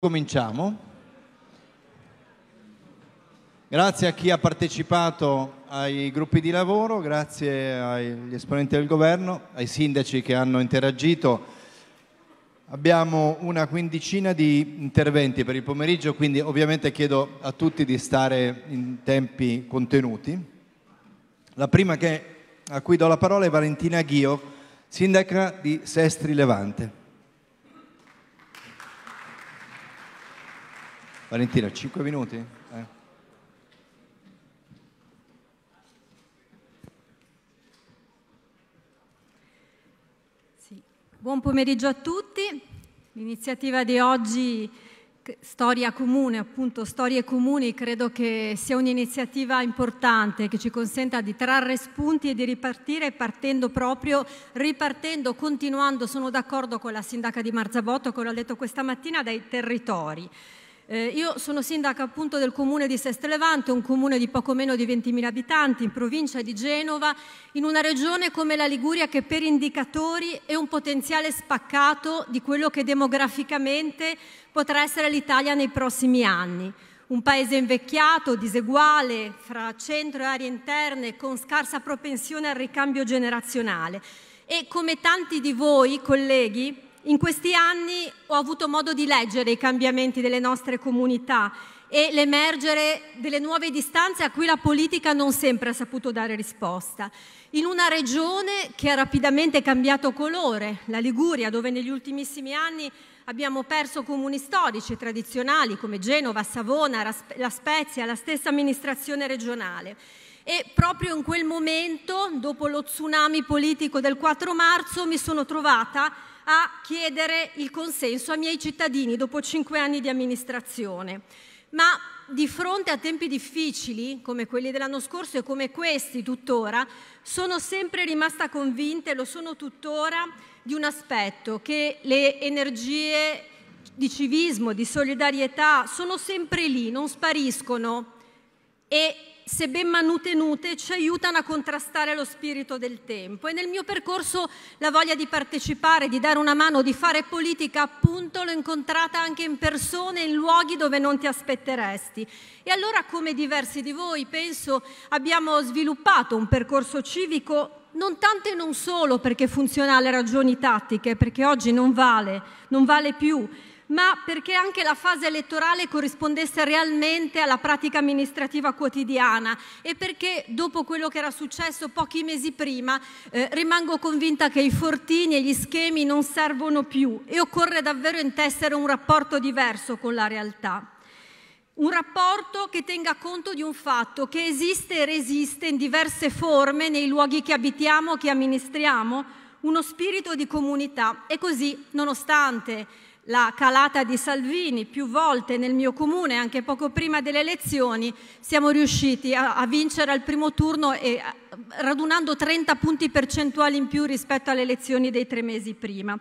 Cominciamo. Grazie a chi ha partecipato ai gruppi di lavoro, grazie agli esponenti del governo, ai sindaci che hanno interagito. Abbiamo una quindicina di interventi per il pomeriggio, quindi ovviamente chiedo a tutti di stare in tempi contenuti. La prima che, a cui do la parola è Valentina Ghio, sindaca di Sestri Levante. Valentina, 5 minuti? Eh. Sì. Buon pomeriggio a tutti. L'iniziativa di oggi, Storia Comune, appunto Storie Comuni, credo che sia un'iniziativa importante che ci consenta di trarre spunti e di ripartire partendo proprio, ripartendo, continuando, sono d'accordo con la sindaca di Marzabotto come l'ho detto questa mattina, dai territori. Eh, io sono sindaca appunto del comune di Seste Levante, un comune di poco meno di 20.000 abitanti, in provincia di Genova, in una regione come la Liguria che per indicatori è un potenziale spaccato di quello che demograficamente potrà essere l'Italia nei prossimi anni. Un paese invecchiato, diseguale, fra centro e aree interne, con scarsa propensione al ricambio generazionale. E come tanti di voi, colleghi, in questi anni ho avuto modo di leggere i cambiamenti delle nostre comunità e l'emergere delle nuove distanze a cui la politica non sempre ha saputo dare risposta. In una regione che ha rapidamente cambiato colore, la Liguria, dove negli ultimissimi anni abbiamo perso comuni storici e tradizionali come Genova, Savona, La Spezia, la stessa amministrazione regionale. E proprio in quel momento, dopo lo tsunami politico del 4 marzo, mi sono trovata a chiedere il consenso ai miei cittadini dopo cinque anni di amministrazione. Ma di fronte a tempi difficili, come quelli dell'anno scorso e come questi tuttora, sono sempre rimasta convinta, e lo sono tuttora, di un aspetto, che le energie di civismo, di solidarietà sono sempre lì, non spariscono e se ben manutenute, ci aiutano a contrastare lo spirito del tempo. E nel mio percorso la voglia di partecipare, di dare una mano, di fare politica, appunto, l'ho incontrata anche in persone, in luoghi dove non ti aspetteresti. E allora, come diversi di voi, penso, abbiamo sviluppato un percorso civico non tanto e non solo perché funziona alle ragioni tattiche, perché oggi non vale, non vale più, ma perché anche la fase elettorale corrispondesse realmente alla pratica amministrativa quotidiana e perché dopo quello che era successo pochi mesi prima eh, rimango convinta che i fortini e gli schemi non servono più e occorre davvero intessere un rapporto diverso con la realtà. Un rapporto che tenga conto di un fatto che esiste e resiste in diverse forme nei luoghi che abitiamo, che amministriamo, uno spirito di comunità. E così, nonostante la calata di Salvini più volte nel mio comune, anche poco prima delle elezioni, siamo riusciti a, a vincere al primo turno e, a, eh, radunando 30 punti percentuali in più rispetto alle elezioni dei tre mesi prima.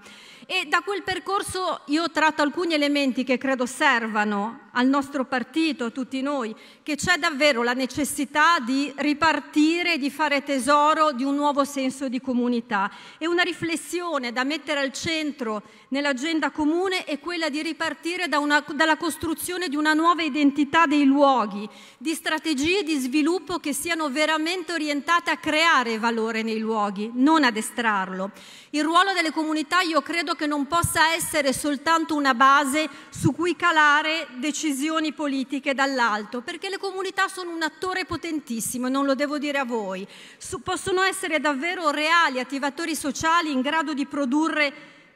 E da quel percorso io tratto alcuni elementi che credo servano al nostro partito, a tutti noi, che c'è davvero la necessità di ripartire, di fare tesoro di un nuovo senso di comunità. E una riflessione da mettere al centro nell'agenda comune è quella di ripartire da una, dalla costruzione di una nuova identità dei luoghi, di strategie di sviluppo che siano veramente orientate a creare valore nei luoghi, non ad estrarlo. Il ruolo delle comunità io credo che non possa essere soltanto una base su cui calare decisioni politiche dall'alto, perché le comunità sono un attore potentissimo, non lo devo dire a voi, su, possono essere davvero reali attivatori sociali in grado di produrre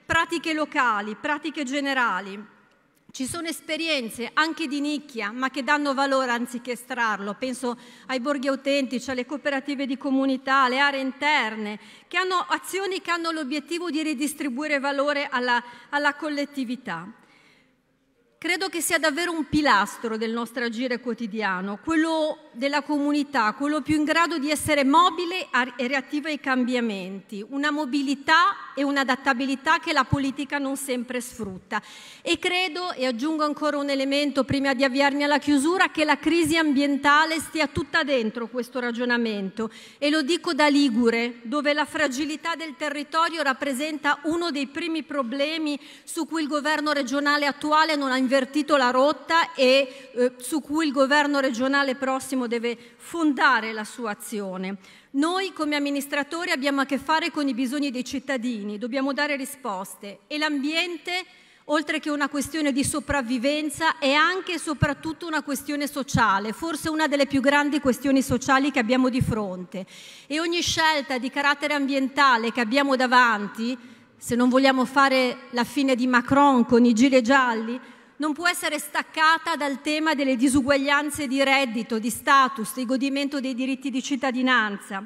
pratiche locali, pratiche generali. Ci sono esperienze anche di nicchia, ma che danno valore anziché estrarlo. Penso ai borghi autentici, alle cooperative di comunità, alle aree interne, che hanno azioni che hanno l'obiettivo di ridistribuire valore alla, alla collettività credo che sia davvero un pilastro del nostro agire quotidiano, quello della comunità, quello più in grado di essere mobile e reattivo ai cambiamenti, una mobilità e un'adattabilità che la politica non sempre sfrutta. E credo, e aggiungo ancora un elemento prima di avviarmi alla chiusura, che la crisi ambientale stia tutta dentro questo ragionamento. E lo dico da Ligure, dove la fragilità del territorio rappresenta uno dei primi problemi su cui il governo regionale attuale non ha investito invertito la rotta e eh, su cui il governo regionale prossimo deve fondare la sua azione. Noi come amministratori abbiamo a che fare con i bisogni dei cittadini, dobbiamo dare risposte e l'ambiente, oltre che una questione di sopravvivenza, è anche e soprattutto una questione sociale, forse una delle più grandi questioni sociali che abbiamo di fronte. E ogni scelta di carattere ambientale che abbiamo davanti, se non vogliamo fare la fine di Macron con i gile gialli, non può essere staccata dal tema delle disuguaglianze di reddito, di status, di godimento dei diritti di cittadinanza.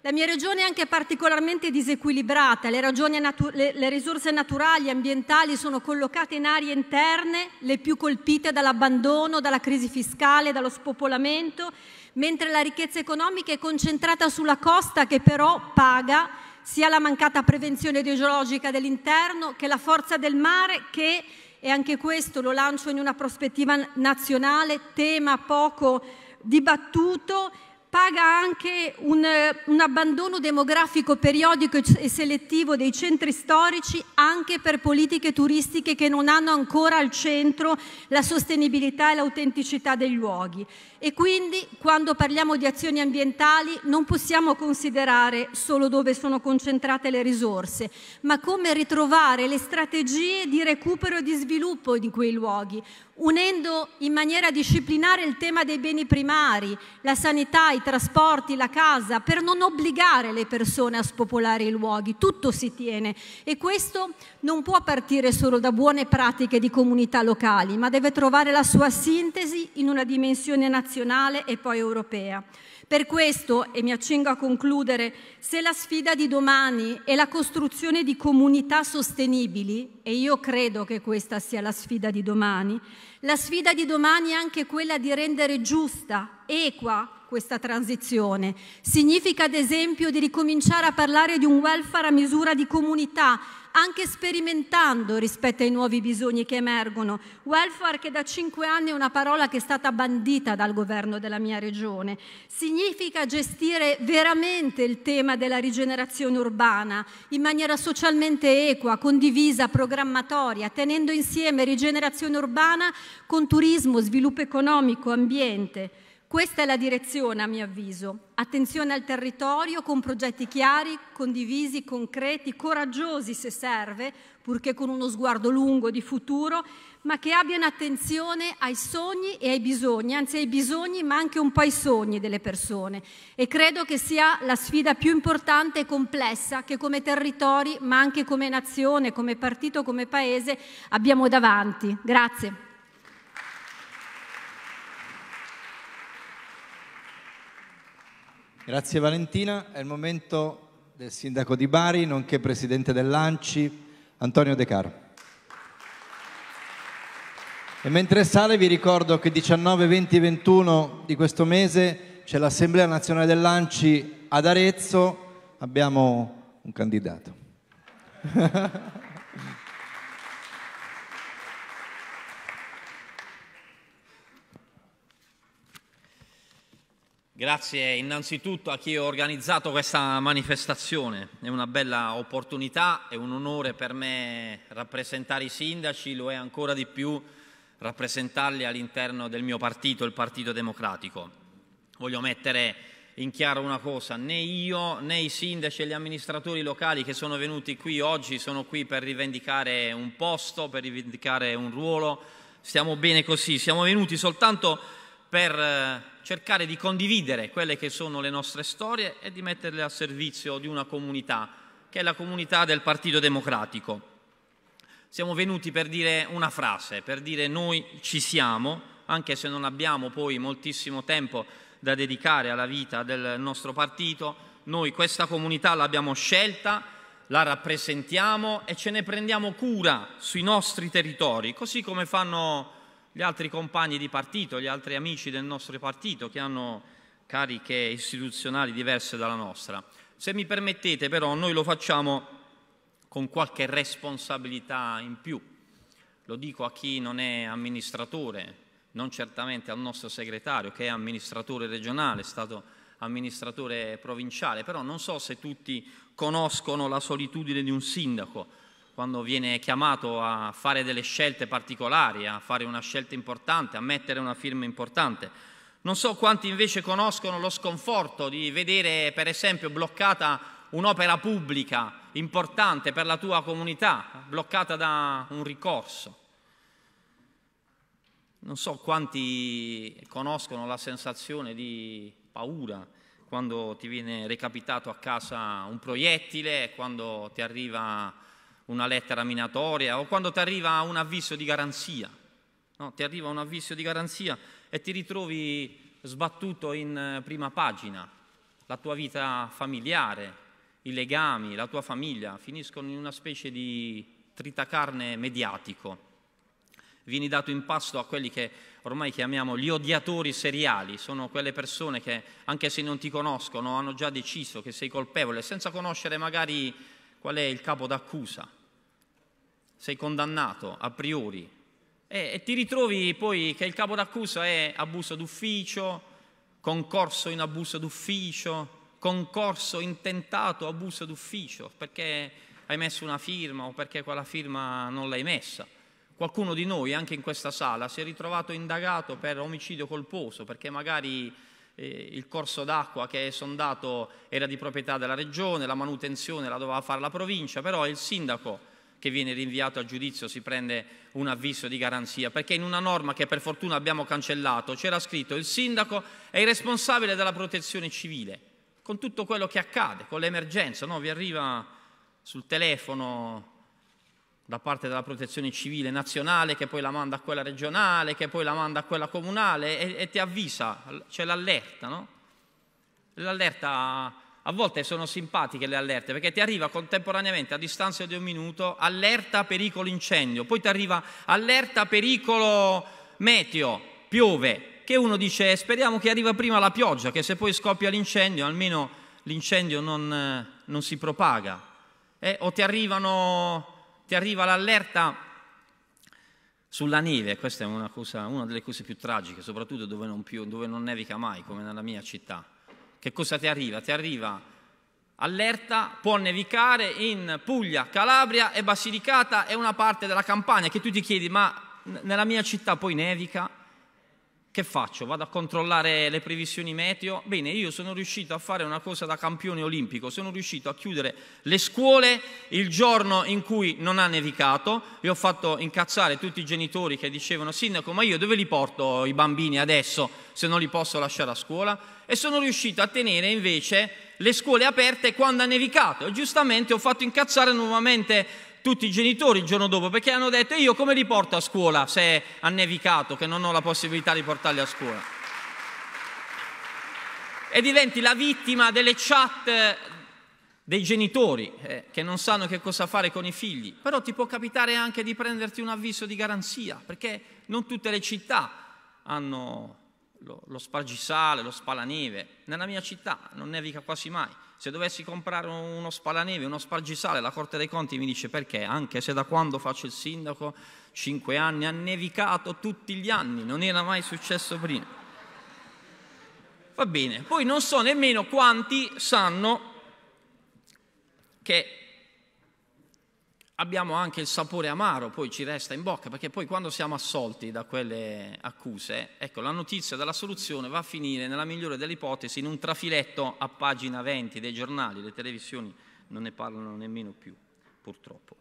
La mia regione è anche particolarmente disequilibrata, le, le, le, risorse naturali e ambientali sono collocate in aree interne, le più colpite dall'abbandono, dalla crisi fiscale, dallo spopolamento, mentre la ricchezza economica è concentrata sulla costa che però paga sia la mancata prevenzione ideologica dell'interno che la forza del mare che e anche questo lo lancio in una prospettiva nazionale, tema poco dibattuto, paga anche un, un, abbandono demografico periodico e selettivo dei centri storici anche per politiche turistiche che non hanno ancora al centro la sostenibilità e l'autenticità dei luoghi e quindi quando parliamo di azioni ambientali non possiamo considerare solo dove sono concentrate le risorse, ma come ritrovare le strategie di recupero e di sviluppo di quei luoghi, unendo in maniera disciplinare il tema dei beni primari, la sanità, i trasporti, la casa, per non obbligare le persone a spopolare i luoghi. Tutto si tiene e questo non può partire solo da buone pratiche di comunità locali, ma deve trovare la sua sintesi in una dimensione nazionale nazionale e poi europea. Per questo, e mi accingo a concludere, se la sfida di domani è la costruzione di comunità sostenibili, e io credo che questa sia la sfida di domani, la sfida di domani è anche quella di rendere giusta, equa, questa transizione. Significa ad esempio di ricominciare a parlare di un welfare a misura di comunità anche sperimentando rispetto ai nuovi bisogni che emergono. Welfare che da cinque anni è una parola che è stata bandita dal governo della mia regione. Significa gestire veramente il tema della rigenerazione urbana in maniera socialmente equa, condivisa, programmatoria, tenendo insieme rigenerazione urbana con turismo, sviluppo economico, ambiente. Questa è la direzione, a mio avviso. Attenzione al territorio con progetti chiari, condivisi, concreti, coraggiosi se serve, purché con uno sguardo lungo di futuro, ma che abbiano attenzione ai sogni e ai bisogni, anzi ai bisogni ma anche un po' ai sogni delle persone. E credo che sia la sfida più importante e complessa che come territori, ma anche come nazione, come partito, come paese abbiamo davanti. Grazie. Grazie Valentina, è il momento del sindaco di Bari, nonché presidente dell'ANCI, Antonio De Caro. E mentre sale vi ricordo che 19, 20 e 21 di questo mese c'è l'Assemblea Nazionale dell'ANCI ad Arezzo, abbiamo un candidato. Grazie innanzitutto a chi ha organizzato questa manifestazione, è una bella opportunità, è un onore per me rappresentare i sindaci, lo è ancora di più rappresentarli all'interno del mio partito, il Partito Democratico. Voglio mettere in chiaro una cosa, né io né i sindaci e gli amministratori locali che sono venuti qui oggi sono qui per rivendicare un posto, per rivendicare un ruolo, stiamo bene così, siamo venuti soltanto per per eh, cercare di condividere quelle che sono le nostre storie e di metterle al servizio di una comunità, che è la comunità del Partito Democratico. Siamo venuti per dire una frase, per dire noi ci siamo, anche se non abbiamo poi moltissimo tempo da dedicare alla vita del nostro partito, noi questa comunità l'abbiamo scelta, la rappresentiamo e ce ne prendiamo cura sui nostri territori, così come fanno gli altri compagni di partito, gli altri amici del nostro partito che hanno cariche istituzionali diverse dalla nostra. Se mi permettete però noi lo facciamo con qualche responsabilità in più. Lo dico a chi non è amministratore, non certamente al nostro segretario che è amministratore regionale, è stato amministratore provinciale, però non so se tutti conoscono la solitudine di un sindaco quando viene chiamato a fare delle scelte particolari, a fare una scelta importante, a mettere una firma importante. Non so quanti invece conoscono lo sconforto di vedere, per esempio, bloccata un'opera pubblica importante per la tua comunità, bloccata da un ricorso. Non so quanti conoscono la sensazione di paura quando ti viene recapitato a casa un proiettile, quando ti arriva una lettera minatoria o quando ti arriva un avviso di garanzia. No? ti arriva un avviso di garanzia e ti ritrovi sbattuto in eh, prima pagina, la tua vita familiare, i legami, la tua famiglia finiscono in una specie di tritacarne mediatico. Vieni dato in pasto a quelli che ormai chiamiamo gli odiatori seriali, sono quelle persone che anche se non ti conoscono hanno già deciso che sei colpevole senza conoscere magari qual è il capo d'accusa sei condannato a priori e, e ti ritrovi poi che il capo d'accusa è abuso d'ufficio, concorso in abuso d'ufficio, concorso intentato abuso d'ufficio perché hai messo una firma o perché quella firma non l'hai messa. Qualcuno di noi, anche in questa sala, si è ritrovato indagato per omicidio colposo perché magari eh, il corso d'acqua che è sondato era di proprietà della regione, la manutenzione la doveva fare la provincia, però il sindaco che viene rinviato a giudizio si prende un avviso di garanzia, perché in una norma che per fortuna abbiamo cancellato c'era scritto il sindaco è il responsabile della protezione civile, con tutto quello che accade, con l'emergenza, no? vi arriva sul telefono da parte della protezione civile nazionale che poi la manda a quella regionale, che poi la manda a quella comunale e, e ti avvisa, c'è l'allerta, no? L'allerta a volte sono simpatiche le allerte perché ti arriva contemporaneamente a distanza di un minuto allerta pericolo incendio, poi ti arriva allerta pericolo meteo, piove, che uno dice speriamo che arriva prima la pioggia, che se poi scoppia l'incendio almeno l'incendio non, eh, non si propaga. Eh, o ti, arrivano, ti arriva l'allerta sulla neve, questa è una, cosa, una, delle cose più tragiche, soprattutto dove non, più, dove non nevica mai, come nella mia città che cosa ti arriva? Ti arriva allerta, può nevicare in Puglia, Calabria e Basilicata e una parte della Campania che tu ti chiedi ma nella mia città poi nevica? Che faccio? Vado a controllare le previsioni meteo? Bene, io sono riuscito a fare una cosa da campione olimpico, sono riuscito a chiudere le scuole il giorno in cui non ha nevicato e ho fatto incazzare tutti i genitori che dicevano sindaco ma io dove li porto i bambini adesso se non li posso lasciare a scuola? E sono riuscito a tenere invece le scuole aperte quando ha nevicato e giustamente ho fatto incazzare nuovamente tutti i genitori il giorno dopo perché hanno detto io come li porto a scuola se ha nevicato, che non ho la possibilità di portarli a scuola. E diventi la vittima delle chat eh, dei genitori eh, che non sanno che cosa fare con i figli, però ti può capitare anche di prenderti un avviso di garanzia, perché non tutte le città hanno lo, lo spargisale, lo spalaneve, nella mia città non nevica quasi mai, se dovessi comprare uno spalaneve, uno spargisale, la Corte dei Conti mi dice perché, anche se da quando faccio il sindaco, cinque anni, ha nevicato tutti gli anni, non era mai successo prima. Va bene, poi non so nemmeno quanti sanno che abbiamo anche il sapore amaro, poi ci resta in bocca, perché poi quando siamo assolti da quelle accuse, ecco, la notizia della soluzione va a finire, nella migliore delle ipotesi, in un trafiletto a pagina 20 dei giornali, le televisioni non ne parlano nemmeno più, purtroppo.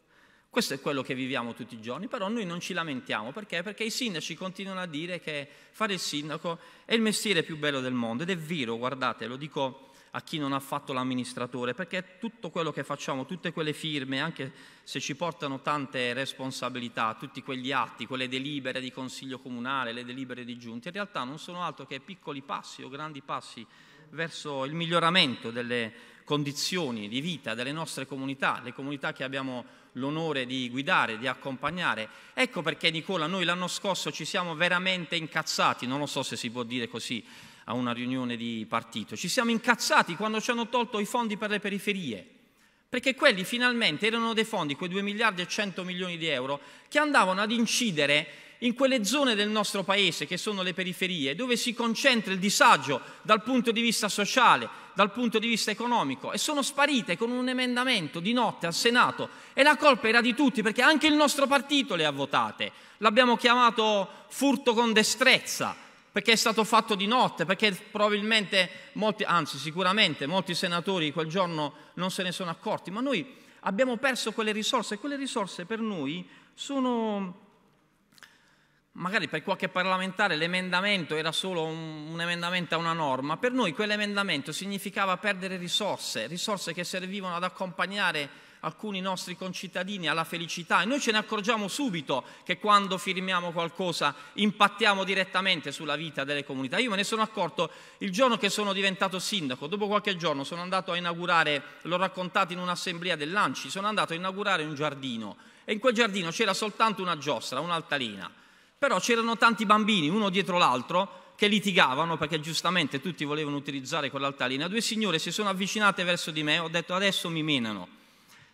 Questo è quello che viviamo tutti i giorni, però noi non ci lamentiamo perché? Perché i sindaci continuano a dire che fare il sindaco è il mestiere più bello del mondo ed è vero, guardate, lo dico a chi non ha fatto l'amministratore, perché tutto quello che facciamo, tutte quelle firme, anche se ci portano tante responsabilità, tutti quegli atti, quelle delibere di consiglio comunale, le delibere di giunti, in realtà non sono altro che piccoli passi o grandi passi verso il miglioramento delle condizioni di vita delle nostre comunità, le comunità che abbiamo l'onore di guidare, di accompagnare. Ecco perché Nicola, noi l'anno scorso ci siamo veramente incazzati, non lo so se si può dire così, a una riunione di partito, ci siamo incazzati quando ci hanno tolto i fondi per le periferie, perché quelli finalmente erano dei fondi, quei 2 miliardi e 100 milioni di euro, che andavano ad incidere in quelle zone del nostro paese che sono le periferie, dove si concentra il disagio dal punto di vista sociale, dal punto di vista economico, e sono sparite con un emendamento di notte al Senato. E la colpa era di tutti, perché anche il nostro partito le ha votate. L'abbiamo chiamato furto con destrezza perché è stato fatto di notte, perché probabilmente molti, anzi sicuramente molti senatori quel giorno non se ne sono accorti, ma noi abbiamo perso quelle risorse e quelle risorse per noi sono, magari per qualche parlamentare l'emendamento era solo un, un emendamento a una norma, per noi quell'emendamento significava perdere risorse, risorse che servivano ad accompagnare alcuni nostri concittadini alla felicità e noi ce ne accorgiamo subito che quando firmiamo qualcosa impattiamo direttamente sulla vita delle comunità. Io me ne sono accorto il giorno che sono diventato sindaco, dopo qualche giorno sono andato a inaugurare, l'ho raccontato in un'assemblea del dell'Anci, sono andato a inaugurare un giardino e in quel giardino c'era soltanto una giostra, un'altalina, però c'erano tanti bambini, uno dietro l'altro, che litigavano perché giustamente tutti volevano utilizzare quell'altalina. Due signore si sono avvicinate verso di me, e ho detto adesso mi menano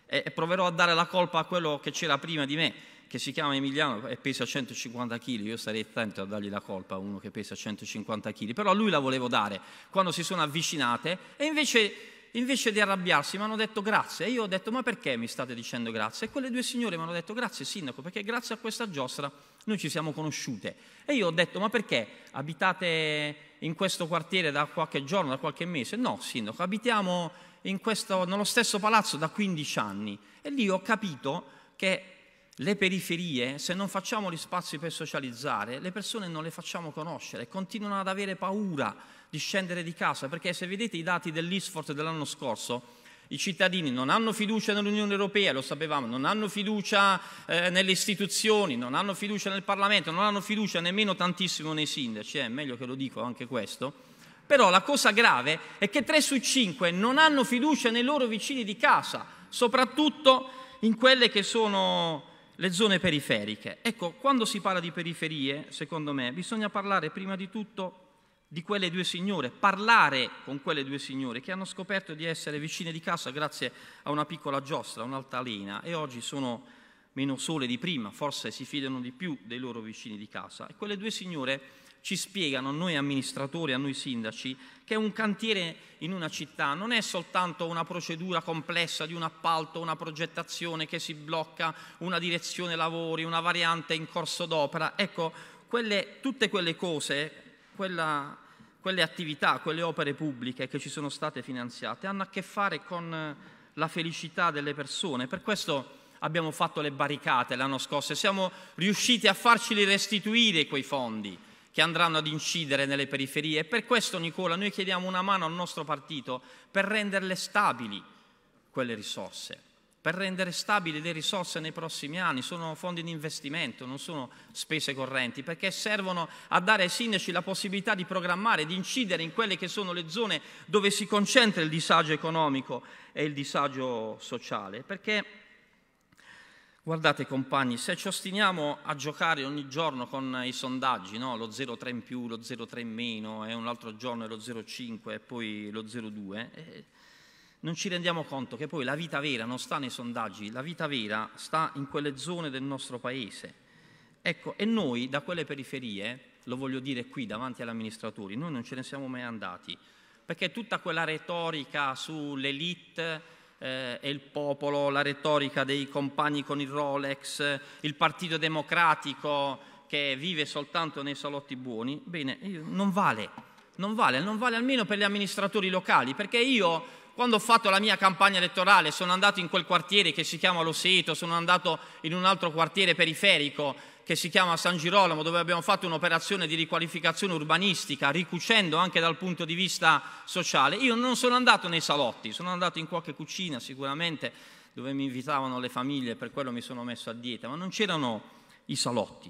e proverò a dare la colpa a quello che c'era prima di me, che si chiama Emiliano e pesa 150 kg, io sarei attento a dargli la colpa a uno che pesa 150 kg, però a lui la volevo dare quando si sono avvicinate e invece invece di arrabbiarsi mi hanno detto grazie e io ho detto ma perché mi state dicendo grazie? E quelle due signore mi hanno detto grazie sindaco perché grazie a questa giostra noi ci siamo conosciute e io ho detto ma perché abitate in questo quartiere da qualche giorno, da qualche mese? No sindaco, abitiamo questo, nello stesso palazzo da 15 anni e lì ho capito che le periferie, se non facciamo gli spazi per socializzare, le persone non le facciamo conoscere, continuano ad avere paura di scendere di casa, perché se vedete i dati dell'ISFORT dell'anno scorso, i cittadini non hanno fiducia nell'Unione Europea, lo sapevamo, non hanno fiducia eh, nelle istituzioni, non hanno fiducia nel Parlamento, non hanno fiducia nemmeno tantissimo nei sindaci, eh, è eh, meglio che lo dico anche questo. Però la cosa grave è che 3 su 5 non hanno fiducia nei loro vicini di casa, soprattutto in quelle che sono le zone periferiche. Ecco, quando si parla di periferie, secondo me, bisogna parlare prima di tutto di quelle due signore, parlare con quelle due signore che hanno scoperto di essere vicine di casa grazie a una piccola giostra, un'altalena e oggi sono meno sole di prima, forse si fidano di più dei loro vicini di casa. E quelle due signore ci spiegano, noi amministratori, a noi sindaci, che un cantiere in una città non è soltanto una procedura complessa di un appalto, una progettazione che si blocca, una direzione lavori, una variante in corso d'opera. Ecco, quelle, tutte quelle cose, quella, quelle attività, quelle opere pubbliche che ci sono state finanziate hanno a che fare con la felicità delle persone. Per questo abbiamo fatto le barricate l'anno scorso e siamo riusciti a farceli restituire quei fondi che andranno ad incidere nelle periferie. E per questo, Nicola, noi chiediamo una mano al nostro partito per renderle stabili quelle risorse, per rendere stabili le risorse nei prossimi anni. Sono fondi di investimento, non sono spese correnti, perché servono a dare ai sindaci la possibilità di programmare, di incidere in quelle che sono le zone dove si concentra il disagio economico e il disagio sociale. Perché Guardate compagni, se ci ostiniamo a giocare ogni giorno con i sondaggi, no? lo 0,3 in più, lo 0,3 in meno, e un altro giorno è lo 0,5 e poi lo 0,2, eh, non ci rendiamo conto che poi la vita vera non sta nei sondaggi, la vita vera sta in quelle zone del nostro paese. Ecco, e noi da quelle periferie, lo voglio dire qui davanti agli amministratori, noi non ce ne siamo mai andati, perché tutta quella retorica sull'elite eh, e il popolo, la retorica dei compagni con il Rolex, il Partito Democratico che vive soltanto nei salotti buoni, bene, non vale, non vale, non vale almeno per gli amministratori locali, perché io quando ho fatto la mia campagna elettorale sono andato in quel quartiere che si chiama Loseto, sono andato in un altro quartiere periferico, che si chiama San Girolamo, dove abbiamo fatto un'operazione di riqualificazione urbanistica, ricucendo anche dal punto di vista sociale. Io non sono andato nei salotti, sono andato in qualche cucina sicuramente, dove mi invitavano le famiglie, per quello mi sono messo a dieta, ma non c'erano i salotti,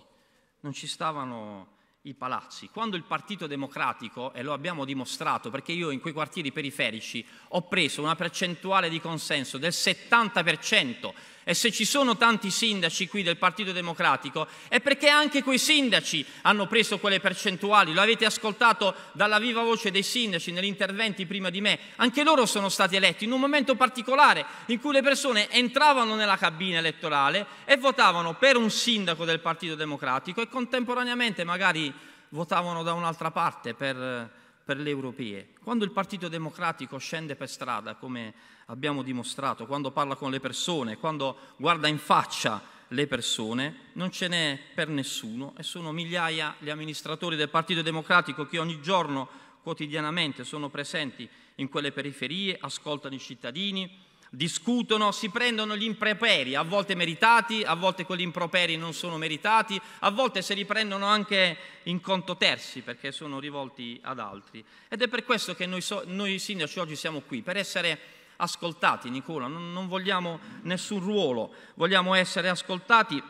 non ci stavano i palazzi. Quando il Partito Democratico, e lo abbiamo dimostrato perché io in quei quartieri periferici ho preso una percentuale di consenso del 70%, e se ci sono tanti sindaci qui del Partito Democratico è perché anche quei sindaci hanno preso quelle percentuali. Lo avete ascoltato dalla viva voce dei sindaci negli interventi prima di me. Anche loro sono stati eletti in un momento particolare in cui le persone entravano nella cabina elettorale e votavano per un sindaco del Partito Democratico e contemporaneamente magari votavano da un'altra parte per, per le europee. Quando il Partito Democratico scende per strada, come abbiamo dimostrato, quando parla con le persone, quando guarda in faccia le persone, non ce n'è per nessuno e sono migliaia gli amministratori del Partito Democratico che ogni giorno, quotidianamente, sono presenti in quelle periferie, ascoltano i cittadini, discutono, si prendono gli improperi, a volte meritati, a volte quegli improperi non sono meritati, a volte se li prendono anche in conto terzi perché sono rivolti ad altri. Ed è per questo che noi, so- noi sindaci oggi siamo qui, per essere ascoltati, Nicola, non, non vogliamo nessun ruolo, vogliamo essere ascoltati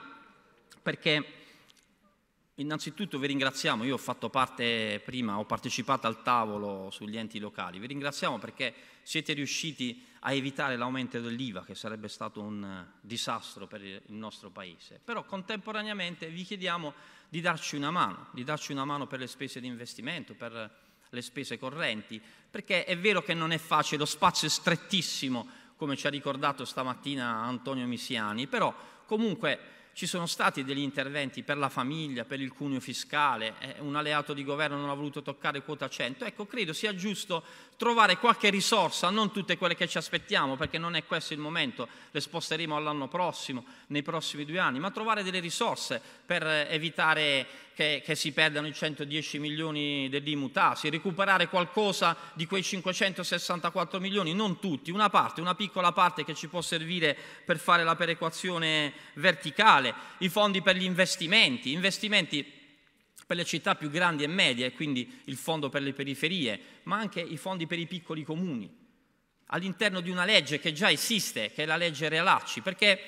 perché innanzitutto vi ringraziamo, io ho fatto parte prima, ho partecipato al tavolo sugli enti locali, vi ringraziamo perché siete riusciti a evitare l'aumento dell'IVA che sarebbe stato un disastro per il nostro Paese, però contemporaneamente vi chiediamo di darci una mano, di darci una mano per le spese di investimento, per le spese correnti, perché è vero che non è facile, lo spazio è strettissimo, come ci ha ricordato stamattina Antonio Misiani, però comunque ci sono stati degli interventi per la famiglia, per il cuneo fiscale, eh, un alleato di governo non ha voluto toccare quota 100, ecco credo sia giusto trovare qualche risorsa, non tutte quelle che ci aspettiamo, perché non è questo il momento, le sposteremo all'anno prossimo, nei prossimi due anni, ma trovare delle risorse per eh, evitare che, che si perdano i 110 milioni dell'imutasi, recuperare qualcosa di quei 564 milioni, non tutti, una parte, una piccola parte che ci può servire per fare la perequazione verticale, i fondi per gli investimenti, investimenti per le città più grandi e medie, quindi il fondo per le periferie, ma anche i fondi per i piccoli comuni, all'interno di una legge che già esiste, che è la legge Realacci, perché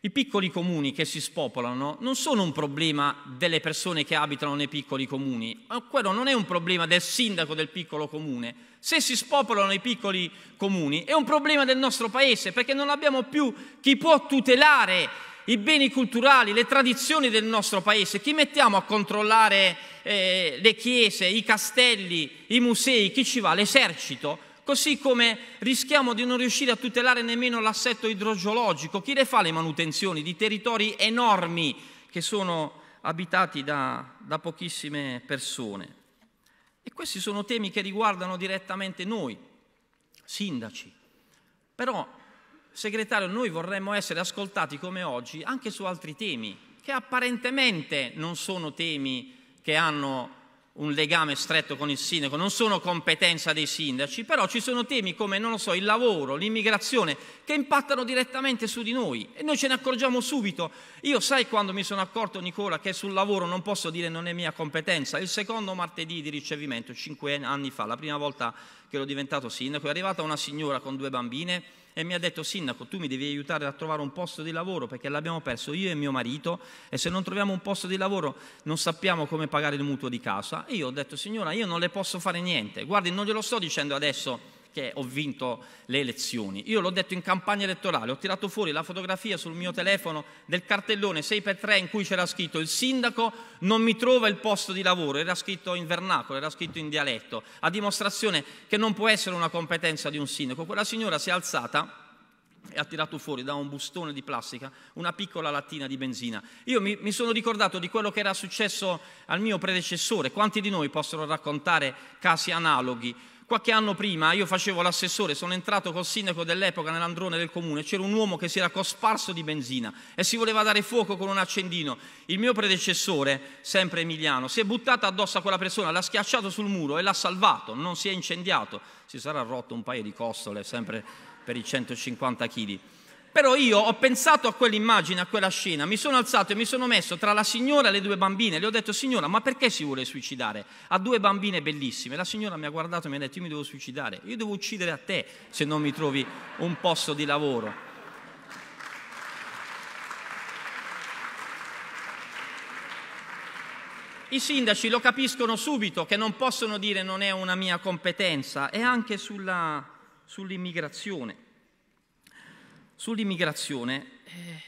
i piccoli comuni che si spopolano non sono un problema delle persone che abitano nei piccoli comuni, quello non è un problema del sindaco del piccolo comune. Se si spopolano i piccoli comuni è un problema del nostro paese perché non abbiamo più chi può tutelare i beni culturali, le tradizioni del nostro paese. Chi mettiamo a controllare eh, le chiese, i castelli, i musei? Chi ci va? L'esercito? Così come rischiamo di non riuscire a tutelare nemmeno l'assetto idrogeologico. Chi le fa le manutenzioni di territori enormi che sono abitati da, da pochissime persone? E questi sono temi che riguardano direttamente noi, sindaci. Però segretario, noi vorremmo essere ascoltati come oggi anche su altri temi, che apparentemente non sono temi che hanno un legame stretto con il sindaco, non sono competenza dei sindaci, però ci sono temi come, non lo so, il lavoro, l'immigrazione, che impattano direttamente su di noi e noi ce ne accorgiamo subito. Io sai quando mi sono accorto, Nicola, che sul lavoro non posso dire non è mia competenza, il secondo martedì di ricevimento, cinque anni fa, la prima volta che ero diventato sindaco, è arrivata una signora con due bambine e mi ha detto sindaco tu mi devi aiutare a trovare un posto di lavoro perché l'abbiamo perso io e mio marito e se non troviamo un posto di lavoro non sappiamo come pagare il mutuo di casa e io ho detto signora io non le posso fare niente guardi non glielo sto dicendo adesso che ho vinto le elezioni. Io l'ho detto in campagna elettorale, ho tirato fuori la fotografia sul mio telefono del cartellone 6x3 in cui c'era scritto il sindaco non mi trova il posto di lavoro, era scritto in vernacolo, era scritto in dialetto, a dimostrazione che non può essere una competenza di un sindaco. Quella signora si è alzata e ha tirato fuori da un bustone di plastica una piccola lattina di benzina. Io mi, mi, sono ricordato di quello che era successo al mio predecessore. Quanti di noi possono raccontare casi analoghi? Qualche anno prima io facevo l'assessore, sono entrato col sindaco dell'epoca nell'androne del comune, c'era un uomo che si era cosparso di benzina e si voleva dare fuoco con un accendino. Il mio predecessore, sempre Emiliano, si è buttato addosso a quella persona, l'ha schiacciato sul muro e l'ha salvato, non si è incendiato. Si sarà rotto un paio di costole, sempre per i 150 kg. Però io ho pensato a quell'immagine, a quella scena, mi sono alzato e mi sono messo tra la signora e le due bambine. Le ho detto, signora, ma perché si vuole suicidare? Ha due bambine bellissime. La signora mi ha guardato e mi ha detto, io mi devo suicidare, io devo uccidere a te se non mi trovi un posto di lavoro. I sindaci lo capiscono subito che non possono dire non è una mia competenza e anche sulla, sull'immigrazione. Sull'immigrazione, eh,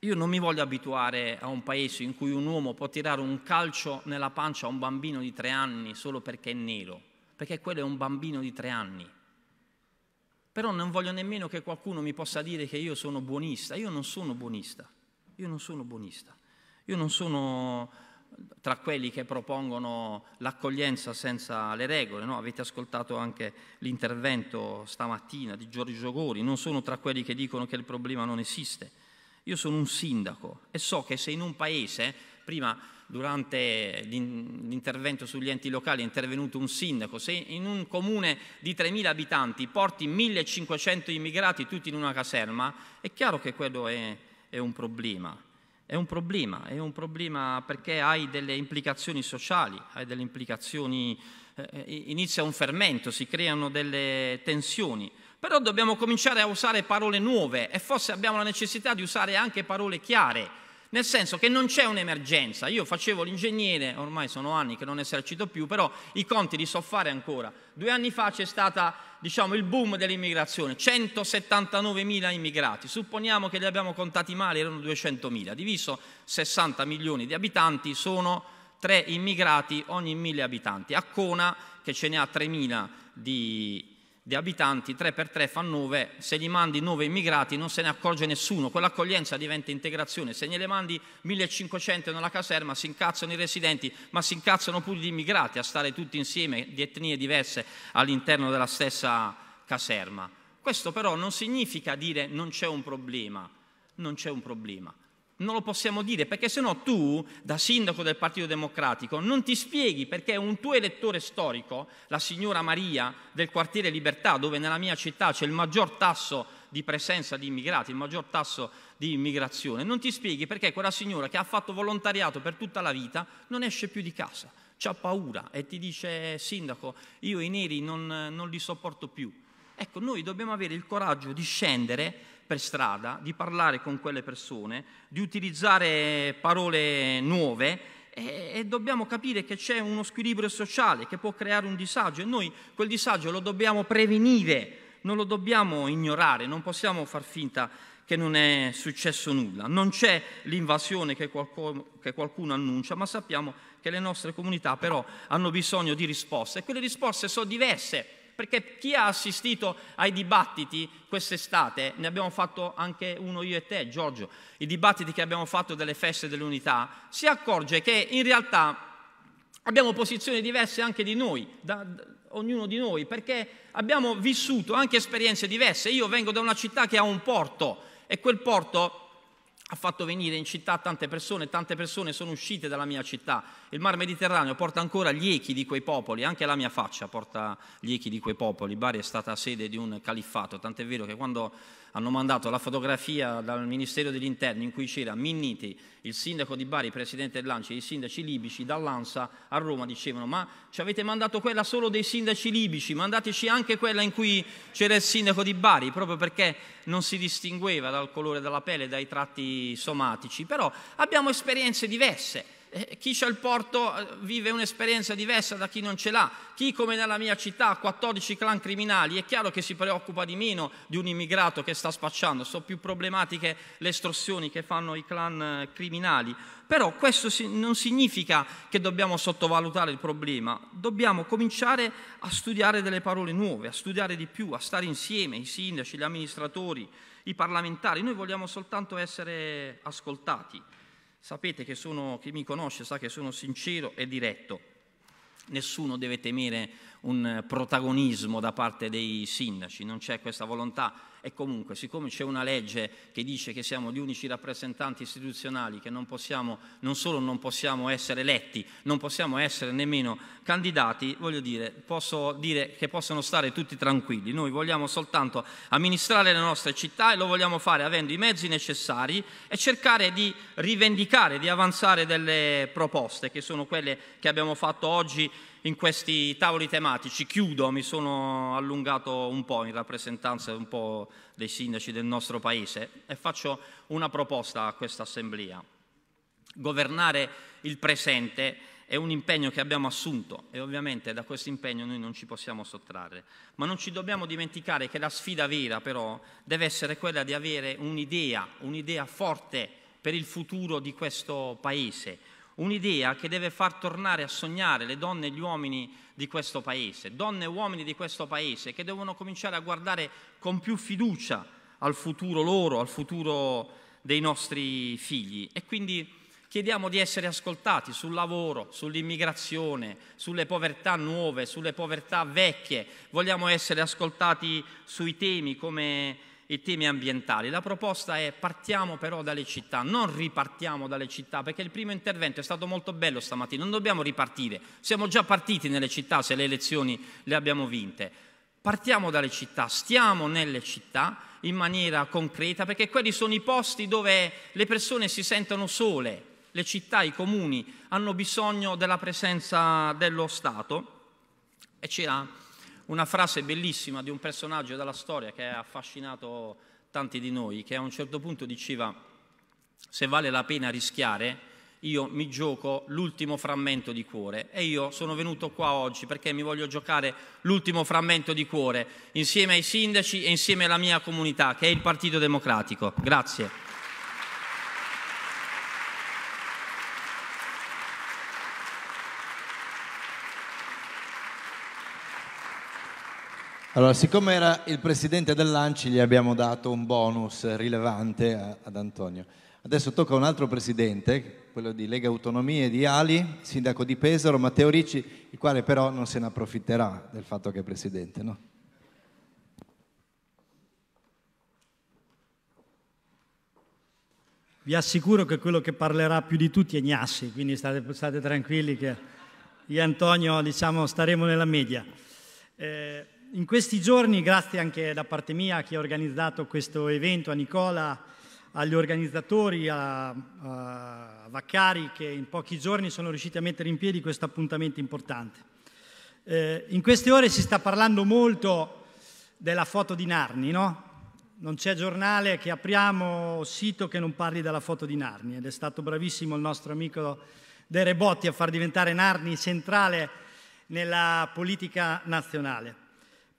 io non mi voglio abituare a un paese in cui un uomo può tirare un calcio nella pancia a un bambino di tre anni solo perché è nero, perché quello è un bambino di tre anni. Però non voglio nemmeno che qualcuno mi possa dire che io sono buonista. Io non sono buonista. Io non sono buonista. Io non sono tra quelli che propongono l'accoglienza senza le regole, no? avete ascoltato anche l'intervento stamattina di Giorgio Gori, non sono tra quelli che dicono che il problema non esiste. Io sono un sindaco e so che se in un paese, prima durante l'intervento sugli enti locali è intervenuto un sindaco, se in un comune di 3.000 abitanti porti 1.500 immigrati tutti in una caserma, è chiaro che quello è, è un problema è un problema, è un problema perché hai delle implicazioni sociali, hai delle implicazioni, eh, eh inizia un fermento, si creano delle tensioni. Però dobbiamo cominciare a usare parole nuove e forse abbiamo la necessità di usare anche parole chiare nel senso che non c'è un'emergenza. Io facevo l'ingegnere, ormai sono anni che non esercito più, però i conti li so fare ancora. Due anni fa c'è stato diciamo, il boom dell'immigrazione, 179.000 immigrati. Supponiamo che li abbiamo contati male, erano 200.000. Diviso 60 milioni di abitanti, sono 3 immigrati ogni 1.000 abitanti. A Cona, che ce ne ha 3.000 di di abitanti, 3 per 3 fa 9, se gli mandi 9 immigrati non se ne accorge nessuno, quell'accoglienza diventa integrazione, se gliele mandi 1500 nella caserma si incazzano i residenti, ma si incazzano pure gli immigrati a stare tutti insieme di etnie diverse all'interno della stessa caserma. Questo però non significa dire non c'è un problema, non c'è un problema. Non lo possiamo dire perché sennò tu, da sindaco del Partito Democratico, non ti spieghi perché un tuo elettore storico, la signora Maria del quartiere Libertà, dove nella mia città c'è il maggior tasso di presenza di immigrati, il maggior tasso di immigrazione, non ti spieghi perché quella signora che ha fatto volontariato per tutta la vita non esce più di casa, ha paura e ti dice sindaco, io i neri non, non li sopporto più. Ecco, noi dobbiamo avere il coraggio di scendere per strada, di parlare con quelle persone, di utilizzare parole nuove e, dobbiamo capire che c'è uno squilibrio sociale che può creare un disagio e noi quel disagio lo dobbiamo prevenire, non lo dobbiamo ignorare, non possiamo far finta che non è successo nulla. Non c'è l'invasione che qualcuno, che qualcuno annuncia, ma sappiamo che le nostre comunità però hanno bisogno di risposte e quelle risposte sono diverse perché chi ha assistito ai dibattiti quest'estate, ne abbiamo fatto anche uno io e te, Giorgio, i dibattiti che abbiamo fatto delle feste dell'unità, si accorge che in realtà abbiamo posizioni diverse anche di noi, da, da, ognuno di noi, perché abbiamo vissuto anche esperienze diverse. Io vengo da una città che ha un porto e quel porto ha fatto venire in città tante persone, tante persone sono uscite dalla mia città. Il mar Mediterraneo porta ancora gli echi di quei popoli, anche la mia faccia porta gli echi di quei popoli. Bari è stata sede di un califfato, tant'è vero che quando hanno mandato la fotografia dal Ministero degli Interni in cui c'era Minniti, il sindaco di Bari, presidente dell'Ancia, e i sindaci libici dall'Ansa a Roma dicevano ma ci avete mandato quella solo dei sindaci libici, mandateci anche quella in cui c'era il sindaco di Bari, proprio perché non si distingueva dal colore della pelle, dai tratti somatici. Però abbiamo esperienze diverse eh, chi c'ha il porto eh, vive un'esperienza diversa da chi non ce l'ha. Chi, come nella mia città, ha 14 clan criminali, è chiaro che si preoccupa di meno di un immigrato che sta spacciando. Sono più problematiche le estorsioni che fanno i clan eh, criminali. Però questo non significa che dobbiamo sottovalutare il problema. Dobbiamo cominciare a studiare delle parole nuove, a studiare di più, a stare insieme, i sindaci, gli amministratori, i parlamentari. Noi vogliamo soltanto essere ascoltati. Sapete che sono, chi mi conosce sa che sono sincero e diretto. Nessuno deve temere un eh, protagonismo da parte dei sindaci, non c'è questa volontà e comunque siccome c'è una legge che dice che siamo gli unici rappresentanti istituzionali, che non, possiamo, non solo non possiamo essere eletti, non possiamo essere nemmeno candidati, voglio dire, posso dire che possono stare tutti tranquilli, noi vogliamo soltanto amministrare le nostre città e lo vogliamo fare avendo i mezzi necessari e cercare di rivendicare, di avanzare delle proposte che sono quelle che abbiamo fatto oggi in questi tavoli tematici. Chiudo, mi sono allungato un po' in rappresentanza un po' dei sindaci del nostro Paese e faccio una proposta a questa Assemblea. Governare il presente è un impegno che abbiamo assunto e ovviamente da questo impegno noi non ci possiamo sottrarre, ma non ci dobbiamo dimenticare che la sfida vera però deve essere quella di avere un'idea, un'idea forte per il futuro di questo Paese un'idea che deve far tornare a sognare le donne e gli uomini di questo paese, donne e uomini di questo paese che devono cominciare a guardare con più fiducia al futuro loro, al futuro dei nostri figli. E quindi chiediamo di essere ascoltati sul lavoro, sull'immigrazione, sulle povertà nuove, sulle povertà vecchie, vogliamo essere ascoltati sui temi come i temi ambientali. La proposta è partiamo però dalle città, non ripartiamo dalle città, perché il primo intervento è stato molto bello stamattina, non dobbiamo ripartire, siamo già partiti nelle città se le elezioni le abbiamo vinte. Partiamo dalle città, stiamo nelle città in maniera concreta, perché quelli sono i posti dove le persone si sentono sole, le città, i comuni hanno bisogno della presenza dello Stato e c'era una frase bellissima di un personaggio della storia che ha affascinato tanti di noi, che a un certo punto diceva, se vale la pena rischiare, io mi gioco l'ultimo frammento di cuore e io sono venuto qua oggi perché mi voglio giocare l'ultimo frammento di cuore insieme ai sindaci e insieme alla mia comunità che è il Partito Democratico. Grazie. Allora, siccome era il presidente dell'Anci, gli abbiamo dato un bonus rilevante a, ad Antonio. Adesso tocca un altro presidente, quello di Lega Autonomie di Ali, sindaco di Pesaro, Matteo Ricci, il quale però non se ne approfitterà del fatto che è presidente, no? Vi assicuro che quello che parlerà più di tutti è Gnassi, quindi state, state tranquilli che io e Antonio diciamo, staremo nella media. Eh, in questi giorni, grazie anche da parte mia a chi ha organizzato questo evento, a Nicola, agli organizzatori, a, a Vaccari, che in pochi giorni sono riusciti a mettere in piedi questo appuntamento importante. Eh, in queste ore si sta parlando molto della foto di Narni, no? Non c'è giornale che apriamo sito che non parli della foto di Narni ed è stato bravissimo il nostro amico De Rebotti a far diventare Narni centrale nella politica nazionale.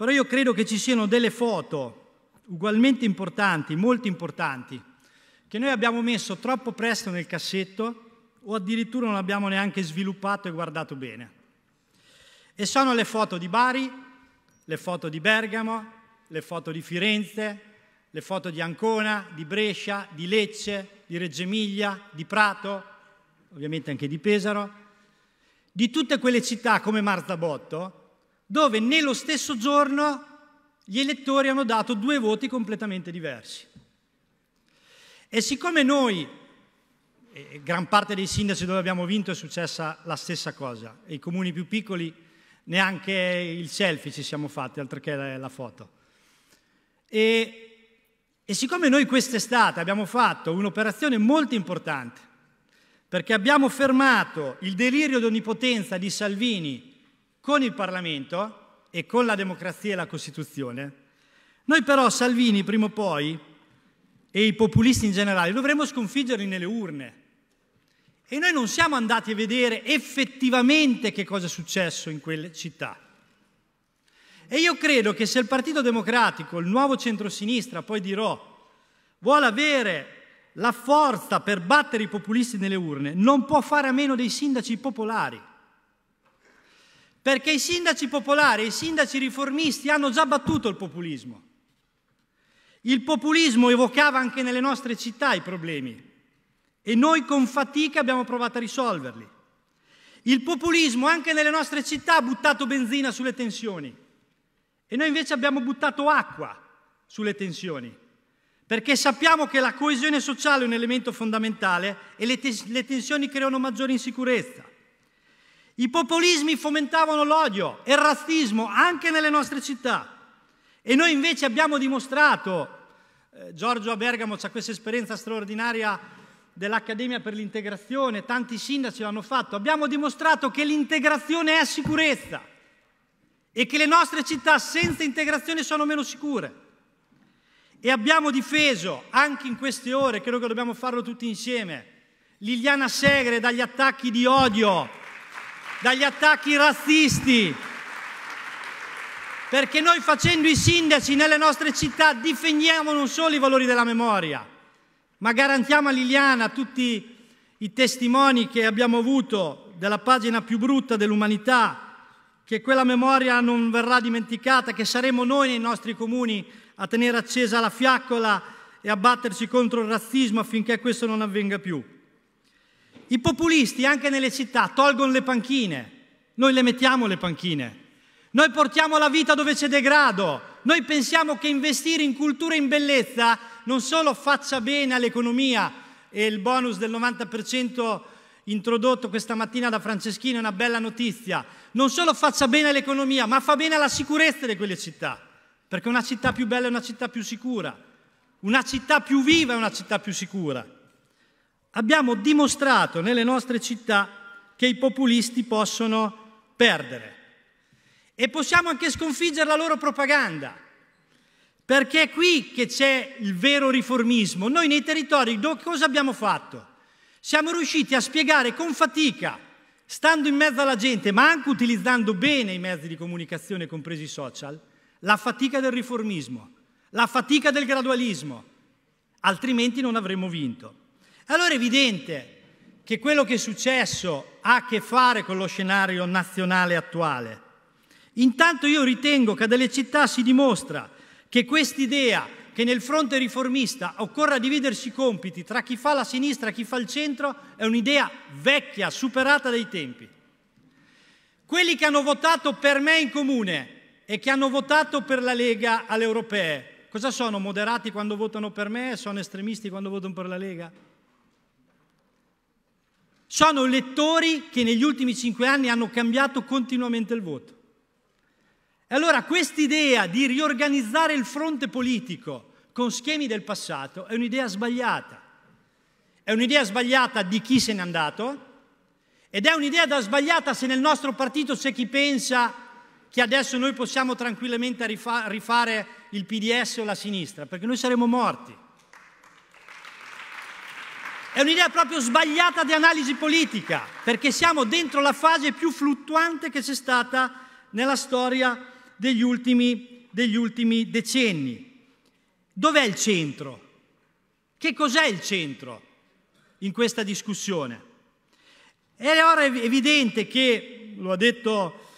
Però io credo che ci siano delle foto ugualmente importanti, molto importanti, che noi abbiamo messo troppo presto nel cassetto o addirittura non abbiamo neanche sviluppato e guardato bene. E sono le foto di Bari, le foto di Bergamo, le foto di Firenze, le foto di Ancona, di Brescia, di Lecce, di Reggio Emilia, di Prato, ovviamente anche di Pesaro, di tutte quelle città come Marzabotto dove nello stesso giorno gli elettori hanno dato due voti completamente diversi. E siccome noi, gran parte dei sindaci dove abbiamo vinto è successa la stessa cosa, e i comuni più piccoli neanche il selfie ci siamo fatti, altro che la, foto. E, e siccome noi quest'estate abbiamo fatto un'operazione molto importante, perché abbiamo fermato il delirio d'onnipotenza di Salvini con il Parlamento e con la democrazia e la Costituzione, noi però Salvini prima o poi e i populisti in generale dovremmo sconfiggerli nelle urne. E noi non siamo andati a vedere effettivamente che cosa è successo in quelle città. E io credo che se il Partito Democratico, il nuovo centrosinistra, poi dirò, vuole avere la forza per battere i populisti nelle urne, non può fare a meno dei sindaci popolari. Perché i sindaci popolari e i sindaci riformisti hanno già battuto il populismo. Il populismo evocava anche nelle nostre città i problemi e noi con fatica abbiamo provato a risolverli. Il populismo anche nelle nostre città ha buttato benzina sulle tensioni e noi invece abbiamo buttato acqua sulle tensioni perché sappiamo che la coesione sociale è un elemento fondamentale e le, te- le tensioni creano maggiore insicurezza. I populismi fomentavano l'odio e il razzismo anche nelle nostre città. E noi invece abbiamo dimostrato, eh, Giorgio a Bergamo ha questa esperienza straordinaria dell'Accademia per l'integrazione, tanti sindaci l'hanno fatto, abbiamo dimostrato che l'integrazione è sicurezza e che le nostre città senza integrazione sono meno sicure. E abbiamo difeso anche in queste ore, credo che dobbiamo farlo tutti insieme, Liliana Segre dagli attacchi di odio dagli attacchi razzisti. Perché noi facendo i sindaci nelle nostre città difendiamo non solo i valori della memoria, ma garantiamo a Liliana, a tutti i testimoni che abbiamo avuto della pagina più brutta dell'umanità, che quella memoria non verrà dimenticata, che saremo noi nei nostri comuni a tenere accesa la fiaccola e a batterci contro il razzismo affinché questo non avvenga più. I populisti anche nelle città tolgono le panchine, noi le mettiamo le panchine. Noi portiamo la vita dove c'è degrado. Noi pensiamo che investire in cultura e in bellezza non solo faccia bene all'economia e il bonus del 90% introdotto questa mattina da Franceschino è una bella notizia, non solo faccia bene all'economia, ma fa bene alla sicurezza di quelle città, perché una città più bella è una città più sicura, una città più viva è una città più sicura abbiamo dimostrato nelle nostre città che i populisti possono perdere e possiamo anche sconfiggere la loro propaganda, perché è qui che c'è il vero riformismo. Noi nei territori cosa abbiamo fatto? Siamo riusciti a spiegare con fatica, stando in mezzo alla gente, ma anche utilizzando bene i mezzi di comunicazione, compresi i social, la fatica del riformismo, la fatica del gradualismo, altrimenti non avremmo vinto. Allora è evidente che quello che è successo ha a che fare con lo scenario nazionale attuale. Intanto io ritengo che dalle città si dimostra che quest'idea che nel fronte riformista occorra dividersi i compiti tra chi fa la sinistra e chi fa il centro è un'idea vecchia, superata dai tempi. Quelli che hanno votato per me in comune e che hanno votato per la Lega alle europee, cosa sono? Moderati quando votano per me? Sono estremisti quando votano per la Lega? sono lettori che negli ultimi cinque anni hanno cambiato continuamente il voto. E allora quest'idea di riorganizzare il fronte politico con schemi del passato è un'idea sbagliata. È un'idea sbagliata di chi se n'è andato ed è un'idea da sbagliata se nel nostro partito c'è chi pensa che adesso noi possiamo tranquillamente rifare il PDS o la sinistra, perché noi saremo morti. È un'idea proprio sbagliata di analisi politica, perché siamo dentro la fase più fluttuante che c'è stata nella storia degli ultimi, degli ultimi decenni. Dov'è il centro? Che cos'è il centro in questa discussione? È ora evidente che, lo ha detto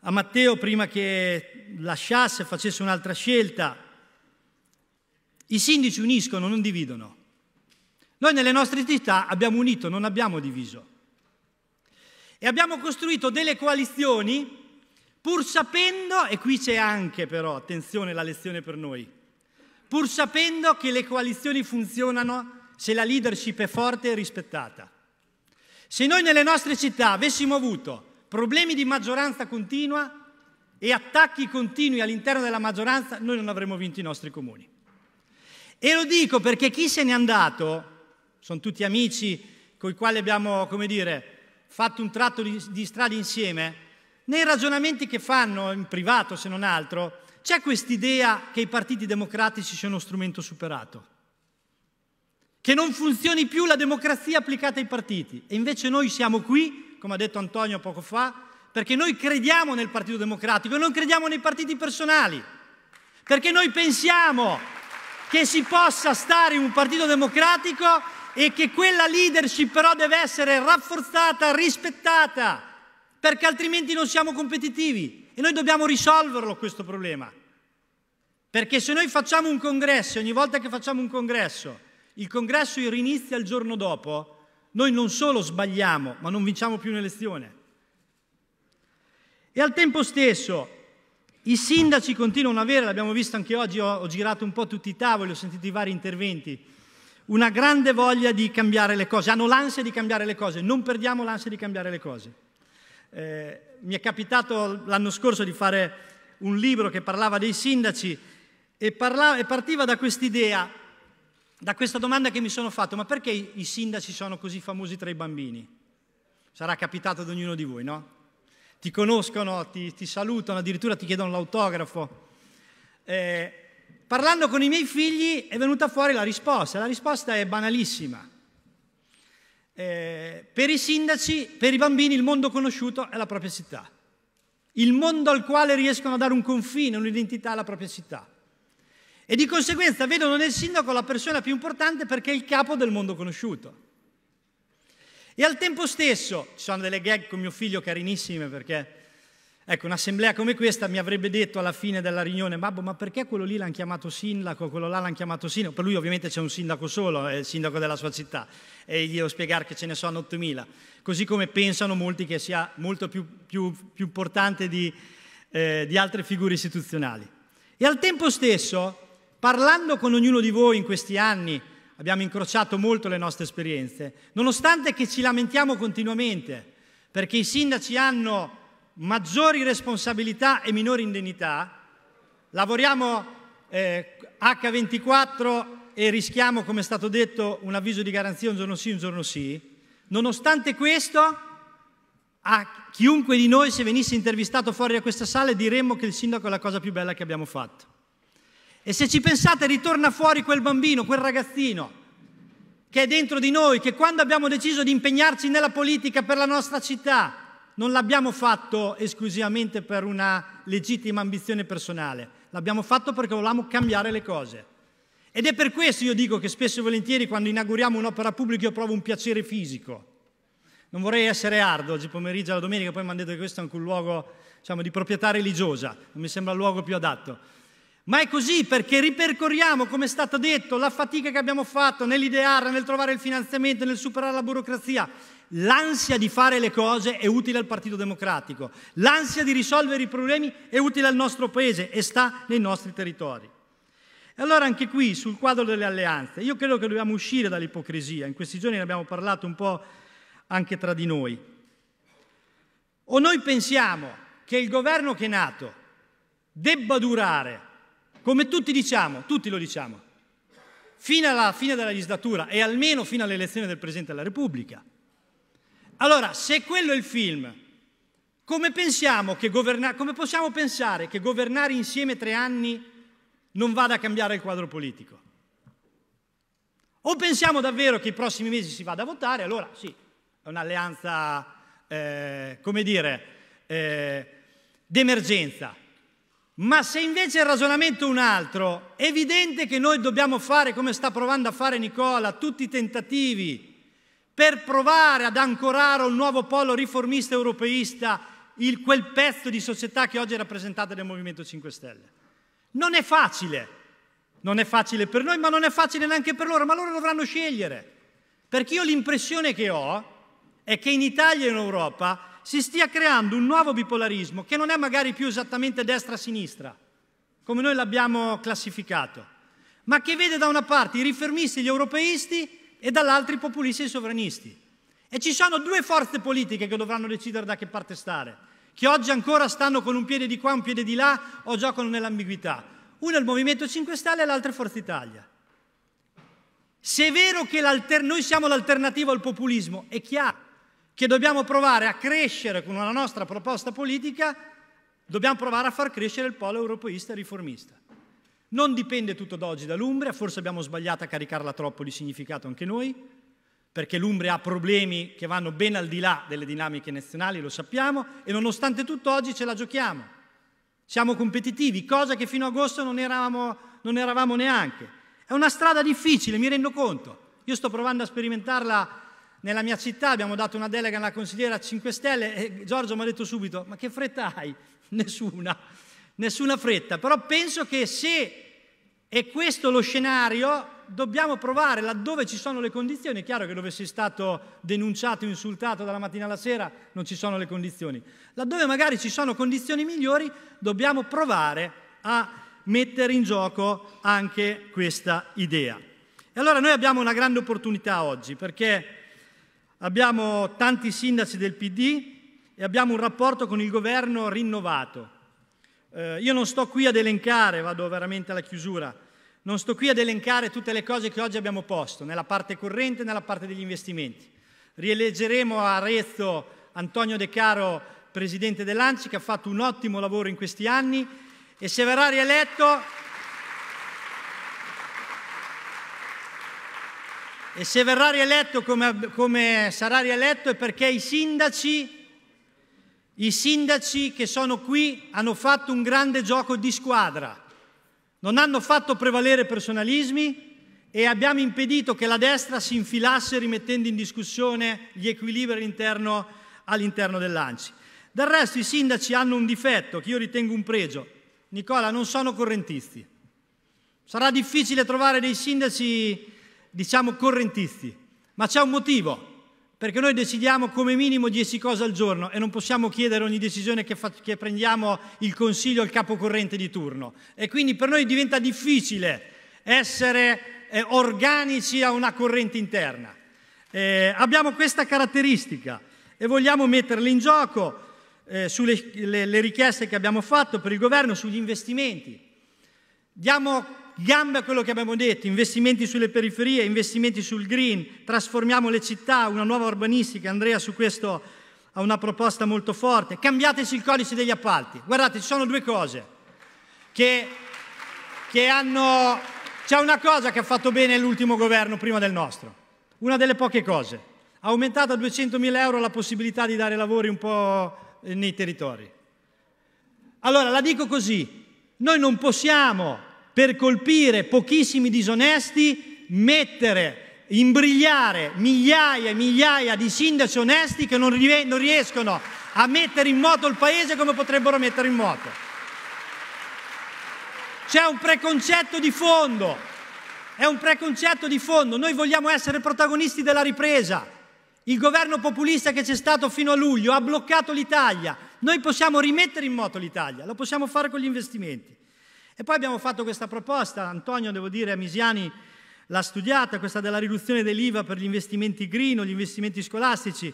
a Matteo prima che lasciasse, facesse un'altra scelta, i sindaci uniscono, non dividono. Noi nelle nostre città abbiamo unito, non abbiamo diviso. E abbiamo costruito delle coalizioni pur sapendo, e qui c'è anche però, attenzione la lezione per noi, pur sapendo che le coalizioni funzionano se la leadership è forte e rispettata. Se noi nelle nostre città avessimo avuto problemi di maggioranza continua e attacchi continui all'interno della maggioranza, noi non avremmo vinto i nostri comuni. E lo dico perché chi se n'è andato sono tutti amici con i quali abbiamo, come dire, fatto un tratto di, di strada insieme, nei ragionamenti che fanno in privato, se non altro, c'è quest'idea che i partiti democratici siano uno strumento superato, che non funzioni più la democrazia applicata ai partiti. E invece noi siamo qui, come ha detto Antonio poco fa, perché noi crediamo nel Partito Democratico e non crediamo nei partiti personali, perché noi pensiamo che si possa stare in un partito democratico e che quella leadership però deve essere rafforzata, rispettata, perché altrimenti non siamo competitivi e noi dobbiamo risolverlo questo problema. Perché se noi facciamo un congresso, ogni volta che facciamo un congresso, il congresso rinizia il giorno dopo, noi non solo sbagliamo, ma non vinciamo più un'elezione. E al tempo stesso i sindaci continuano ad avere, l'abbiamo visto anche oggi, ho, ho girato un po' tutti i tavoli, ho sentito i vari interventi, una grande voglia di cambiare le cose, hanno l'ansia di cambiare le cose, non perdiamo l'ansia di cambiare le cose. Eh, mi è capitato l'anno scorso di fare un libro che parlava dei sindaci e, parlava, e partiva da quest'idea, da questa domanda che mi sono fatto, ma perché i sindaci sono così famosi tra i bambini? Sarà capitato ad ognuno di voi, no? Ti conoscono, ti, ti salutano, addirittura ti chiedono l'autografo. Eh, Parlando con i miei figli è venuta fuori la risposta, la risposta è banalissima. Eh, per i sindaci, per i bambini, il mondo conosciuto è la propria città. Il mondo al quale riescono a dare un confine, un'identità alla propria città. E di conseguenza vedono nel sindaco la persona più importante perché è il capo del mondo conosciuto. E al tempo stesso, ci sono delle gag con mio figlio carinissime perché Ecco, un'assemblea come questa mi avrebbe detto alla fine della riunione, babbo, ma perché quello lì l'hanno chiamato sindaco, quello là l'hanno chiamato sindaco? Per lui ovviamente c'è un sindaco solo, è il sindaco della sua città, e gli devo spiegare che ce ne sono 8.000. Così come pensano molti che sia molto più, più, più importante di, eh, di altre figure istituzionali. E al tempo stesso, parlando con ognuno di voi in questi anni, abbiamo incrociato molto le nostre esperienze, nonostante che ci lamentiamo continuamente, perché i sindaci hanno maggiori responsabilità e minori indennità, lavoriamo eh, H24 e rischiamo, come è stato detto, un avviso di garanzia un giorno sì, un giorno sì. Nonostante questo, a chiunque di noi, se venisse intervistato fuori da questa sala, diremmo che il sindaco è la cosa più bella che abbiamo fatto. E se ci pensate, ritorna fuori quel bambino, quel ragazzino che è dentro di noi, che quando abbiamo deciso di impegnarci nella politica per la nostra città, non l'abbiamo fatto esclusivamente per una legittima ambizione personale, l'abbiamo fatto perché volevamo cambiare le cose. Ed è per questo io dico che spesso e volentieri quando inauguriamo un'opera pubblica io provo un piacere fisico. Non vorrei essere ardo, oggi pomeriggio alla domenica poi mi hanno detto che questo è anche un luogo diciamo, di proprietà religiosa, non mi sembra il luogo più adatto. Ma è così perché ripercorriamo, come è stato detto, la fatica che abbiamo fatto nell'ideare, nel trovare il finanziamento, nel superare la burocrazia L'ansia di fare le cose è utile al Partito Democratico, l'ansia di risolvere i problemi è utile al nostro Paese e sta nei nostri territori. E allora anche qui, sul quadro delle alleanze, io credo che dobbiamo uscire dall'ipocrisia, in questi giorni ne abbiamo parlato un po' anche tra di noi. O noi pensiamo che il governo che è nato debba durare, come tutti diciamo, tutti lo diciamo, fino alla fine della legislatura e almeno fino all'elezione del Presidente della Repubblica, allora, se quello è il film, come, governa- come possiamo pensare che governare insieme tre anni non vada a cambiare il quadro politico? O pensiamo davvero che i prossimi mesi si vada a votare, allora sì, è un'alleanza, eh, come dire, eh, d'emergenza. Ma se invece il ragionamento è un altro, è evidente che noi dobbiamo fare, come sta provando a fare Nicola, tutti i tentativi per provare ad ancorare un nuovo polo riformista europeista, il, quel pezzo di società che oggi è rappresentato dal Movimento 5 Stelle. Non è facile, non è facile per noi, ma non è facile neanche per loro, ma loro dovranno scegliere. Perché io l'impressione che ho è che in Italia e in Europa si stia creando un nuovo bipolarismo che non è magari più esattamente destra-sinistra, come noi l'abbiamo classificato, ma che vede da una parte i riformisti e gli europeisti e dall'altro i populisti e i sovranisti. E ci sono due forze politiche che dovranno decidere da che parte stare, che oggi ancora stanno con un piede di qua, un piede di là o giocano nell'ambiguità. Uno è il Movimento 5 Stelle e l'altro è Forza Italia. Se è vero che noi siamo l'alternativa al populismo, è chiaro che dobbiamo provare a crescere con la nostra proposta politica, dobbiamo provare a far crescere il polo europeista e riformista. Non dipende tutto da oggi dall'Umbria, forse abbiamo sbagliato a caricarla troppo di significato anche noi, perché l'Umbria ha problemi che vanno ben al di là delle dinamiche nazionali, lo sappiamo, e nonostante tutto oggi ce la giochiamo. Siamo competitivi, cosa che fino a agosto non eravamo, non eravamo neanche. È una strada difficile, mi rendo conto. Io sto provando a sperimentarla nella mia città, abbiamo dato una delega alla consigliera 5 Stelle e Giorgio mi ha detto subito, ma che fretta hai? Nessuna nessuna fretta, però penso che se è questo lo scenario, dobbiamo provare laddove ci sono le condizioni. È chiaro che dove sei stato denunciato, insultato dalla mattina alla sera, non ci sono le condizioni. Laddove magari ci sono condizioni migliori, dobbiamo provare a mettere in gioco anche questa idea. E allora noi abbiamo una grande opportunità oggi, perché abbiamo tanti sindaci del PD e abbiamo un rapporto con il governo rinnovato. Eh, io non sto qui ad elencare, vado veramente alla chiusura, non sto qui ad elencare tutte le cose che oggi abbiamo posto, nella parte corrente e nella parte degli investimenti. Rieleggeremo a Arezzo Antonio De Caro, presidente dell'ANCI, che ha fatto un ottimo lavoro in questi anni e se verrà rieletto E se verrà rieletto come, come, sarà rieletto è perché i sindaci i sindaci che sono qui hanno fatto un grande gioco di squadra, non hanno fatto prevalere personalismi e abbiamo impedito che la destra si infilasse rimettendo in discussione gli equilibri all'interno, all'interno dell'ANCI. Del resto i sindaci hanno un difetto che io ritengo un pregio. Nicola, non sono correntisti. Sarà difficile trovare dei sindaci, diciamo, correntisti, ma c'è un motivo. Perché noi decidiamo come minimo 10 cose al giorno e non possiamo chiedere ogni decisione che, fa- che prendiamo il consiglio al capo corrente di turno. E quindi per noi diventa difficile essere eh, organici a una corrente interna. Eh, abbiamo questa caratteristica e vogliamo metterla in gioco eh, sulle le, le richieste che abbiamo fatto per il governo sugli investimenti. Diamo gambe a quello che abbiamo detto, investimenti sulle periferie, investimenti sul green, trasformiamo le città, una nuova urbanistica, Andrea su questo ha una proposta molto forte, cambiateci il codice degli appalti. Guardate, ci sono due cose che, che hanno... C'è una cosa che ha fatto bene l'ultimo governo prima del nostro, una delle poche cose, ha aumentato a 200.000 euro la possibilità di dare lavori un po' nei territori. Allora, la dico così, noi non possiamo per colpire pochissimi disonesti, mettere, imbrigliare migliaia e migliaia di sindaci onesti che non, riescono a mettere in moto il paese come potrebbero mettere in moto. C'è un preconcetto di fondo, è un preconcetto di fondo, noi vogliamo essere protagonisti della ripresa. Il governo populista che c'è stato fino a luglio ha bloccato l'Italia. Noi possiamo rimettere in moto l'Italia, lo possiamo fare con gli investimenti. E poi abbiamo fatto questa proposta, Antonio, devo dire, a Misiani l'ha studiata, questa della riduzione dell'IVA per gli investimenti green o gli investimenti scolastici.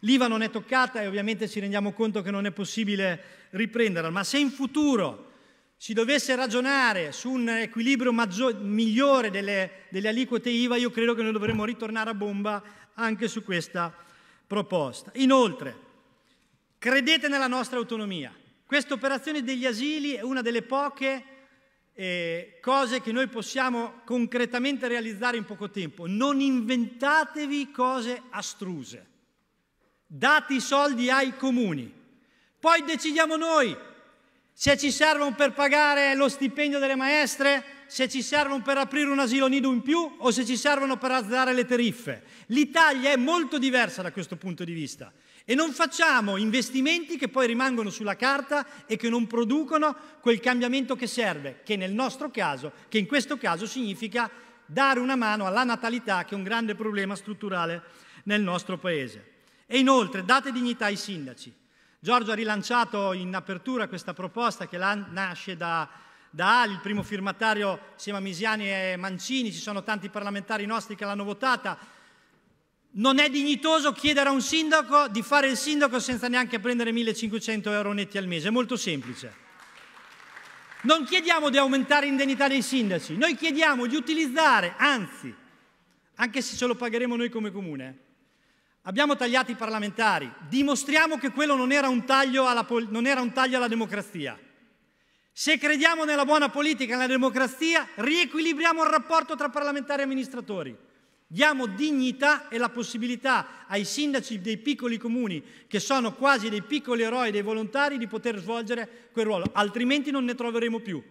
L'IVA non è toccata e ovviamente ci rendiamo conto che non è possibile riprenderla, ma se in futuro si dovesse ragionare su un equilibrio maggiore, migliore delle, delle aliquote IVA, io credo che noi dovremmo ritornare a bomba anche su questa proposta. Inoltre, credete nella nostra autonomia. Questa operazione degli asili è una delle poche eh, cose che noi possiamo concretamente realizzare in poco tempo. Non inventatevi cose astruse. Date i soldi ai comuni. Poi decidiamo noi se ci servono per pagare lo stipendio delle maestre, se ci servono per aprire un asilo nido in più o se ci servono per alzare le tariffe. L'Italia è molto diversa da questo punto di vista. E non facciamo investimenti che poi rimangono sulla carta e che non producono quel cambiamento che serve, che nel nostro caso, che in questo caso significa dare una mano alla natalità, che è un grande problema strutturale nel nostro Paese. E inoltre date dignità ai sindaci. Giorgio ha rilanciato in apertura questa proposta che nasce da, da Ali, il primo firmatario insieme a Misiani e Mancini, ci sono tanti parlamentari nostri che l'hanno votata, non è dignitoso chiedere a un sindaco di fare il sindaco senza neanche prendere 1500 euro netti al mese, è molto semplice. Non chiediamo di aumentare l'indennità dei sindaci, noi chiediamo di utilizzare, anzi, anche se ce lo pagheremo noi come comune, abbiamo tagliato i parlamentari, dimostriamo che quello non era un taglio alla, un taglio alla democrazia. Se crediamo nella buona politica e nella democrazia, riequilibriamo il rapporto tra parlamentari e amministratori. Diamo dignità e la possibilità ai sindaci dei piccoli comuni, che sono quasi dei piccoli eroi, dei volontari, di poter svolgere quel ruolo, altrimenti non ne troveremo più.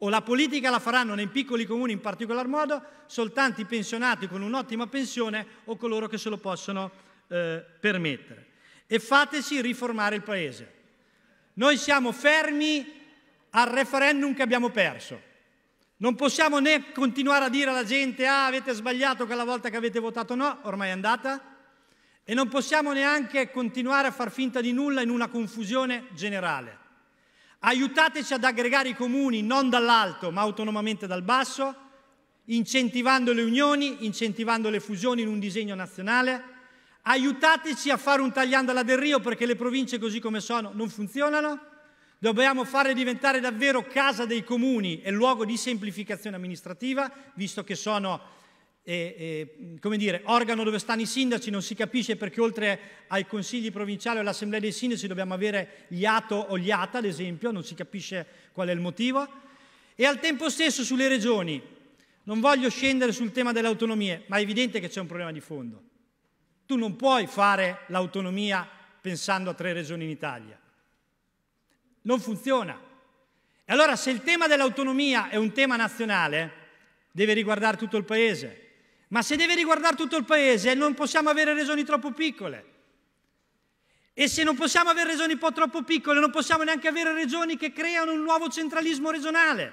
O la politica la faranno nei piccoli comuni in particolar modo soltanto i pensionati con un'ottima pensione o coloro che se lo possono eh, permettere. E fateci riformare il Paese. Noi siamo fermi al referendum che abbiamo perso. Non possiamo né continuare a dire alla gente ah avete sbagliato quella volta che avete votato no, ormai è andata, e non possiamo neanche continuare a far finta di nulla in una confusione generale. Aiutateci ad aggregare i comuni non dall'alto ma autonomamente dal basso, incentivando le unioni, incentivando le fusioni in un disegno nazionale. Aiutateci a fare un tagliando alla del Rio perché le province così come sono non funzionano Dobbiamo fare diventare davvero casa dei comuni e luogo di semplificazione amministrativa, visto che sono eh, eh, come dire, organo dove stanno i sindaci, non si capisce perché oltre ai consigli provinciali o all'assemblea dei sindaci dobbiamo avere gli ATO o gli ATA, ad esempio, non si capisce qual è il motivo. E al tempo stesso sulle regioni, non voglio scendere sul tema delle autonomie, ma è evidente che c'è un problema di fondo. Tu non puoi fare l'autonomia pensando a tre regioni in Italia. Non funziona. E allora se il tema dell'autonomia è un tema nazionale, deve riguardare tutto il Paese. Ma se deve riguardare tutto il Paese non possiamo avere regioni troppo piccole. E se non possiamo avere regioni un po' troppo piccole, non possiamo neanche avere regioni che creano un nuovo centralismo regionale.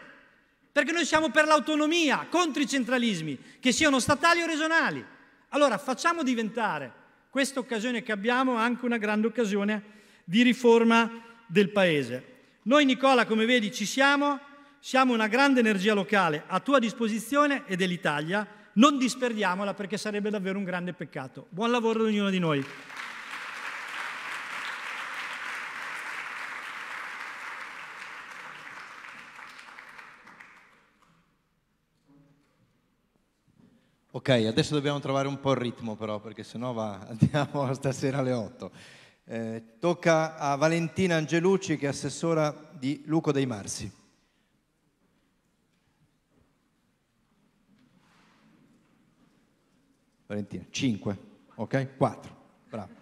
Perché noi siamo per l'autonomia, contro i centralismi, che siano statali o regionali. Allora facciamo diventare questa occasione che abbiamo anche una grande occasione di riforma del Paese. Noi Nicola, come vedi, ci siamo, siamo una grande energia locale a tua disposizione e dell'Italia, non disperdiamola perché sarebbe davvero un grande peccato. Buon lavoro ad ognuno di noi. Ok, adesso dobbiamo trovare un po' il ritmo però, perché sennò va, andiamo stasera alle 8. Eh, tocca a Valentina Angelucci che è assessora di Luco dei Marsi. Valentina, 5, ok? 4, bravo.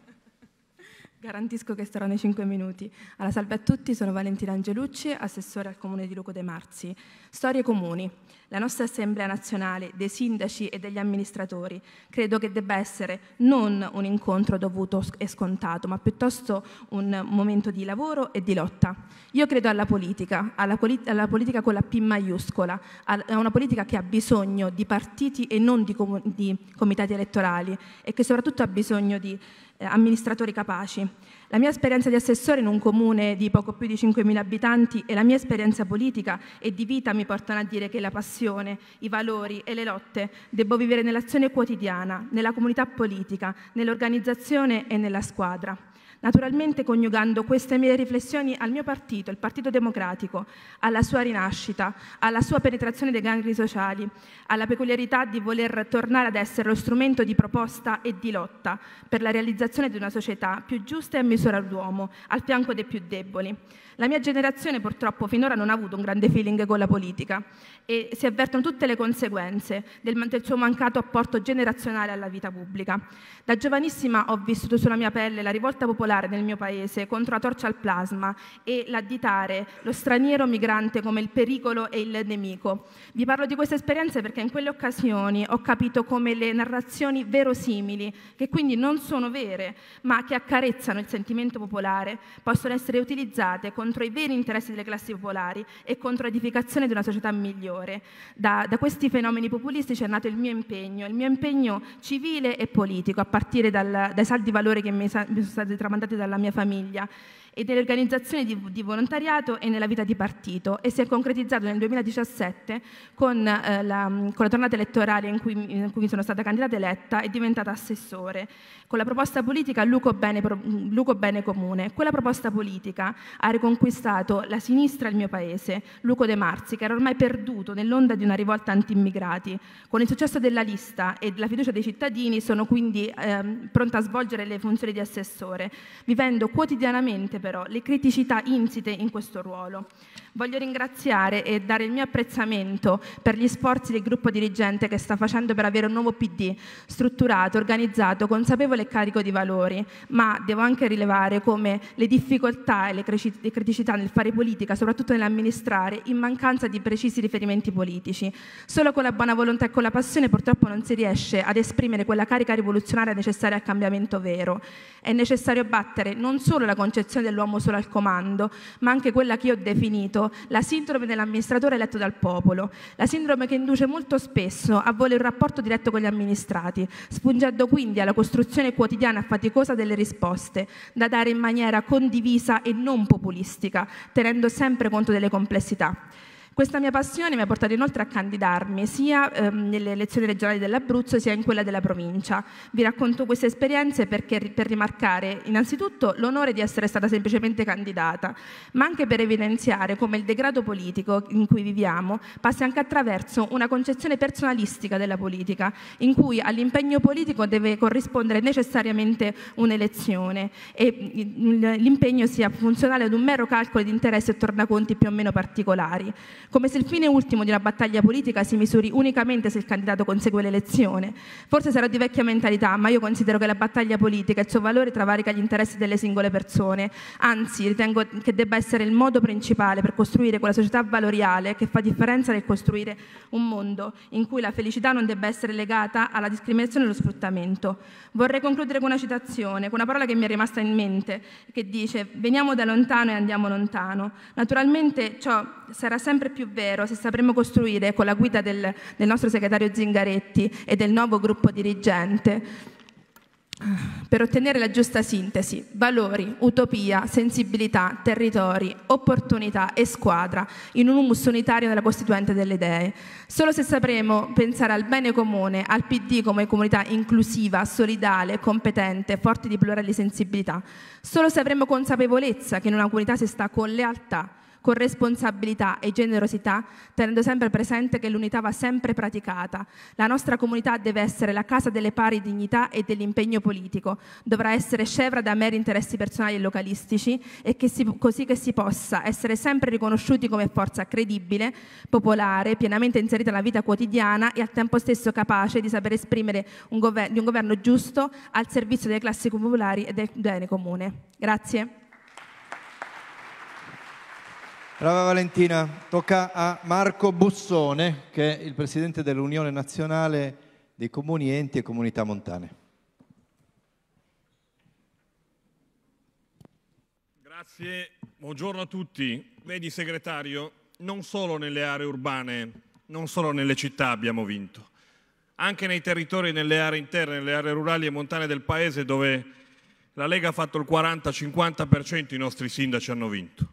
Garantisco che starò nei 5 minuti. Alla salve a tutti, sono Valentina Angelucci, assessore al Comune di Luco De Marzi. Storie comuni. La nostra Assemblea nazionale dei sindaci e degli amministratori credo che debba essere non un incontro dovuto e scontato, ma piuttosto un momento di lavoro e di lotta. Io credo alla politica, alla, polit- alla politica con la P maiuscola, a una politica che ha bisogno di partiti e non di, com- di comitati elettorali e che soprattutto ha bisogno di eh, amministratori capaci. La mia esperienza di assessore in un comune di poco più di 5.000 abitanti e la mia esperienza politica e di vita mi portano a dire che la passione, i valori e le lotte devo vivere nell'azione quotidiana, nella comunità politica, nell'organizzazione e nella squadra naturalmente coniugando queste mie riflessioni al mio partito, il Partito Democratico, alla sua rinascita, alla sua penetrazione dei gangli sociali, alla peculiarità di voler tornare ad essere lo strumento di proposta e di lotta per la realizzazione di una società più giusta e a misura all'uomo, al fianco dei più deboli. La mia generazione purtroppo finora non ha avuto un grande feeling con la politica e si avvertono tutte le conseguenze del, del suo mancato apporto generazionale alla vita pubblica. Da giovanissima ho vissuto sulla mia pelle la rivolta popolare nel mio paese contro la torcia al plasma e l'additare lo straniero migrante come il pericolo e il nemico. Vi parlo di queste esperienze perché in quelle occasioni ho capito come le narrazioni verosimili, che quindi non sono vere, ma che accarezzano il sentimento popolare, possono essere utilizzate con contro i veri interessi delle classi popolari e contro l'edificazione di una società migliore. Da, da questi fenomeni populisti è nato il mio impegno, il mio impegno civile e politico, a partire dal, dai saldi valori che mi, mi sono stati tramandati dalla mia famiglia e delle organizzazioni di, di, volontariato e nella vita di partito e si è concretizzato nel 2017 con, eh, la, con la, tornata elettorale in cui, in cui, sono stata candidata eletta e diventata assessore, con la proposta politica Luco Bene, Luco Bene Comune. Quella proposta politica ha riconquistato la sinistra del mio paese, Luco De Marzi, che era ormai perduto nell'onda di una rivolta anti-immigrati. Con il successo della lista e la fiducia dei cittadini sono quindi eh, pronta a svolgere le funzioni di assessore, vivendo quotidianamente però le criticità insite in questo ruolo. Voglio ringraziare e dare il mio apprezzamento per gli sforzi del gruppo dirigente che sta facendo per avere un nuovo PD strutturato, organizzato, consapevole e carico di valori, ma devo anche rilevare come le difficoltà e le criticità nel fare politica, soprattutto nell'amministrare, in mancanza di precisi riferimenti politici. Solo con la buona volontà e con la passione purtroppo non si riesce ad esprimere quella carica rivoluzionaria necessaria al cambiamento vero. È necessario battere non solo la concezione dell'uomo solo al comando, ma anche quella che io ho definito la sindrome dell'amministratore eletto dal popolo, la sindrome che induce molto spesso a voler un rapporto diretto con gli amministrati, spungendo quindi alla costruzione quotidiana e faticosa delle risposte, da dare in maniera condivisa e non populistica, tenendo sempre conto delle complessità. Questa mia passione mi ha portato inoltre a candidarmi sia ehm, nelle elezioni regionali dell'Abruzzo sia in quella della provincia. Vi racconto queste esperienze perché, per rimarcare innanzitutto l'onore di essere stata semplicemente candidata, ma anche per evidenziare come il degrado politico in cui viviamo passi anche attraverso una concezione personalistica della politica, in cui all'impegno politico deve corrispondere necessariamente un'elezione e mhmm, l'impegno sia funzionale ad un mero calcolo di interessi e tornaconti più o meno particolari come se il fine ultimo di una battaglia politica si misuri unicamente se il candidato consegue l'elezione. Forse sarò di vecchia mentalità, ma io considero che la battaglia politica e il suo valore travarica gli interessi delle singole persone, anzi ritengo che debba essere il modo principale per costruire quella società valoriale che fa differenza nel costruire un mondo in cui la felicità non debba essere legata alla discriminazione e allo sfruttamento. Vorrei concludere con una citazione, con una parola che mi è rimasta in mente, che dice veniamo da lontano e andiamo lontano. Naturalmente ciò sarà sempre più più vero se sapremo costruire con la guida del, del nostro segretario Zingaretti e del nuovo gruppo dirigente per ottenere la giusta sintesi, valori, utopia, sensibilità, territori, opportunità e squadra in un humus unitario della Costituente delle idee. Solo se sapremo pensare al bene comune, al PD come comunità inclusiva, solidale, competente, forte di plurali sensibilità, solo se avremo consapevolezza che in una comunità si sta con lealtà, con responsabilità e generosità, tenendo sempre presente che l'unità va sempre praticata. La nostra comunità deve essere la casa delle pari dignità e dell'impegno politico, dovrà essere scevra da meri interessi personali e localistici e che si, così che si possa essere sempre riconosciuti come forza credibile, popolare, pienamente inserita nella vita quotidiana e al tempo stesso capace di saper esprimere un gover- di un governo giusto al servizio delle classi popolari e del bene comune. Grazie. Brava Valentina, tocca a Marco Bussone, che è il presidente dell'Unione Nazionale dei Comuni, Enti e Comunità Montane. Grazie, buongiorno a tutti. Vedi segretario, non solo nelle aree urbane, non solo nelle città abbiamo vinto, anche nei territori, nelle aree interne, nelle aree rurali e montane del Paese dove la Lega ha fatto il 40-50% i nostri sindaci hanno vinto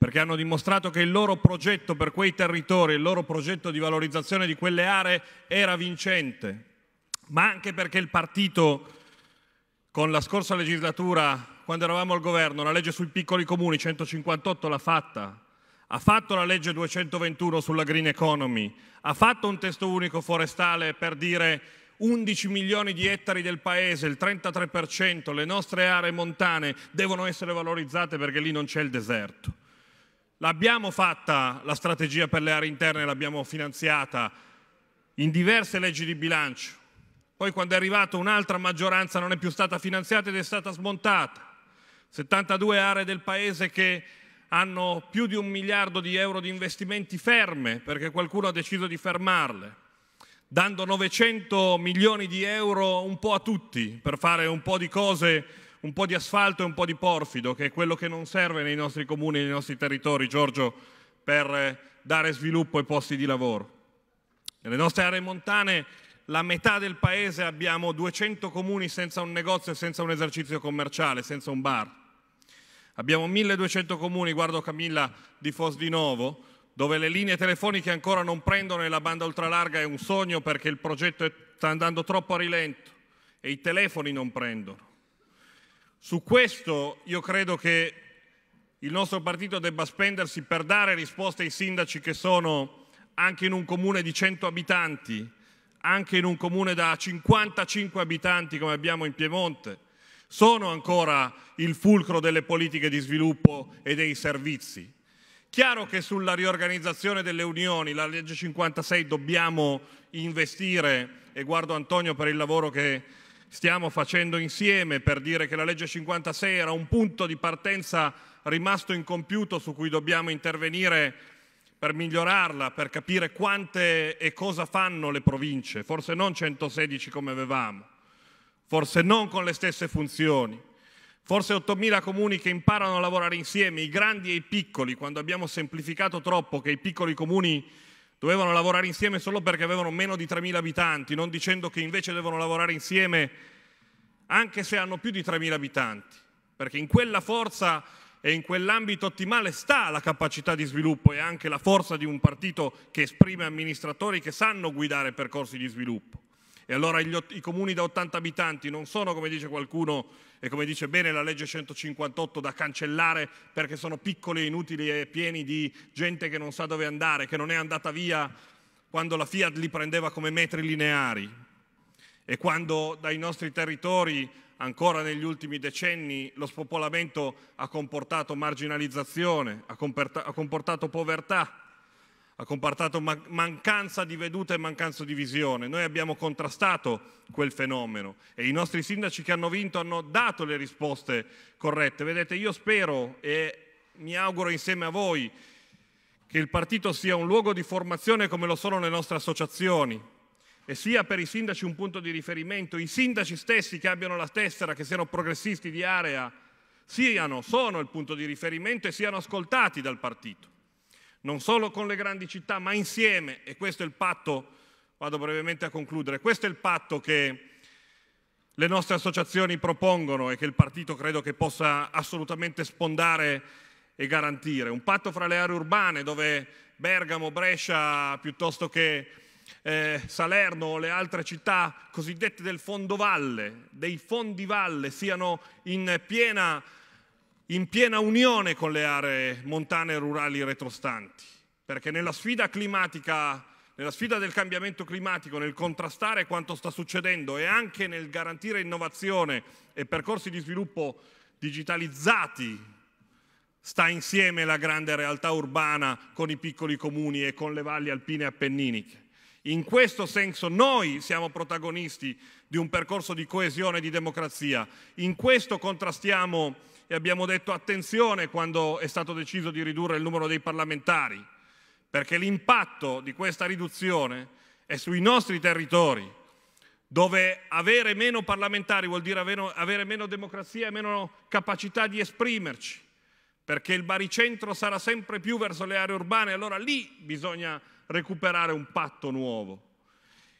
perché hanno dimostrato che il loro progetto per quei territori, il loro progetto di valorizzazione di quelle aree era vincente, ma anche perché il partito con la scorsa legislatura, quando eravamo al governo, la legge sui piccoli comuni 158 l'ha fatta, ha fatto la legge 221 sulla green economy, ha fatto un testo unico forestale per dire 11 milioni di ettari del paese, il 33%, le nostre aree montane devono essere valorizzate perché lì non c'è il deserto. L'abbiamo fatta la strategia per le aree interne, l'abbiamo finanziata in diverse leggi di bilancio. Poi quando è arrivata un'altra maggioranza non è più stata finanziata ed è stata smontata. 72 aree del Paese che hanno più di un miliardo di euro di investimenti ferme perché qualcuno ha deciso di fermarle, dando 900 milioni di euro un po' a tutti per fare un po' di cose un po' di asfalto e un po' di porfido, che è quello che non serve nei nostri comuni e nei nostri territori, Giorgio, per eh, dare sviluppo ai posti di lavoro. Nelle nostre aree montane la metà del paese abbiamo 200 comuni senza un negozio e senza un esercizio commerciale, senza un bar. Abbiamo 1200 comuni, guardo Camilla di Fos di Novo, dove le linee telefoniche ancora non prendono e la banda ultralarga è un sogno perché il progetto sta andando troppo a rilento e i telefoni non prendono. Su questo io credo che il nostro partito debba spendersi per dare risposte ai sindaci che sono anche in un comune di 100 abitanti, anche in un comune da 55 abitanti come abbiamo in Piemonte, sono ancora il fulcro delle politiche di sviluppo e dei servizi. Chiaro che sulla riorganizzazione delle unioni, la legge 56, dobbiamo investire, e guardo Antonio per il lavoro che stiamo facendo insieme per dire che la legge 56 era un punto di partenza rimasto incompiuto su cui dobbiamo intervenire per migliorarla, per capire quante e cosa fanno le province, forse non 116 come avevamo, forse non con le stesse funzioni, forse 8.000 comuni che imparano a lavorare insieme, i grandi e i piccoli, quando abbiamo semplificato troppo che i piccoli comuni dovevano lavorare insieme solo perché avevano meno di 3.000 abitanti, non dicendo che invece devono lavorare insieme anche se hanno più di 3.000 abitanti, perché in quella forza e in quell'ambito ottimale sta la capacità di sviluppo e anche la forza di un partito che esprime amministratori che sanno guidare percorsi di sviluppo. E allora gli, i comuni da 80 abitanti non sono, come dice qualcuno, e come dice bene la legge 158 da cancellare perché sono piccoli, e inutili e pieni di gente che non sa dove andare, che non è andata via quando la Fiat li prendeva come metri lineari e quando dai nostri territori ancora negli ultimi decenni lo spopolamento ha comportato marginalizzazione, ha comportato povertà ha comportato mancanza di veduta e mancanza di visione. Noi abbiamo contrastato quel fenomeno e i nostri sindaci che hanno vinto hanno dato le risposte corrette. Vedete, io spero e mi auguro insieme a voi che il partito sia un luogo di formazione come lo sono le nostre associazioni e sia per i sindaci un punto di riferimento, i sindaci stessi che abbiano la tessera, che siano progressisti di area, siano, sono il punto di riferimento e siano ascoltati dal partito non solo con le grandi città, ma insieme, e questo è il patto, vado brevemente a concludere, questo è il patto che le nostre associazioni propongono e che il partito credo che possa assolutamente spondare e garantire. Un patto fra le aree urbane dove Bergamo, Brescia, piuttosto che eh, Salerno o le altre città cosiddette del fondovalle, dei fondi valle, siano in piena in piena unione con le aree montane e rurali retrostanti, perché nella sfida climatica, nella sfida del cambiamento climatico, nel contrastare quanto sta succedendo e anche nel garantire innovazione e percorsi di sviluppo digitalizzati, sta insieme la grande realtà urbana con i piccoli comuni e con le valli alpine e appenniniche. In questo senso noi siamo protagonisti di un percorso di coesione e di democrazia, in questo contrastiamo e abbiamo detto attenzione quando è stato deciso di ridurre il numero dei parlamentari, perché l'impatto di questa riduzione è sui nostri territori, dove avere meno parlamentari vuol dire avere, meno democrazia e meno capacità di esprimerci, perché il baricentro sarà sempre più verso le aree urbane, allora lì bisogna recuperare un patto nuovo.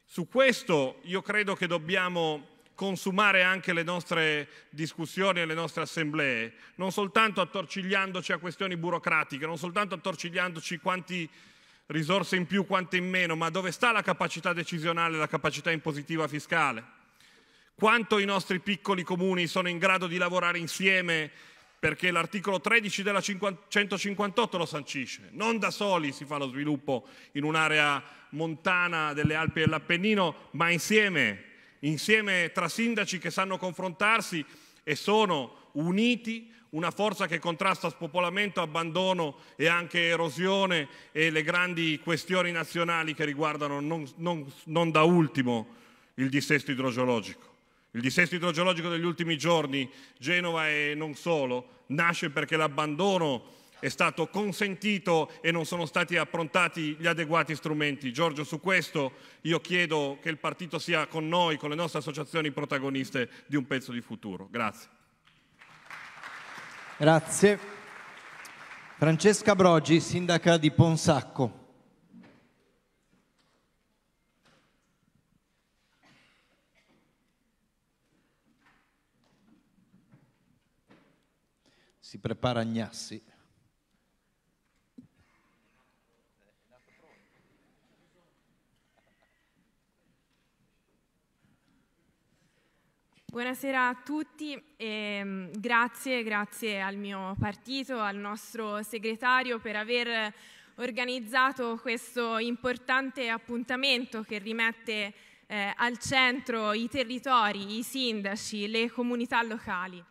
Su questo io credo che dobbiamo consumare anche le nostre discussioni e le nostre assemblee, non soltanto attorcigliandoci a questioni burocratiche, non soltanto attorcigliandoci quanti risorse in più, quante in meno, ma dove sta la capacità decisionale, la capacità impositiva fiscale? Quanto i nostri piccoli comuni sono in grado di lavorare insieme perché l'articolo 13 della 158 lo sancisce. Non da soli si fa lo sviluppo in un'area montana delle Alpi e dell'Appennino, ma insieme insieme tra sindaci che sanno confrontarsi e sono uniti, una forza che contrasta spopolamento, abbandono e anche erosione e le grandi questioni nazionali che riguardano non, non, non da ultimo il dissesto idrogeologico. Il dissesto idrogeologico degli ultimi giorni, Genova e non solo, nasce perché l'abbandono è stato consentito e non sono stati approntati gli adeguati strumenti. Giorgio, su questo io chiedo che il partito sia con noi, con le nostre associazioni protagoniste di un pezzo di futuro. Grazie. Grazie. Francesca Brogi, sindaca di Ponsacco. si prepara Agnassi. Buonasera a tutti e mm, grazie, grazie al mio partito, al nostro segretario per aver organizzato questo importante appuntamento che rimette eh, al centro i territori, i sindaci, le comunità locali.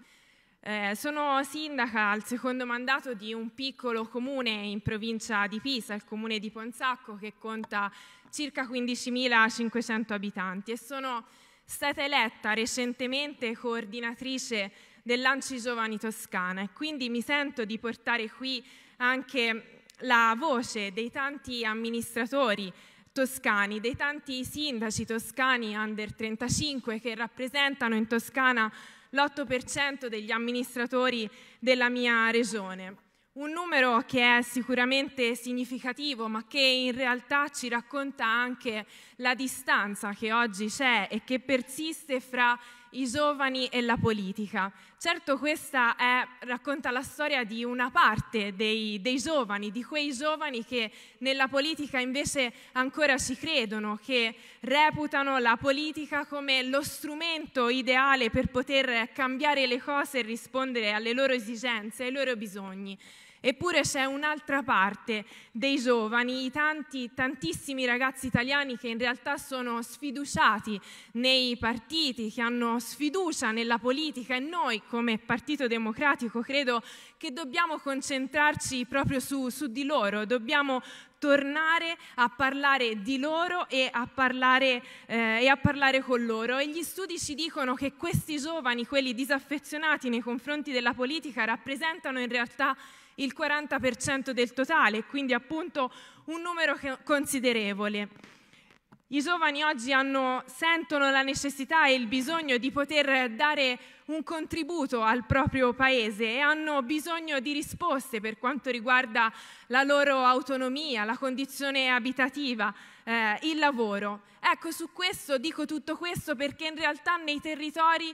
Eh, sono sindaca al secondo mandato di un piccolo comune in provincia di Pisa, il comune di Ponsacco, che conta circa 15.500 abitanti e sono stata eletta recentemente coordinatrice dell'Anci Giovani Toscana e quindi mi sento di portare qui anche la voce dei tanti amministratori toscani, dei tanti sindaci toscani under 35 che rappresentano in Toscana l'8% degli amministratori della mia regione. Un numero che è sicuramente significativo, ma che in realtà ci racconta anche la distanza che oggi c'è e che persiste fra i giovani e la politica. Certo questa è, racconta la storia di una parte dei, dei, giovani, di quei giovani che nella politica invece ancora ci credono, che reputano la politica come lo strumento ideale per poter cambiare le cose e rispondere alle loro esigenze, ai loro bisogni. Eppure c'è un'altra parte dei giovani, i tanti, tantissimi ragazzi italiani che in realtà sono sfiduciati nei partiti, che hanno sfiducia nella politica e noi come Partito Democratico credo che dobbiamo concentrarci proprio su, su di loro, dobbiamo tornare a parlare di loro e a parlare, eh, e a parlare con loro. E gli studi ci dicono che questi giovani, quelli disaffezionati nei confronti della politica, rappresentano in realtà il 40% del totale, quindi appunto un numero considerevole. I giovani oggi hanno, sentono la necessità e il bisogno di poter dare un contributo al proprio paese e hanno bisogno di risposte per quanto riguarda la loro autonomia, la condizione abitativa, eh, il lavoro. Ecco, su questo dico tutto questo perché in realtà nei territori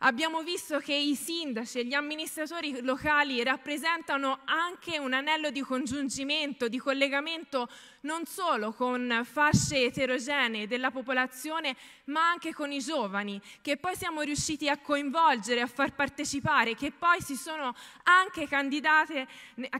Abbiamo visto che i sindaci e gli amministratori locali rappresentano anche un anello di congiungimento, di collegamento non solo con fasce eterogenee della popolazione, ma anche con i giovani, che poi siamo riusciti a coinvolgere, a far partecipare, che poi si sono anche candidate,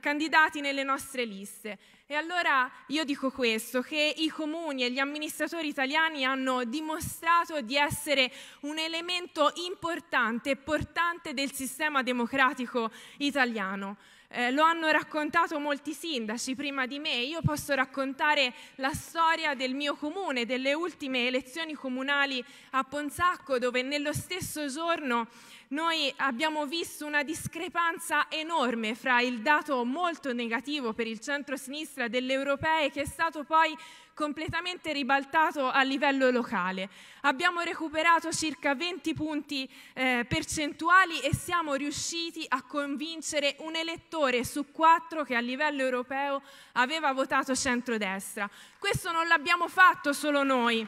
candidati nelle nostre liste. E allora io dico questo, che i comuni e gli amministratori italiani hanno dimostrato di essere un elemento importante e portante del sistema democratico italiano. Eh, lo hanno raccontato molti sindaci prima di me, io posso raccontare la storia del mio comune, delle ultime elezioni comunali a Ponzacco, dove nello stesso giorno noi abbiamo visto una discrepanza enorme fra il dato molto negativo per il centro-sinistra delle europee che è stato poi completamente ribaltato a livello locale. Abbiamo recuperato circa 20 punti eh, percentuali e siamo riusciti a convincere un elettore su quattro che a livello europeo aveva votato centrodestra. Questo non l'abbiamo fatto solo noi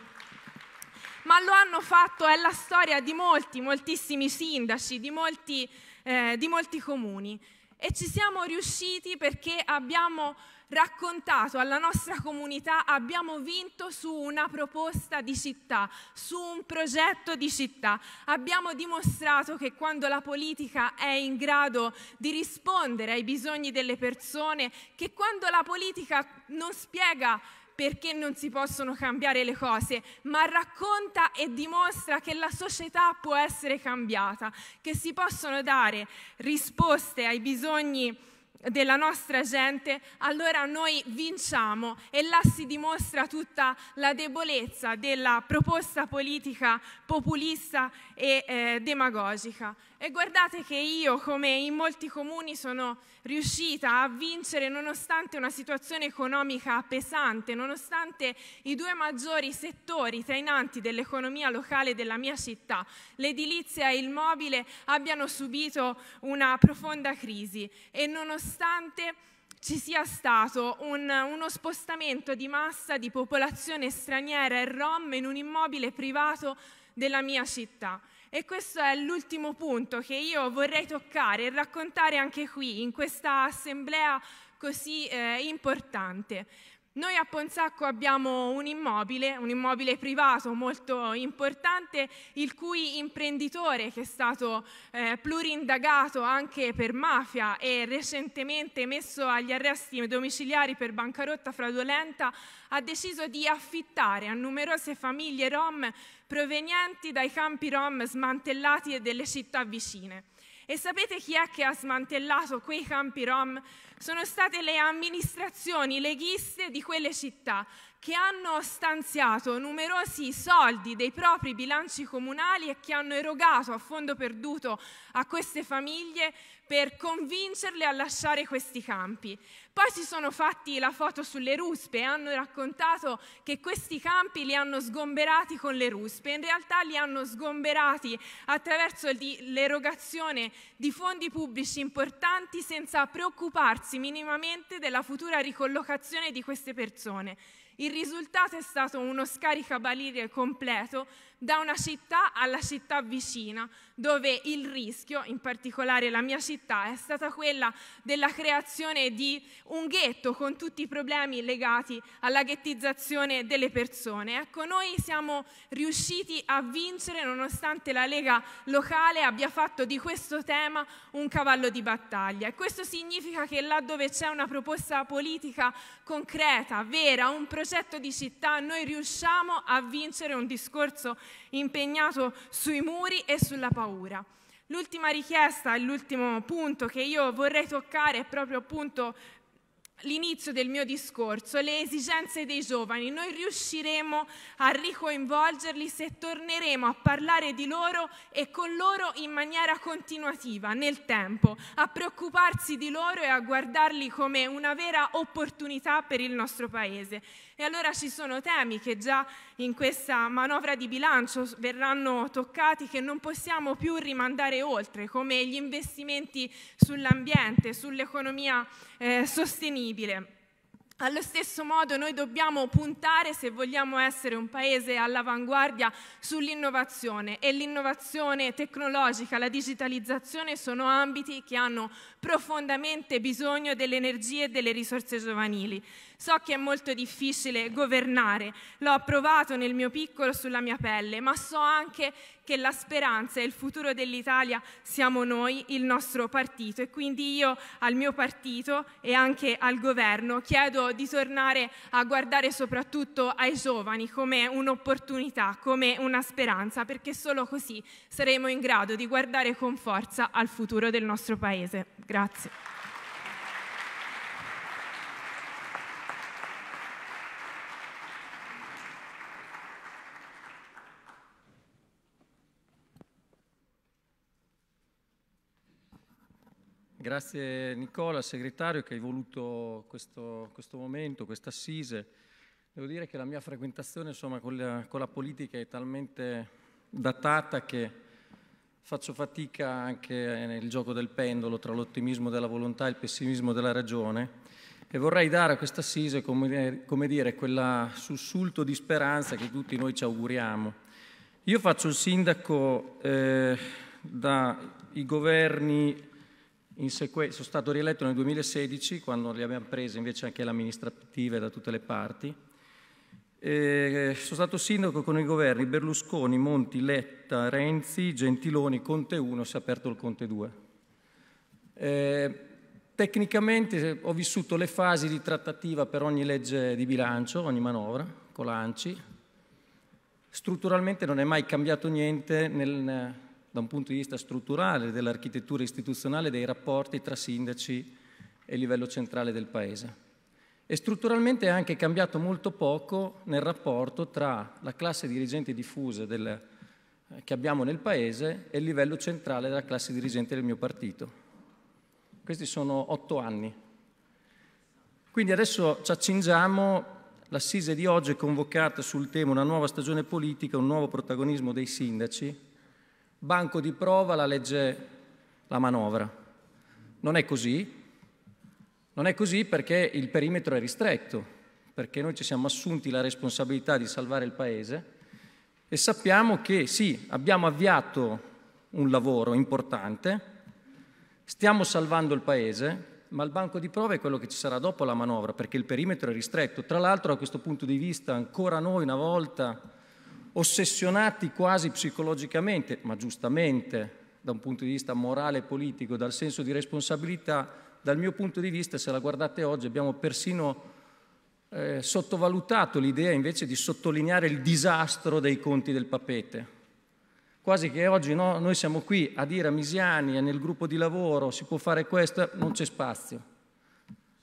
ma lo hanno fatto, è la storia di molti, moltissimi sindaci, di molti, eh, di molti comuni. E ci siamo riusciti perché abbiamo raccontato alla nostra comunità, abbiamo vinto su una proposta di città, su un progetto di città. Abbiamo dimostrato che quando la politica è in grado di rispondere ai bisogni delle persone, che quando la politica non spiega perché non si possono cambiare le cose, ma racconta e dimostra che la società può essere cambiata, che si possono dare risposte ai bisogni della nostra gente, allora noi vinciamo e là si dimostra tutta la debolezza della proposta politica populista e eh, demagogica. E guardate che io, come in molti comuni, sono riuscita a vincere nonostante una situazione economica pesante, nonostante i due maggiori settori trainanti dell'economia locale della mia città, l'edilizia e il mobile, abbiano subito una profonda crisi e nonostante ci sia stato un, uno spostamento di massa di popolazione straniera e rom in un immobile privato della mia città. E questo è l'ultimo punto che io vorrei toccare e raccontare anche qui, in questa assemblea così eh, importante. Noi a Ponzacco abbiamo un immobile, un immobile privato molto importante, il cui imprenditore, che è stato eh, plurindagato anche per mafia e recentemente messo agli arresti domiciliari per bancarotta fraudolenta, ha deciso di affittare a numerose famiglie rom provenienti dai campi rom smantellati e delle città vicine. E sapete chi è che ha smantellato quei campi rom? Sono state le amministrazioni leghiste di quelle città che hanno stanziato numerosi soldi dei propri bilanci comunali e che hanno erogato a fondo perduto a queste famiglie per convincerle a lasciare questi campi. Poi si sono fatti la foto sulle ruspe e hanno raccontato che questi campi li hanno sgomberati con le ruspe. In realtà li hanno sgomberati attraverso l'erogazione di fondi pubblici importanti senza preoccuparsi minimamente della futura ricollocazione di queste persone. Il risultato è stato uno scaricabarile completo da una città alla città vicina, dove il rischio, in particolare la mia città, è stata quella della creazione di un ghetto con tutti i problemi legati alla ghettizzazione delle persone. Ecco, noi siamo riusciti a vincere nonostante la Lega locale abbia fatto di questo tema un cavallo di battaglia e questo significa che là dove c'è una proposta politica concreta, vera, un progetto di città, noi riusciamo a vincere un discorso impegnato sui muri e sulla paura. L'ultima richiesta e l'ultimo punto che io vorrei toccare è proprio appunto l'inizio del mio discorso, le esigenze dei giovani. Noi riusciremo a ricoinvolgerli se torneremo a parlare di loro e con loro in maniera continuativa, nel tempo, a preoccuparsi di loro e a guardarli come una vera opportunità per il nostro Paese. E allora ci sono temi che già in questa manovra di bilancio verranno toccati che non possiamo più rimandare oltre, come gli investimenti sull'ambiente, sull'economia eh, sostenibile. Allo stesso modo noi dobbiamo puntare, se vogliamo essere un paese all'avanguardia, sull'innovazione e l'innovazione tecnologica, la digitalizzazione sono ambiti che hanno profondamente bisogno delle energie e delle risorse giovanili. So che è molto difficile governare, l'ho provato nel mio piccolo sulla mia pelle, ma so anche che la speranza e il futuro dell'Italia siamo noi, il nostro partito e quindi io al mio partito e anche al governo chiedo di tornare a guardare soprattutto ai giovani come un'opportunità, come una speranza, perché solo così saremo in grado di guardare con forza al futuro del nostro Paese. Grazie. Grazie Nicola, segretario, che hai voluto questo, questo momento, questa assise. Devo dire che la mia frequentazione insomma, con, la, con, la, politica è talmente datata che faccio fatica anche nel gioco del pendolo tra l'ottimismo della volontà e il pessimismo della ragione e vorrei dare a questa assise, come, come dire, quel sussulto di speranza che tutti noi ci auguriamo. Io faccio il sindaco eh, dai governi sono stato rieletto nel 2016, quando li abbiamo presi invece anche le amministrative da tutte le parti. E sono stato sindaco con i governi Berlusconi, Monti, Letta, Renzi, Gentiloni, Conte 1, si è aperto il Conte 2. E tecnicamente eh, ho vissuto le fasi di trattativa per ogni legge di bilancio, ogni manovra, con l'ANCI. Strutturalmente non è mai cambiato niente nel, da un punto di vista strutturale dell'architettura istituzionale dei rapporti tra sindaci e livello centrale del Paese. E strutturalmente è anche cambiato molto poco nel rapporto tra la classe dirigente diffusa del, eh, che abbiamo nel Paese e il livello centrale della classe dirigente del mio partito. Questi sono otto anni. Quindi adesso ci accingiamo L'assise di oggi è convocata sul tema una nuova stagione politica, un nuovo protagonismo dei sindaci banco di prova la legge, la manovra. Non è così, non è così perché il perimetro è ristretto, perché noi ci siamo assunti la responsabilità di salvare il Paese e sappiamo che sì, abbiamo avviato un lavoro importante, stiamo salvando il Paese, ma il banco di prova è quello che ci sarà dopo la manovra, perché il perimetro è ristretto. Tra l'altro, a questo punto di vista, ancora noi una volta ossessionati quasi psicologicamente, ma giustamente da un punto di vista morale e politico, dal senso di responsabilità, dal mio punto di vista, se la guardate oggi, abbiamo persino eh, sottovalutato l'idea invece di sottolineare il disastro dei conti del papete. Quasi che oggi no, noi siamo qui a dire a Misiani, nel gruppo di lavoro, si può fare questo, non c'è spazio.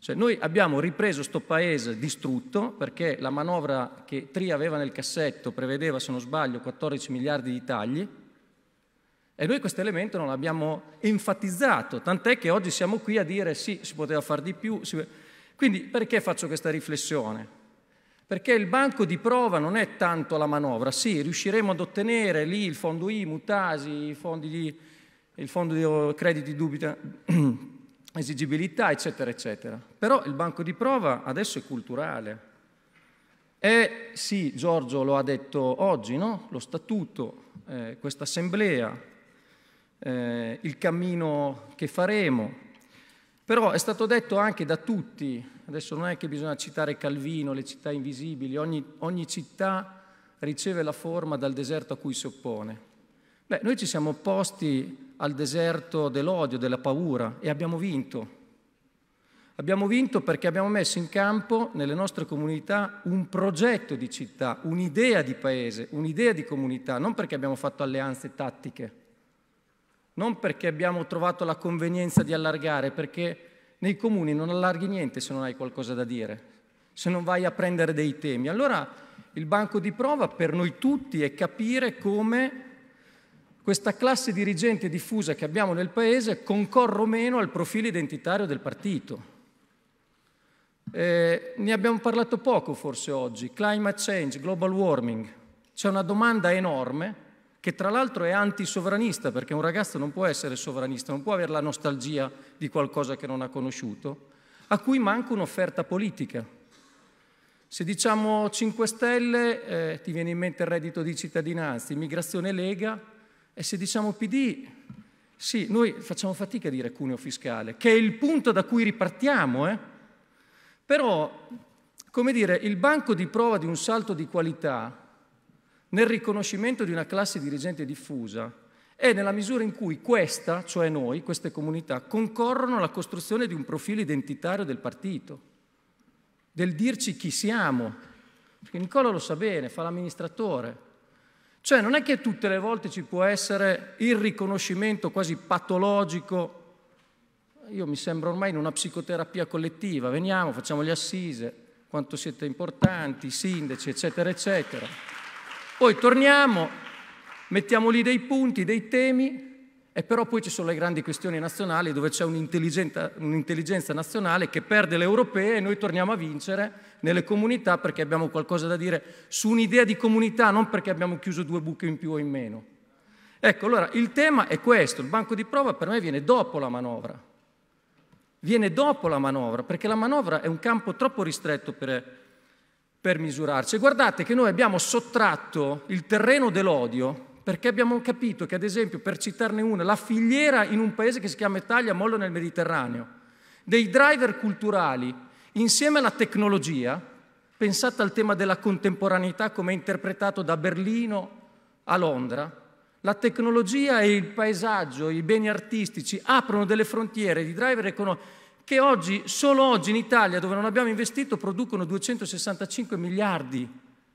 Cioè noi abbiamo ripreso sto paese distrutto perché la manovra che Tria aveva nel cassetto prevedeva, se non sbaglio, 14 miliardi di tagli e noi questo elemento non l'abbiamo enfatizzato, tant'è che oggi siamo qui a dire sì, si poteva fare di più. Si... Quindi perché faccio questa riflessione? Perché il banco di prova non è tanto la manovra, sì, riusciremo ad ottenere lì il fondo I, Mutasi, i fondi di, il fondo di oh, crediti dubita esigibilità, eccetera, eccetera. Però il banco di prova adesso è culturale. E sì, Giorgio lo ha detto oggi, no? lo statuto, eh, questa assemblea, eh, il cammino che faremo. Però è stato detto anche da tutti, adesso non è che bisogna citare Calvino, le città invisibili, ogni, ogni città riceve la forma dal deserto a cui si oppone. Beh, noi ci siamo opposti al deserto dell'odio, della paura e abbiamo vinto. Abbiamo vinto perché abbiamo messo in campo nelle nostre comunità un progetto di città, un'idea di paese, un'idea di comunità, non perché abbiamo fatto alleanze tattiche, non perché abbiamo trovato la convenienza di allargare, perché nei comuni non allarghi niente se non hai qualcosa da dire, se non vai a prendere dei temi. Allora il banco di prova per noi tutti è capire come questa classe dirigente diffusa che abbiamo nel Paese concorre o meno al profilo identitario del partito. Eh, ne abbiamo parlato poco forse oggi, climate change, global warming, c'è una domanda enorme che tra l'altro è antisovranista perché un ragazzo non può essere sovranista, non può avere la nostalgia di qualcosa che non ha conosciuto, a cui manca un'offerta politica. Se diciamo 5 Stelle eh, ti viene in mente il reddito di cittadinanza, immigrazione Lega, e se diciamo PD, sì, noi facciamo fatica a dire cuneo fiscale, che è il punto da cui ripartiamo, eh? però, come dire, il banco di prova di un salto di qualità nel riconoscimento di una classe dirigente diffusa è nella misura in cui questa, cioè noi, queste comunità, concorrono alla costruzione di un profilo identitario del partito, del dirci chi siamo. Perché Nicola lo sa bene, fa l'amministratore. Cioè non è che tutte le volte ci può essere il riconoscimento quasi patologico, io mi sembro ormai in una psicoterapia collettiva, veniamo, facciamo le assise, quanto siete importanti, i sindaci, eccetera, eccetera. Poi torniamo, mettiamo lì dei punti, dei temi, e però poi ci sono le grandi questioni nazionali dove c'è un'intelligenza, un'intelligenza nazionale che perde le europee e noi torniamo a vincere nelle comunità perché abbiamo qualcosa da dire su un'idea di comunità, non perché abbiamo chiuso due buche in più o in meno. Ecco, allora il tema è questo, il banco di prova per me viene dopo la manovra, viene dopo la manovra, perché la manovra è un campo troppo ristretto per, per misurarci. E guardate che noi abbiamo sottratto il terreno dell'odio perché abbiamo capito che, ad esempio, per citarne una, la filiera in un paese che si chiama Italia molla nel Mediterraneo, dei driver culturali insieme alla tecnologia, pensate al tema della contemporaneità come è interpretato da Berlino a Londra, la tecnologia e il paesaggio, i beni artistici aprono delle frontiere di driver economici che oggi, solo oggi in Italia, dove non abbiamo investito, producono 265 miliardi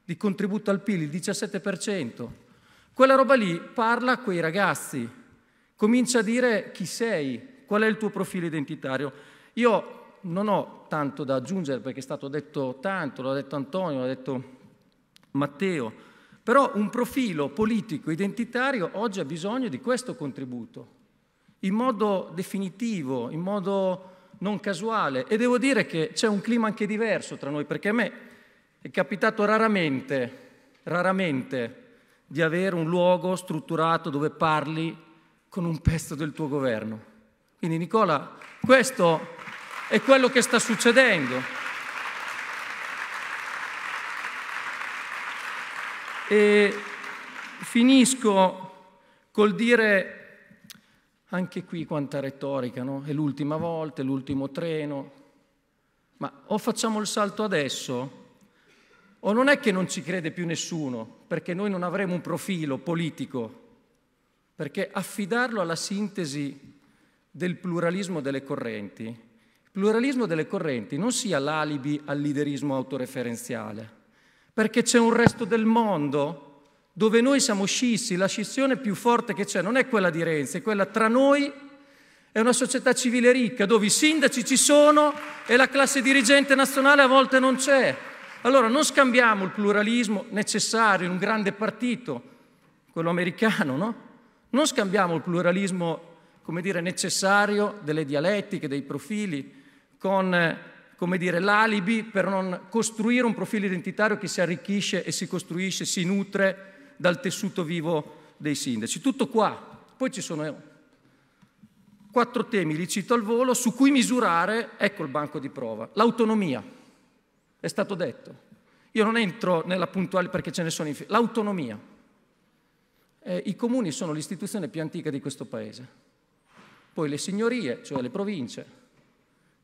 di contributo al PIL, il 17%. Quella roba lì parla a quei ragazzi, comincia a dire chi sei, qual è il tuo profilo identitario. Io non ho tanto da aggiungere perché è stato detto tanto, l'ha detto Antonio, l'ha detto Matteo, però un profilo politico identitario oggi ha bisogno di questo contributo, in modo definitivo, in modo non casuale. E devo dire che c'è un clima anche diverso tra noi, perché a me è capitato raramente, raramente, di avere un luogo strutturato dove parli con un pezzo del tuo governo. Quindi Nicola, questo è quello che sta succedendo. E finisco col dire anche qui quanta retorica, no? È l'ultima volta, è l'ultimo treno. Ma o facciamo il salto adesso, o non è che non ci crede più nessuno, perché noi non avremo un profilo politico, perché affidarlo alla sintesi del pluralismo delle correnti pluralismo delle correnti non sia l'alibi al liderismo autoreferenziale, perché c'è un resto del mondo dove noi siamo scissi, la scissione più forte che c'è non è quella di Renzi, è quella tra noi e una società civile ricca, dove i sindaci ci sono e la classe dirigente nazionale a volte non c'è. Allora non scambiamo il pluralismo necessario in un grande partito, quello americano, no? Non scambiamo il pluralismo, come dire, necessario delle dialettiche, dei profili, con eh, come dire, l'alibi per non costruire un profilo identitario che si arricchisce e si costruisce, si nutre dal tessuto vivo dei sindaci. Tutto qua. Poi ci sono eh, quattro temi, li cito al volo, su cui misurare, ecco il banco di prova, l'autonomia. È stato detto. Io non entro nella puntuale perché ce ne sono infinite. L'autonomia. Eh, I comuni sono l'istituzione più antica di questo paese. Poi le signorie, cioè le province,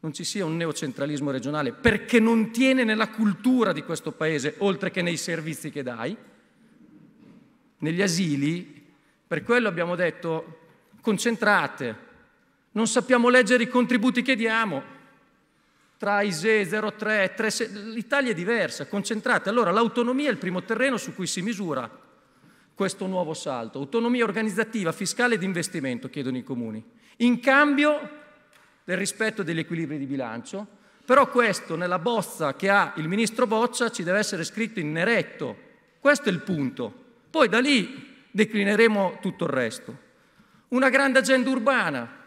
non ci sia un neocentralismo regionale, perché non tiene nella cultura di questo paese, oltre che nei servizi che dai. Negli asili, per quello abbiamo detto, concentrate, non sappiamo leggere i contributi che diamo. Tra ISE 03, 36, l'Italia è diversa, concentrate. Allora l'autonomia è il primo terreno su cui si misura questo nuovo salto. Autonomia organizzativa, fiscale e di investimento, chiedono i comuni. In cambio del rispetto degli equilibri di bilancio, però questo nella bozza che ha il ministro Boccia ci deve essere scritto in neretto. Questo è il punto. Poi da lì declineremo tutto il resto. Una grande agenda urbana,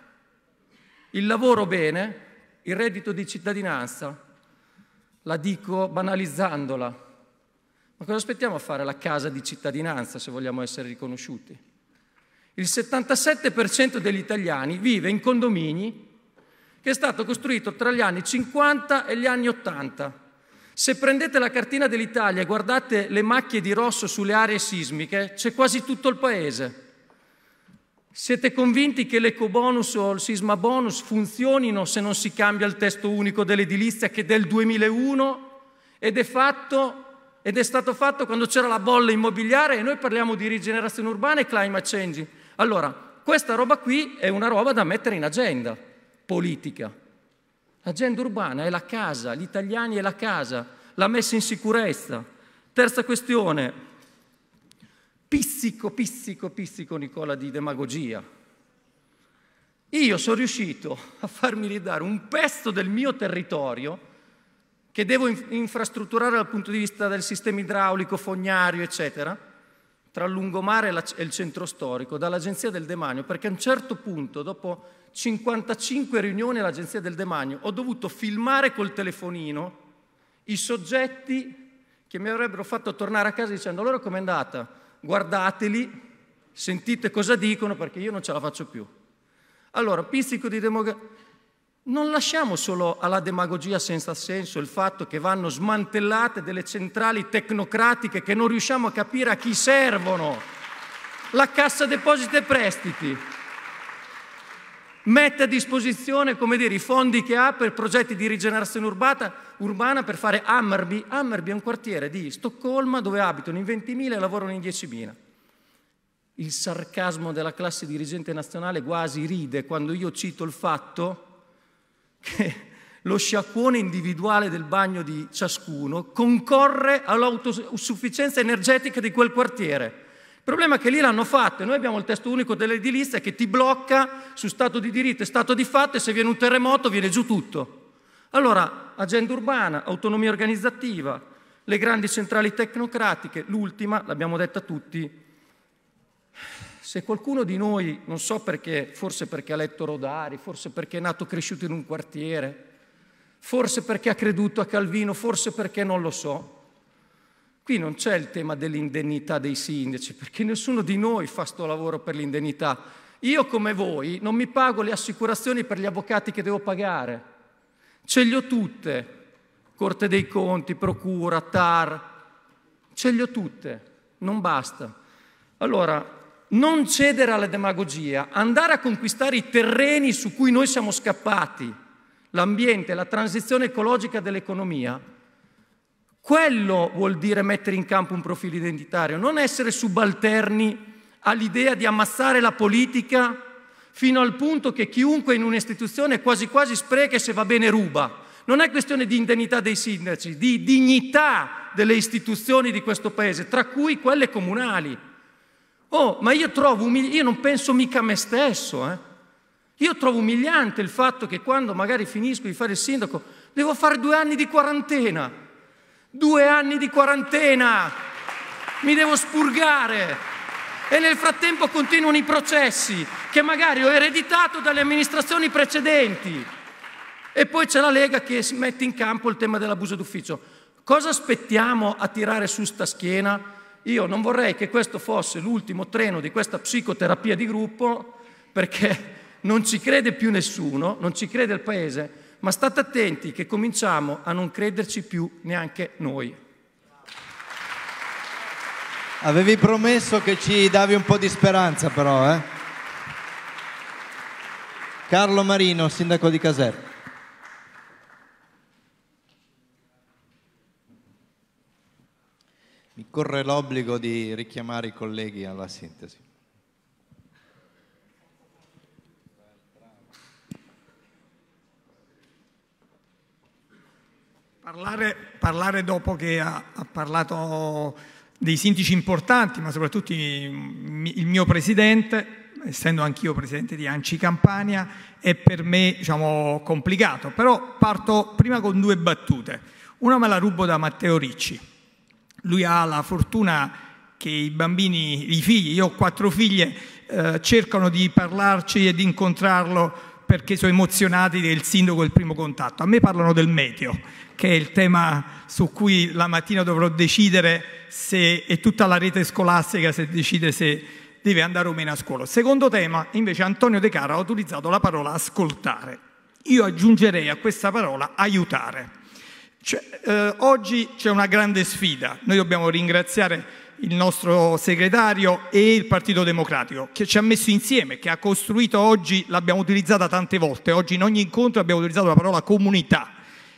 il lavoro bene, il reddito di cittadinanza, la dico banalizzandola, ma cosa aspettiamo a fare la casa di cittadinanza se vogliamo essere riconosciuti? Il 77% degli italiani vive in condomini che è stato costruito tra gli anni 50 e gli anni 80. Se prendete la cartina dell'Italia e guardate le macchie di rosso sulle aree sismiche, c'è quasi tutto il paese. Siete convinti che l'ecobonus o il sisma bonus funzionino se non si cambia il testo unico dell'edilizia che è del 2001 ed è, fatto, ed è stato fatto quando c'era la bolla immobiliare e noi parliamo di rigenerazione urbana e climate change. Allora, questa roba qui è una roba da mettere in agenda politica. L'agenda urbana è la casa, gli italiani è la casa, la messa in sicurezza. Terza questione, pissico, pissico, pissico Nicola di demagogia. Io sono riuscito a farmi ridare un pezzo del mio territorio che devo infrastrutturare dal punto di vista del sistema idraulico, fognario, eccetera, tra il lungomare e il centro storico dall'Agenzia del Demanio, perché a un certo punto, dopo 55 riunioni all'Agenzia del Demanio, ho dovuto filmare col telefonino i soggetti che mi avrebbero fatto tornare a casa dicendo loro com'è andata, guardateli, sentite cosa dicono perché io non ce la faccio più. Allora, pizzico di demografia. Non lasciamo solo alla demagogia senza senso il fatto che vanno smantellate delle centrali tecnocratiche che non riusciamo a capire a chi servono. La Cassa Depositi e Prestiti mette a disposizione dire, i fondi che ha per progetti di rigenerazione urbana, urbana per fare Hammerby. Ammerby è un quartiere di Stoccolma dove abitano in 20.000 e lavorano in 10.000. Il sarcasmo della classe dirigente nazionale quasi ride quando io cito il fatto che lo sciacquone individuale del bagno di ciascuno concorre all'autosufficienza energetica di quel quartiere. Il problema è che lì l'hanno fatto e noi abbiamo il testo unico dell'edilizia che ti blocca su stato di diritto e stato di fatto e se viene un terremoto viene giù tutto. Allora, agenda urbana, autonomia organizzativa, le grandi centrali tecnocratiche, l'ultima, l'abbiamo detta tutti, se qualcuno di noi, non so perché, forse perché ha letto Rodari, forse perché è nato e cresciuto in un quartiere, forse perché ha creduto a Calvino, forse perché non lo so. Qui non c'è il tema dell'indennità dei sindaci, perché nessuno di noi fa sto lavoro per l'indennità. Io come voi non mi pago le assicurazioni per gli avvocati che devo pagare. Ce li ho tutte, Corte dei Conti, Procura, TAR, ce li ho tutte, non basta. Allora, non cedere alla demagogia, andare a conquistare i terreni su cui noi siamo scappati, l'ambiente, la transizione ecologica dell'economia, quello vuol dire mettere in campo un profilo identitario, non essere subalterni all'idea di ammazzare la politica fino al punto che chiunque in un'istituzione quasi quasi spreca e se va bene ruba. Non è questione di indennità dei sindaci, di dignità delle istituzioni di questo Paese, tra cui quelle comunali. Oh, ma io trovo umiliante, io non penso mica a me stesso, eh. Io trovo umiliante il fatto che quando magari finisco di fare il sindaco devo fare due anni di quarantena. Due anni di quarantena! Mi devo spurgare! E nel frattempo continuano i processi che magari ho ereditato dalle amministrazioni precedenti. E poi c'è la Lega che mette in campo il tema dell'abuso d'ufficio. Cosa aspettiamo a tirare su sta schiena io non vorrei che questo fosse l'ultimo treno di questa psicoterapia di gruppo perché non ci crede più nessuno, non ci crede il Paese, ma state attenti che cominciamo a non crederci più neanche noi. Avevi promesso che ci davi un po' di speranza però, eh? Carlo Marino, sindaco di Caserta. Mi corre l'obbligo di richiamare i colleghi alla sintesi. Parlare, parlare dopo che ha, ha parlato dei sindaci importanti, ma soprattutto il mio presidente, essendo anch'io presidente di Anci Campania, è per me diciamo, complicato. Però parto prima con due battute. Una me la rubo da Matteo Ricci. Lui ha la fortuna che i bambini, i figli, io ho quattro figlie, eh, cercano di parlarci e di incontrarlo perché sono emozionati del sindaco del primo contatto. A me parlano del meteo, che è il tema su cui la mattina dovrò decidere se, e tutta la rete scolastica se decide se deve andare o meno a scuola. Secondo tema, invece, Antonio De Cara ha utilizzato la parola ascoltare. Io aggiungerei a questa parola aiutare. Cioè, eh, oggi c'è una grande sfida, noi dobbiamo ringraziare il nostro segretario e il Partito Democratico che ci ha messo insieme, che ha costruito oggi, l'abbiamo utilizzata tante volte, oggi in ogni incontro abbiamo utilizzato la parola comunità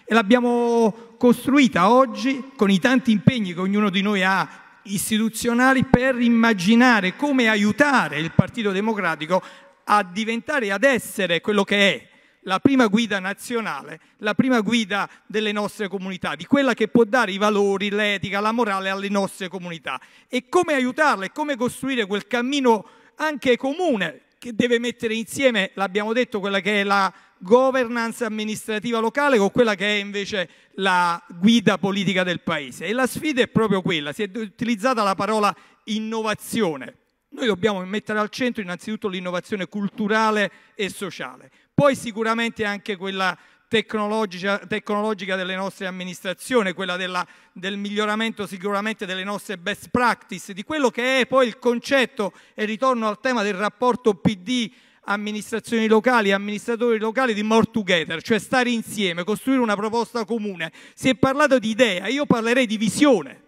e l'abbiamo costruita oggi con i tanti impegni che ognuno di noi ha istituzionali per immaginare come aiutare il Partito Democratico a diventare, e ad essere quello che è, la prima guida nazionale, la prima guida delle nostre comunità, di quella che può dare i valori, l'etica, la morale alle nostre comunità e come aiutarle, e come costruire quel cammino anche comune che deve mettere insieme, l'abbiamo detto, quella che è la governance amministrativa locale con quella che è invece la guida politica del Paese. E la sfida è proprio quella, si è utilizzata la parola innovazione. Noi dobbiamo mettere al centro innanzitutto l'innovazione culturale e sociale, poi sicuramente anche quella tecnologica, tecnologica delle nostre amministrazioni, quella della, del miglioramento sicuramente delle nostre best practice, di quello che è poi il concetto, e ritorno al tema del rapporto PD amministrazioni locali amministratori locali di more together, cioè stare insieme, costruire una proposta comune. Si è parlato di idea, io parlerei di visione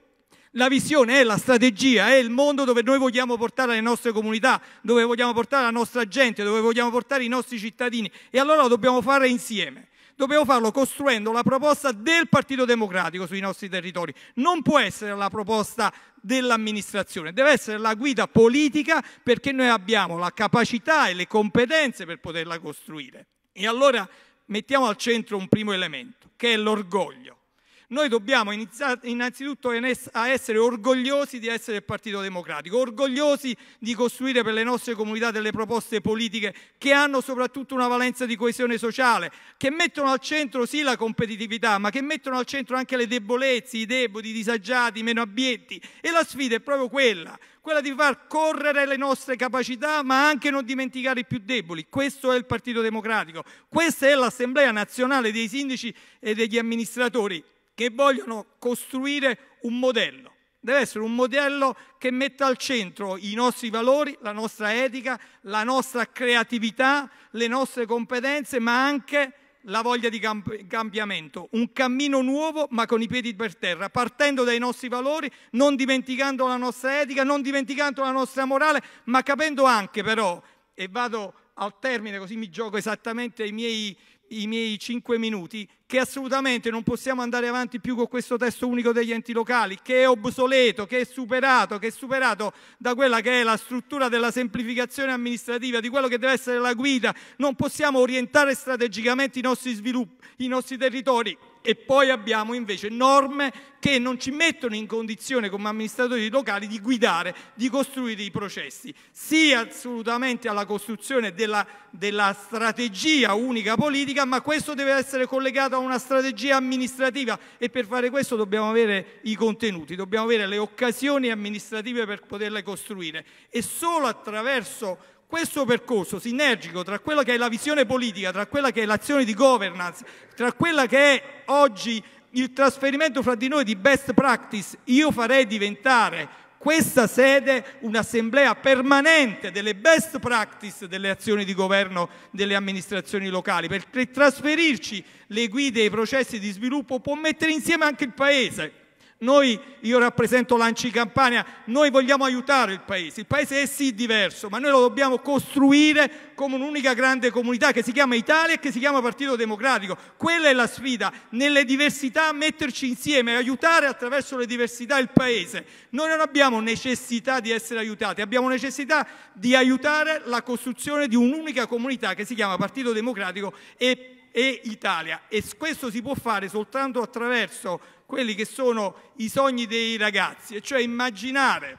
la visione è la strategia, è il mondo dove noi vogliamo portare le nostre comunità, dove vogliamo portare la nostra gente, dove vogliamo portare i nostri cittadini e allora lo dobbiamo fare insieme. Dobbiamo farlo costruendo la proposta del Partito Democratico sui nostri territori. Non può essere la proposta dell'amministrazione, deve essere la guida politica perché noi abbiamo la capacità e le competenze per poterla costruire. E allora mettiamo al centro un primo elemento, che è l'orgoglio noi dobbiamo iniziare innanzitutto a essere orgogliosi di essere il Partito Democratico, orgogliosi di costruire per le nostre comunità delle proposte politiche che hanno soprattutto una valenza di coesione sociale, che mettono al centro sì la competitività, ma che mettono al centro anche le debolezze, i deboli, i disagiati, i meno abietti e la sfida è proprio quella, quella di far correre le nostre capacità ma anche non dimenticare i più deboli. Questo è il Partito Democratico, questa è l'Assemblea Nazionale dei Sindaci e degli Amministratori che vogliono costruire un modello. Deve essere un modello che metta al centro i nostri valori, la nostra etica, la nostra creatività, le nostre competenze, ma anche la voglia di cambiamento, un cammino nuovo ma con i piedi per terra, partendo dai nostri valori, non dimenticando la nostra etica, non dimenticando la nostra morale, ma capendo anche però, e vado al termine così mi gioco esattamente i miei i miei cinque minuti, che assolutamente non possiamo andare avanti più con questo testo unico degli enti locali, che è obsoleto, che è superato, che è superato da quella che è la struttura della semplificazione amministrativa, di quello che deve essere la guida. Non possiamo orientare strategicamente i nostri sviluppi, i nostri territori e poi abbiamo invece norme che non ci mettono in condizione come amministratori locali di guidare, di costruire i processi, sia assolutamente alla costruzione della, della strategia unica politica, ma questo deve essere collegato a una strategia amministrativa e per fare questo dobbiamo avere i contenuti, dobbiamo avere le occasioni amministrative per poterle costruire e solo attraverso questo percorso sinergico tra quella che è la visione politica, tra quella che è l'azione di governance, tra quella che è oggi il trasferimento fra di noi di best practice, io farei diventare questa sede un'assemblea permanente delle best practice delle azioni di governo delle amministrazioni locali, perché trasferirci le guide e i processi di sviluppo può mettere insieme anche il Paese noi, io rappresento l'Anci Campania, noi vogliamo aiutare il Paese, il Paese è sì diverso, ma noi lo dobbiamo costruire come un'unica grande comunità che si chiama Italia e che si chiama Partito Democratico. Quella è la sfida, nelle diversità metterci insieme, aiutare attraverso le diversità il Paese. Noi non abbiamo necessità di essere aiutati, abbiamo necessità di aiutare la costruzione di un'unica comunità che si chiama Partito Democratico e e Italia e questo si può fare soltanto attraverso quelli che sono i sogni dei ragazzi, e cioè immaginare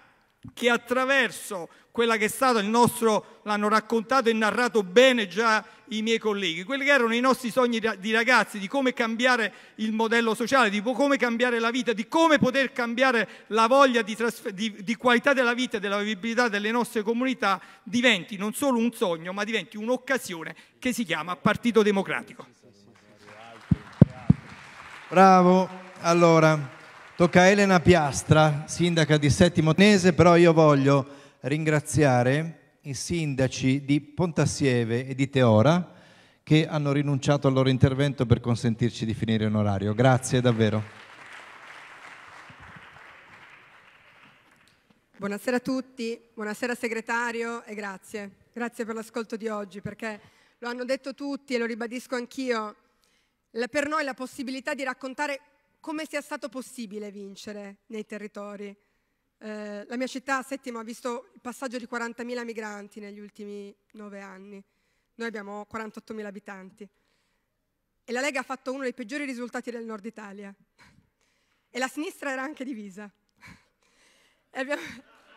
che attraverso quella che è stata il nostro, l'hanno raccontato e narrato bene già i miei colleghi, quelli che erano i nostri sogni di ragazzi, di come cambiare il modello sociale, di come cambiare la vita, di come poter cambiare la voglia di, di, di qualità della vita e della vivibilità delle nostre comunità, diventi non solo un sogno, ma diventi un'occasione che si chiama Partito Democratico. Bravo, allora tocca a Elena Piastra, sindaca di Settimo Tenese, però io voglio ringraziare i sindaci di Pontassieve e di Teora che hanno rinunciato al loro intervento per consentirci di finire in orario. Grazie davvero. Buonasera a tutti, buonasera segretario e grazie. Grazie per l'ascolto di oggi perché lo hanno detto tutti e lo ribadisco anch'io. Per noi la possibilità di raccontare come sia stato possibile vincere nei territori, eh, la mia città, Settimo, ha visto il passaggio di 40.000 migranti negli ultimi nove anni. Noi abbiamo 48.000 abitanti. E la Lega ha fatto uno dei peggiori risultati del nord Italia. E la sinistra era anche divisa. Abbiamo...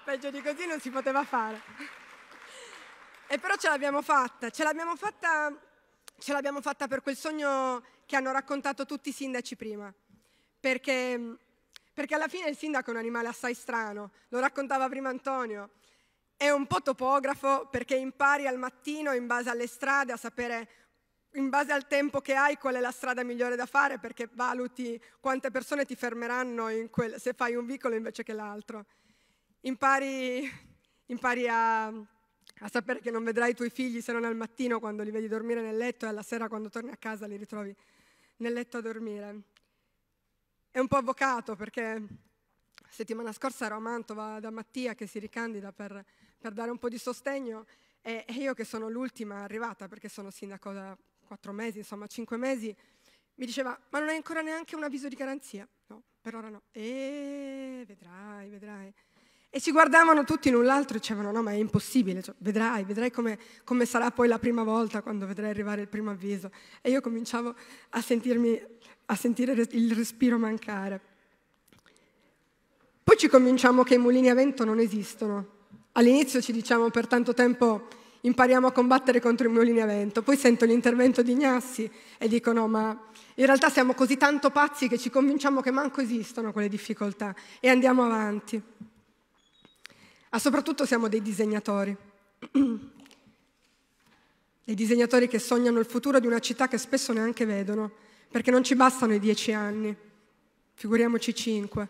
Peggio di così non si poteva fare. E però ce l'abbiamo fatta. Ce l'abbiamo fatta, ce l'abbiamo fatta per quel sogno che hanno raccontato tutti i sindaci prima. Perché perché alla fine il sindaco è un animale assai strano, lo raccontava prima Antonio. È un po' topografo perché impari al mattino in base alle strade a sapere in base al tempo che hai qual è la strada migliore da fare perché valuti quante persone ti fermeranno quel, se fai un vicolo invece che l'altro. Impari, impari a, a sapere che non vedrai i tuoi figli se non al mattino quando li vedi dormire nel letto e alla sera quando torni a casa li ritrovi nel letto a dormire. È un po' avvocato perché settimana scorsa ero a Mantova da Mattia che si ricandida per, per dare un po' di sostegno e, e io che sono l'ultima arrivata perché sono sindaco da quattro mesi, insomma cinque mesi, mi diceva ma non hai ancora neanche un avviso di garanzia? No, per ora no. E vedrai, vedrai. E si guardavano tutti l'un l'altro e dicevano no ma è impossibile, cioè, vedrai, vedrai come, come, sarà poi la prima volta quando vedrai arrivare il primo avviso. E io cominciavo a sentirmi a sentire il respiro mancare. Poi ci convinciamo che i mulini a vento non esistono. All'inizio ci diciamo per tanto tempo impariamo a combattere contro i mulini a vento, poi sento l'intervento di Gnassi e dicono ma in realtà siamo così tanto pazzi che ci convinciamo che manco esistono quelle difficoltà e andiamo avanti. Ma ah, soprattutto siamo dei disegnatori. dei disegnatori che sognano il futuro di una città che spesso neanche vedono perché non ci bastano i dieci anni, figuriamoci cinque.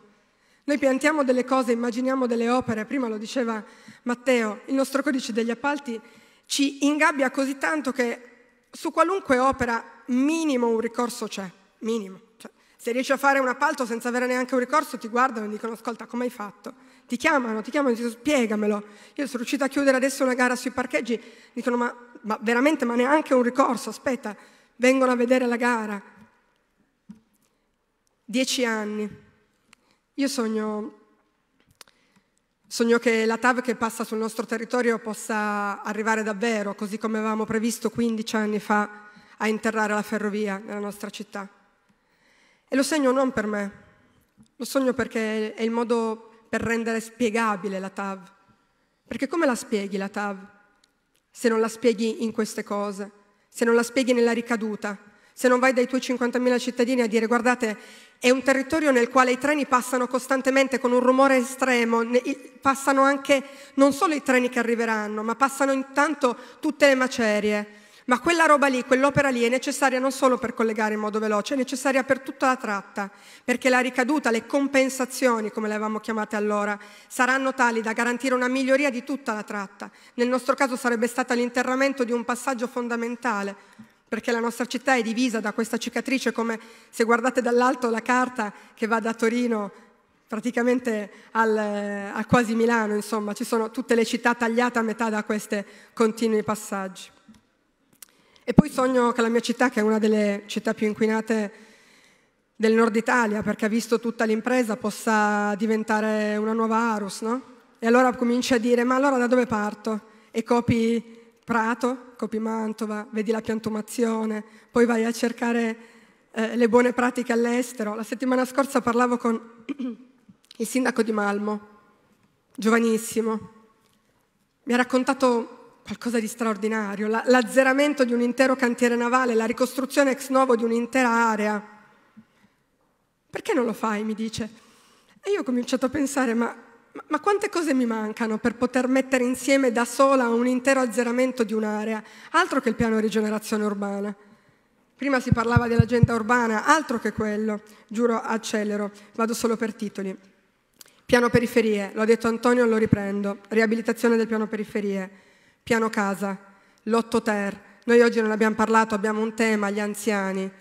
Noi piantiamo delle cose, immaginiamo delle opere, prima lo diceva Matteo, il nostro codice degli appalti ci ingabbia così tanto che su qualunque opera minimo un ricorso c'è, minimo. Cioè, se riesci a fare un appalto senza avere neanche un ricorso ti guardano e dicono ascolta come hai fatto? Ti chiamano, ti chiamano e dicono spiegamelo. Io sono riuscita a chiudere adesso una gara sui parcheggi, dicono ma, ma veramente ma neanche un ricorso, aspetta, vengono a vedere la gara, Dieci anni. Io sogno, sogno che la TAV che passa sul nostro territorio possa arrivare davvero, così come avevamo previsto 15 anni fa, a interrare la ferrovia nella nostra città. E lo sogno non per me, lo sogno perché è il modo per rendere spiegabile la TAV. Perché come la spieghi la TAV se non la spieghi in queste cose, se non la spieghi nella ricaduta, se non vai dai tuoi 50.000 cittadini a dire guardate è un territorio nel quale i treni passano costantemente con un rumore estremo, passano anche non solo i treni che arriveranno, ma passano intanto tutte le macerie. Ma quella roba lì, quell'opera lì è necessaria non solo per collegare in modo veloce, è necessaria per tutta la tratta, perché la ricaduta, le compensazioni, come le avevamo chiamate allora, saranno tali da garantire una miglioria di tutta la tratta. Nel nostro caso sarebbe stato l'interramento di un passaggio fondamentale perché la nostra città è divisa da questa cicatrice come se guardate dall'alto la carta che va da Torino praticamente al, a quasi Milano, insomma, ci sono tutte le città tagliate a metà da questi continui passaggi. E poi sogno che la mia città, che è una delle città più inquinate del nord Italia, perché ha visto tutta l'impresa, possa diventare una nuova Arus, no? E allora cominci a dire, ma allora da dove parto? E copi Prato, copi Mantova, vedi la piantumazione, poi vai a cercare eh, le buone pratiche all'estero. La settimana scorsa parlavo con il sindaco di Malmo, giovanissimo. Mi ha raccontato qualcosa di straordinario, la, l'azzeramento di un intero cantiere navale, la ricostruzione ex novo di un'intera area. Perché non lo fai? mi dice. E io ho cominciato a pensare, ma ma, ma quante cose mi mancano per poter mettere insieme da sola un intero azzeramento di un'area, altro che il piano rigenerazione urbana? Prima si parlava dell'agenda urbana, altro che quello. Giuro, accelero, vado solo per titoli. Piano periferie, l'ha detto Antonio, lo riprendo. Riabilitazione del piano periferie. Piano casa, l'otto ter. Noi oggi non abbiamo parlato, abbiamo un tema, gli anziani.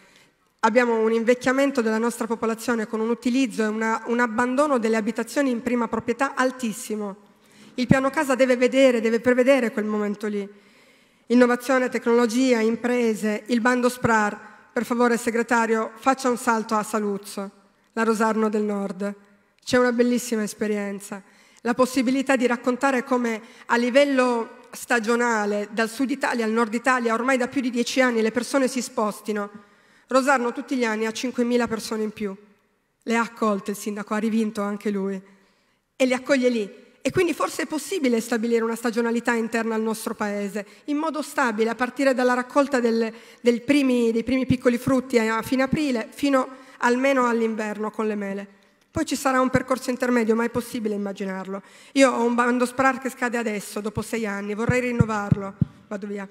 Abbiamo un invecchiamento della nostra popolazione con un utilizzo e una, un abbandono delle abitazioni in prima proprietà altissimo. Il piano casa deve vedere, deve prevedere quel momento lì. Innovazione, tecnologia, imprese, il bando SPRAR. Per favore, segretario, faccia un salto a Saluzzo, la Rosarno del Nord. C'è una bellissima esperienza. La possibilità di raccontare come a livello stagionale, dal sud Italia al nord Italia, ormai da più di dieci anni le persone si spostino Rosarno tutti gli anni ha 5.000 persone in più. Le ha accolte il sindaco, ha rivinto anche lui e le accoglie lì. E quindi forse è possibile stabilire una stagionalità interna al nostro paese, in modo stabile, a partire dalla raccolta del, del primi, dei primi piccoli frutti a fine aprile, fino almeno all'inverno con le mele. Poi ci sarà un percorso intermedio, ma è possibile immaginarlo. Io ho un bando SPRAR che scade adesso, dopo sei anni, vorrei rinnovarlo, vado via.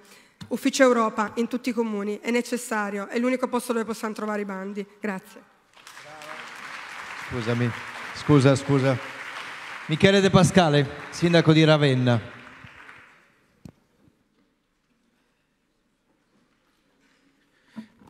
Ufficio Europa in tutti i comuni, è necessario, è l'unico posto dove possiamo trovare i bandi. Grazie. Scusami, scusa, scusa. Michele De Pascale, sindaco di Ravenna.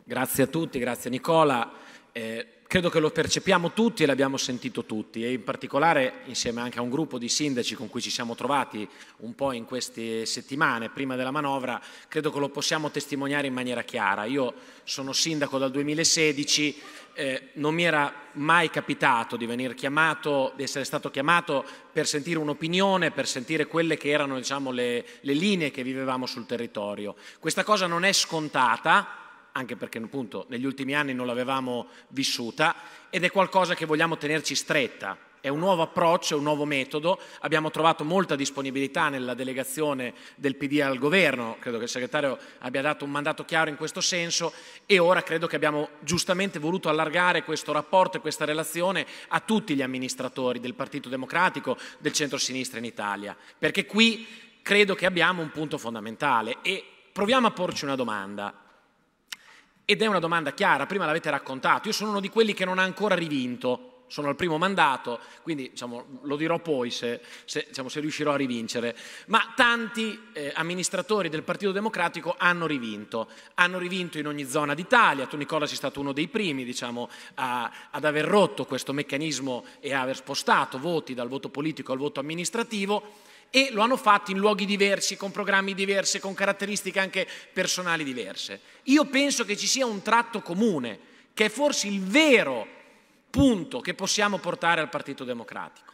Grazie a tutti, grazie Nicola. Eh, credo che lo percepiamo tutti e l'abbiamo sentito tutti e in particolare insieme anche a un gruppo di sindaci con cui ci siamo trovati un po' in queste settimane prima della manovra, credo che lo possiamo testimoniare in maniera chiara. Io sono sindaco dal 2016, eh, non mi era mai capitato di venir chiamato, di essere stato chiamato per sentire un'opinione, per sentire quelle che erano diciamo, le, le linee che vivevamo sul territorio. Questa cosa non è scontata anche perché appunto negli ultimi anni non l'avevamo vissuta, ed è qualcosa che vogliamo tenerci stretta. È un nuovo approccio, è un nuovo metodo. Abbiamo trovato molta disponibilità nella delegazione del PD al governo, credo che il segretario abbia dato un mandato chiaro in questo senso e ora credo che abbiamo giustamente voluto allargare questo rapporto e questa relazione a tutti gli amministratori del Partito Democratico, del centrosinistra in Italia, perché qui credo che abbiamo un punto fondamentale e proviamo a porci una domanda. Ed è una domanda chiara, prima l'avete raccontato, io sono uno di quelli che non ha ancora rivinto, sono al primo mandato, quindi diciamo, lo dirò poi se, se, diciamo, se, riuscirò a rivincere, ma tanti eh, amministratori del Partito Democratico hanno rivinto, hanno rivinto in ogni zona d'Italia, tu Nicola sei stato uno dei primi diciamo, a, ad aver rotto questo meccanismo e aver spostato voti dal voto politico al voto amministrativo e lo hanno fatto in luoghi diversi, con programmi diversi, con caratteristiche anche personali diverse. Io penso che ci sia un tratto comune, che è forse il vero punto che possiamo portare al Partito Democratico,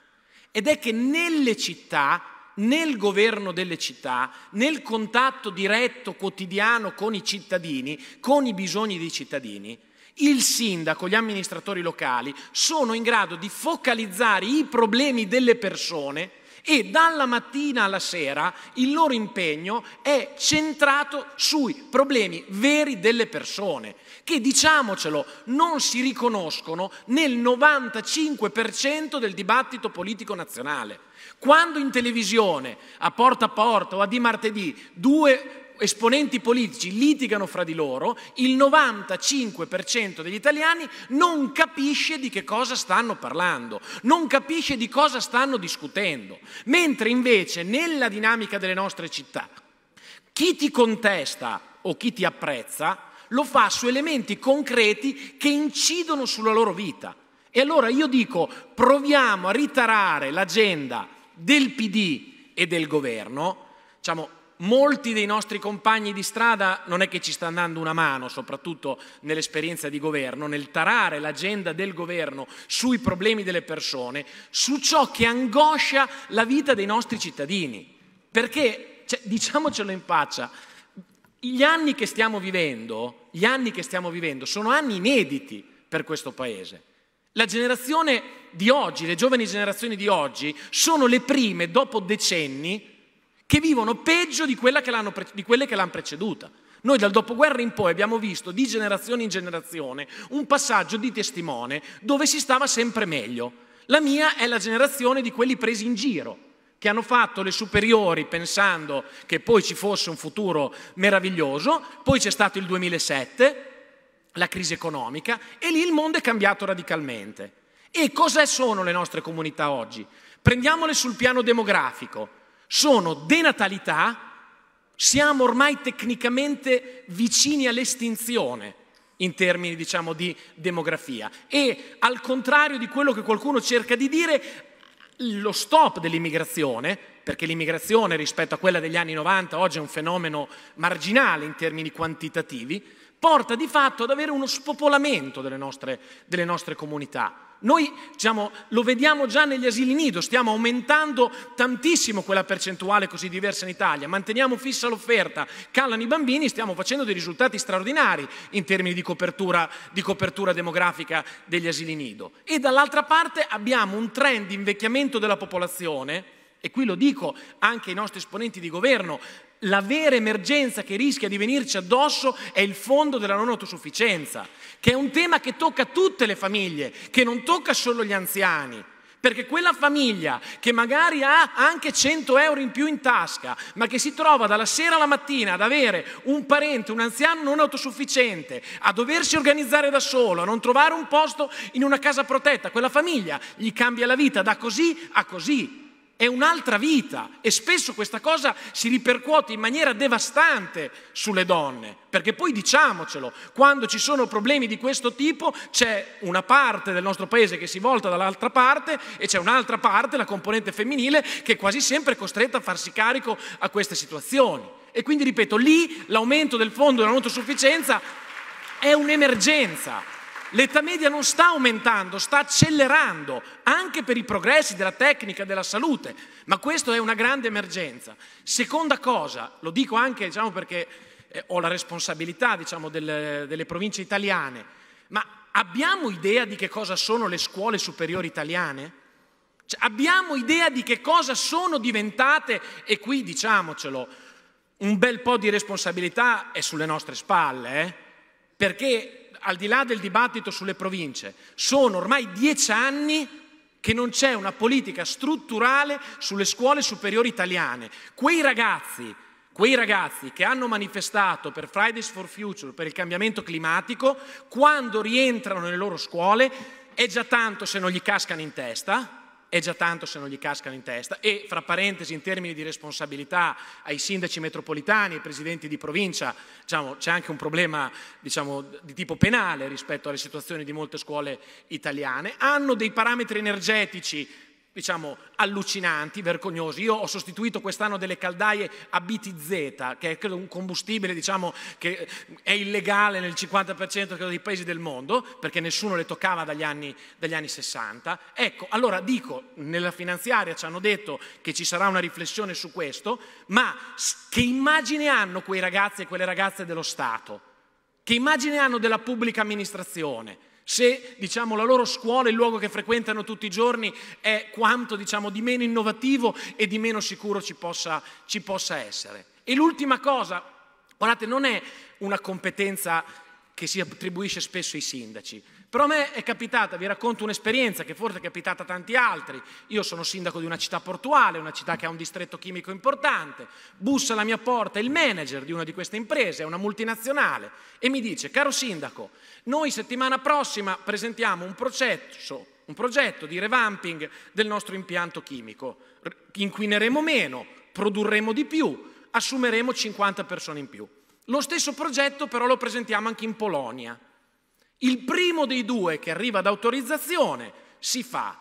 ed è che nelle città nel governo delle città, nel contatto diretto quotidiano con i cittadini, con i bisogni dei cittadini, il sindaco, gli amministratori locali sono in grado di focalizzare i problemi delle persone e dalla mattina alla sera il loro impegno è centrato sui problemi veri delle persone, che diciamocelo non si riconoscono nel 95% del dibattito politico nazionale. Quando in televisione, a porta a porta o a di martedì, due esponenti politici litigano fra di loro, il 95% degli italiani non capisce di che cosa stanno parlando, non capisce di cosa stanno discutendo, mentre invece nella dinamica delle nostre città chi ti contesta o chi ti apprezza lo fa su elementi concreti che incidono sulla loro vita. E allora io dico, proviamo a ritarare l'agenda del PD e del governo, diciamo, molti dei nostri compagni di strada non è che ci stanno dando una mano, soprattutto nell'esperienza di governo, nel tarare l'agenda del governo sui problemi delle persone, su ciò che angoscia la vita dei nostri cittadini. Perché, cioè, diciamocelo in faccia, gli anni che stiamo vivendo, gli anni che stiamo vivendo sono anni inediti per questo Paese. La generazione di oggi, le giovani generazioni di oggi, sono le prime dopo decenni che vivono peggio di, che di quelle che l'hanno preceduta. Noi dal dopoguerra in poi abbiamo visto di generazione in generazione un passaggio di testimone dove si stava sempre meglio. La mia è la generazione di quelli presi in giro, che hanno fatto le superiori pensando che poi ci fosse un futuro meraviglioso, poi c'è stato il 2007, la crisi economica, e lì il mondo è cambiato radicalmente. E cosa sono le nostre comunità oggi? Prendiamole sul piano demografico sono denatalità, siamo ormai tecnicamente vicini all'estinzione in termini diciamo di demografia e al contrario di quello che qualcuno cerca di dire, lo stop dell'immigrazione, perché l'immigrazione rispetto a quella degli anni 90 oggi è un fenomeno marginale in termini quantitativi, porta di fatto ad avere uno spopolamento delle nostre, delle nostre comunità. Noi diciamo, lo vediamo già negli asili nido, stiamo aumentando tantissimo quella percentuale così diversa in Italia, manteniamo fissa l'offerta, calano i bambini, stiamo facendo dei risultati straordinari in termini di copertura, di copertura demografica degli asili nido. E dall'altra parte abbiamo un trend di invecchiamento della popolazione, e qui lo dico anche ai nostri esponenti di governo, la vera emergenza che rischia di venirci addosso è il fondo della non autosufficienza, che è un tema che tocca tutte le famiglie, che non tocca solo gli anziani. Perché quella famiglia che magari ha anche 100 euro in più in tasca, ma che si trova dalla sera alla mattina ad avere un parente, un anziano non autosufficiente, a doversi organizzare da solo, a non trovare un posto in una casa protetta, quella famiglia gli cambia la vita da così a così è un'altra vita e spesso questa cosa si ripercuote in maniera devastante sulle donne, perché poi diciamocelo, quando ci sono problemi di questo tipo c'è una parte del nostro paese che si volta dall'altra parte e c'è un'altra parte, la componente femminile, che quasi sempre è costretta a farsi carico a queste situazioni. E quindi ripeto, lì l'aumento del fondo della non autosufficienza è un'emergenza, L'età media non sta aumentando, sta accelerando anche per i progressi della tecnica, della salute, ma questa è una grande emergenza. Seconda cosa, lo dico anche diciamo, perché eh, ho la responsabilità diciamo, delle, delle province italiane, ma abbiamo idea di che cosa sono le scuole superiori italiane? Cioè, abbiamo idea di che cosa sono diventate, e qui diciamocelo, un bel po' di responsabilità è sulle nostre spalle, eh? perché al di là del dibattito sulle province, sono ormai dieci anni che non c'è una politica strutturale sulle scuole superiori italiane. Quei ragazzi, quei ragazzi che hanno manifestato per Fridays for Future, per il cambiamento climatico, quando rientrano nelle loro scuole, è già tanto se non gli cascano in testa, è già tanto se non gli cascano in testa e fra parentesi in termini di responsabilità ai sindaci metropolitani, ai presidenti di provincia, diciamo, c'è anche un problema diciamo, di tipo penale rispetto alle situazioni di molte scuole italiane, hanno dei parametri energetici diciamo, allucinanti, vergognosi. Io ho sostituito quest'anno delle caldaie a BTZ, che è un combustibile diciamo, che è illegale nel 50% dei paesi del mondo, perché nessuno le toccava dagli anni, dagli anni 60. Ecco, allora dico, nella finanziaria ci hanno detto che ci sarà una riflessione su questo, ma che immagine hanno quei ragazzi e quelle ragazze dello Stato? Che immagine hanno della pubblica amministrazione? se diciamo, la loro scuola, il luogo che frequentano tutti i giorni, è quanto diciamo, di meno innovativo e di meno sicuro ci possa, ci possa essere. E l'ultima cosa, guardate, non è una competenza che si attribuisce spesso ai sindaci. Però a me è capitata, vi racconto un'esperienza che forse è capitata a tanti altri. Io sono sindaco di una città portuale, una città che ha un distretto chimico importante. Bussa alla mia porta il manager di una di queste imprese, è una multinazionale, e mi dice, caro sindaco, noi settimana prossima presentiamo un processo un progetto di revamping del nostro impianto chimico. Inquineremo meno, produrremo di più, assumeremo 50 persone in più. Lo stesso progetto però lo presentiamo anche in Polonia. Il primo dei due che arriva ad autorizzazione si fa,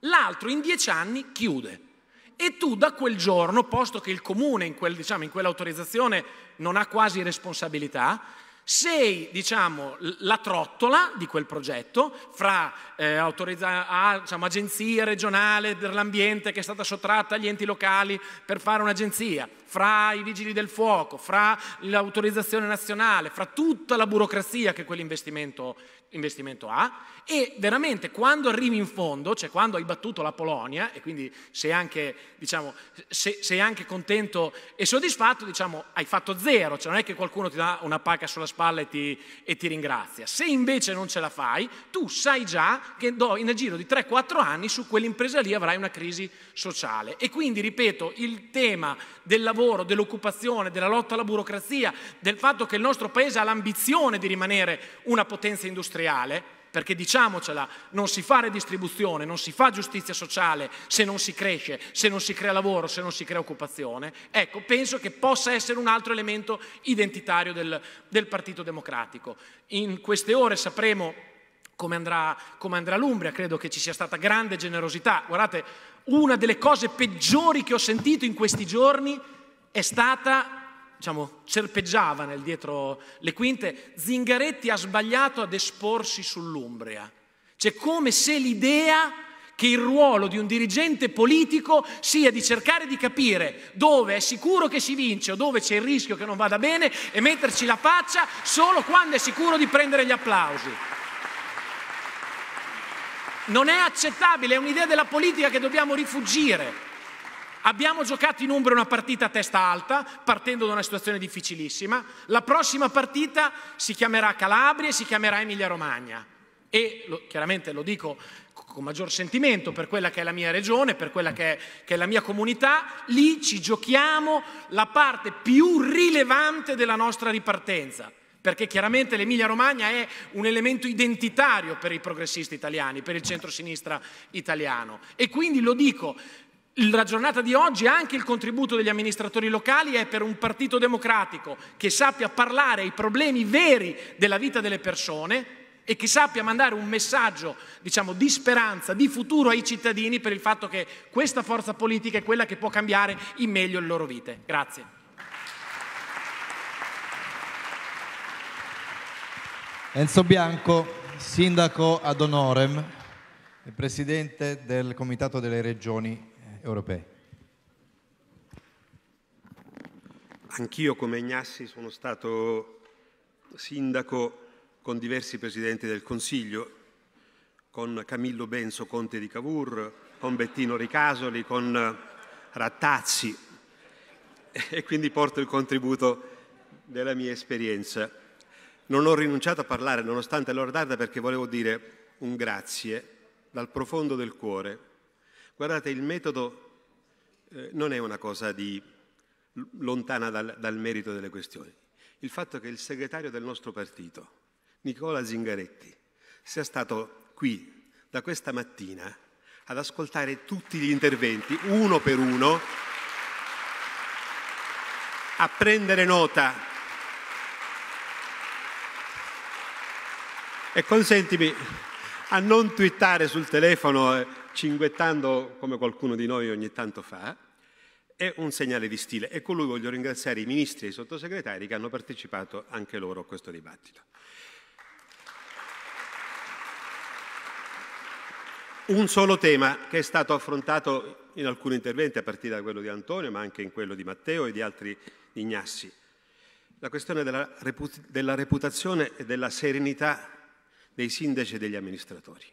l'altro in dieci anni chiude. E tu da quel giorno, posto che il comune in, quel, diciamo, in quell'autorizzazione non ha quasi responsabilità, sei diciamo, la trottola di quel progetto fra eh, autorizza- diciamo, agenzie regionali per l'ambiente che è stata sottratta agli enti locali per fare un'agenzia, fra i vigili del fuoco, fra l'autorizzazione nazionale, fra tutta la burocrazia che quell'investimento, investimento A e veramente quando arrivi in fondo, cioè quando hai battuto la Polonia e quindi sei anche, diciamo, sei, sei anche contento e soddisfatto, diciamo, hai fatto zero, cioè non è che qualcuno ti dà una pacca sulla spalla e ti, e ti ringrazia. Se invece non ce la fai, tu sai già che in giro di 3-4 anni su quell'impresa lì avrai una crisi sociale. E quindi, ripeto, il tema del lavoro, dell'occupazione, della lotta alla burocrazia, del fatto che il nostro Paese ha l'ambizione di rimanere una potenza industriale, reale, perché diciamocela, non si fa redistribuzione, non si fa giustizia sociale se non si cresce, se non si crea lavoro, se non si crea occupazione. Ecco, penso che possa essere un altro elemento identitario del, del Partito Democratico. In queste ore sapremo come andrà, come andrà l'Umbria, credo che ci sia stata grande generosità. Guardate, una delle cose peggiori che ho sentito in questi giorni è stata diciamo, cerpeggiava nel dietro le quinte, Zingaretti ha sbagliato ad esporsi sull'Umbria. C'è cioè, come se l'idea che il ruolo di un dirigente politico sia di cercare di capire dove è sicuro che si vince o dove c'è il rischio che non vada bene e metterci la faccia solo quando è sicuro di prendere gli applausi. Non è accettabile, è un'idea della politica che dobbiamo rifugire. Abbiamo giocato in Umbria una partita a testa alta, partendo da una situazione difficilissima. La prossima partita si chiamerà Calabria e si chiamerà Emilia Romagna. E lo, chiaramente lo dico con maggior sentimento per quella che è la mia regione, per quella che è, che è, la mia comunità, lì ci giochiamo la parte più rilevante della nostra ripartenza. Perché chiaramente l'Emilia Romagna è un elemento identitario per i progressisti italiani, per il centro-sinistra italiano. E quindi lo dico, la giornata di oggi anche il contributo degli amministratori locali è per un partito democratico che sappia parlare ai problemi veri della vita delle persone e che sappia mandare un messaggio diciamo, di speranza, di futuro ai cittadini per il fatto che questa forza politica è quella che può cambiare in meglio le loro vite. Grazie. Enzo Bianco, sindaco ad onorem e presidente del Comitato delle Regioni europei. Anch'io come Ignassi sono stato sindaco con diversi presidenti del Consiglio, con Camillo Benso, conte di Cavour, con Bettino Ricasoli, con Rattazzi e quindi porto il contributo della mia esperienza. Non ho rinunciato a parlare nonostante l'ordata perché volevo dire un grazie dal profondo del cuore Guardate, il metodo eh, non è una cosa di, lontana dal, dal merito delle questioni. Il fatto che il segretario del nostro partito, Nicola Zingaretti, sia stato qui da questa mattina ad ascoltare tutti gli interventi, uno per uno, a prendere nota. E consentimi a non twittare sul telefono eh, cinguettando come qualcuno di noi ogni tanto fa, è un segnale di stile e con lui voglio ringraziare i ministri e i sottosegretari che hanno partecipato anche loro a questo dibattito. Un solo tema che è stato affrontato in alcuni interventi, a partire da quello di Antonio, ma anche in quello di Matteo e di altri Ignassi, la questione della, della reputazione e della serenità dei sindaci e degli amministratori.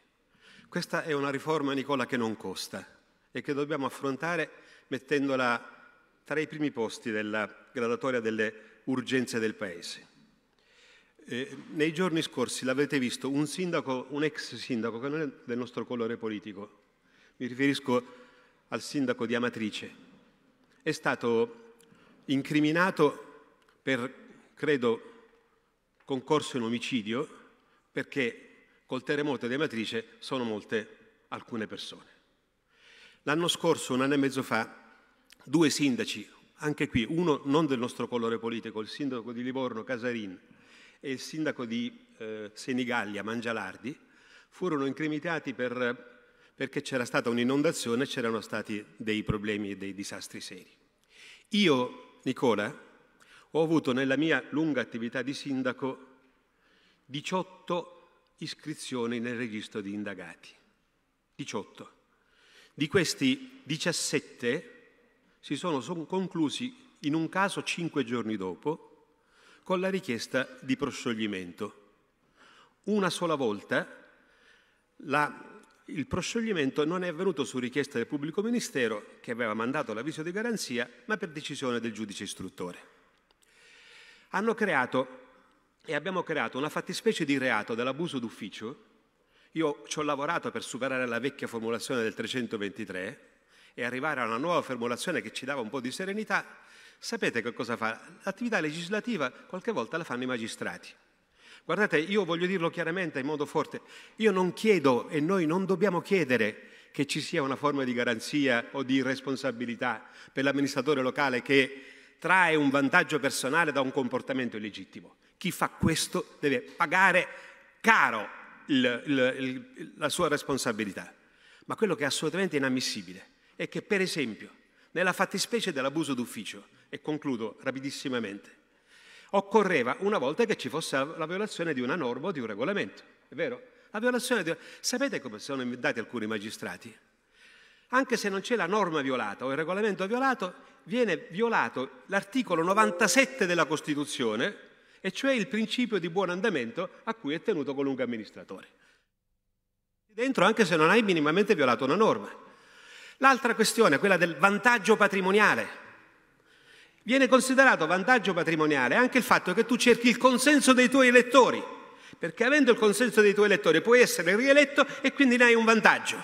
Questa è una riforma, Nicola, che non costa e che dobbiamo affrontare mettendola tra i primi posti della gradatoria delle urgenze del Paese. Eh, nei giorni scorsi l'avete visto un sindaco, un ex sindaco che non è del nostro colore politico, mi riferisco al sindaco di Amatrice, è stato incriminato per, credo, concorso in omicidio perché col terremoto di Amatrice sono molte alcune persone. L'anno scorso, un anno e mezzo fa, due sindaci, anche qui, uno non del nostro colore politico, il sindaco di Livorno, Casarin, e il sindaco di eh, Senigallia, Mangialardi, furono incriminati per, perché c'era stata un'inondazione e c'erano stati dei problemi e dei disastri seri. Io, Nicola, ho avuto nella mia lunga attività di sindaco 18 iscrizioni nel registro di indagati. 18. Di questi 17 si sono conclusi in un caso 5 giorni dopo con la richiesta di proscioglimento. Una sola volta la, il proscioglimento non è avvenuto su richiesta del pubblico ministero che aveva mandato l'avviso di garanzia, ma per decisione del giudice istruttore. Hanno creato e abbiamo creato una fattispecie di reato dell'abuso d'ufficio. Io ci ho lavorato per superare la vecchia formulazione del 323 e arrivare a una nuova formulazione che ci dava un po' di serenità. Sapete che cosa fa? L'attività legislativa qualche volta la fanno i magistrati. Guardate, io voglio dirlo chiaramente in modo forte, io non chiedo e noi non dobbiamo chiedere che ci sia una forma di garanzia o di responsabilità per l'amministratore locale che trae un vantaggio personale da un comportamento illegittimo. Chi fa questo deve pagare caro il, il, il, la sua responsabilità. Ma quello che è assolutamente inammissibile è che, per esempio, nella fattispecie dell'abuso d'ufficio, e concludo rapidissimamente, occorreva una volta che ci fosse la violazione di una norma o di un regolamento, è vero? La violazione di... Sapete come sono inventati alcuni magistrati? Anche se non c'è la norma violata o il regolamento violato, viene violato l'articolo 97 della Costituzione, e cioè il principio di buon andamento a cui è tenuto qualunque amministratore. Dentro anche se non hai minimamente violato una norma. L'altra questione, quella del vantaggio patrimoniale. Viene considerato vantaggio patrimoniale anche il fatto che tu cerchi il consenso dei tuoi elettori, perché avendo il consenso dei tuoi elettori puoi essere rieletto e quindi ne hai un vantaggio.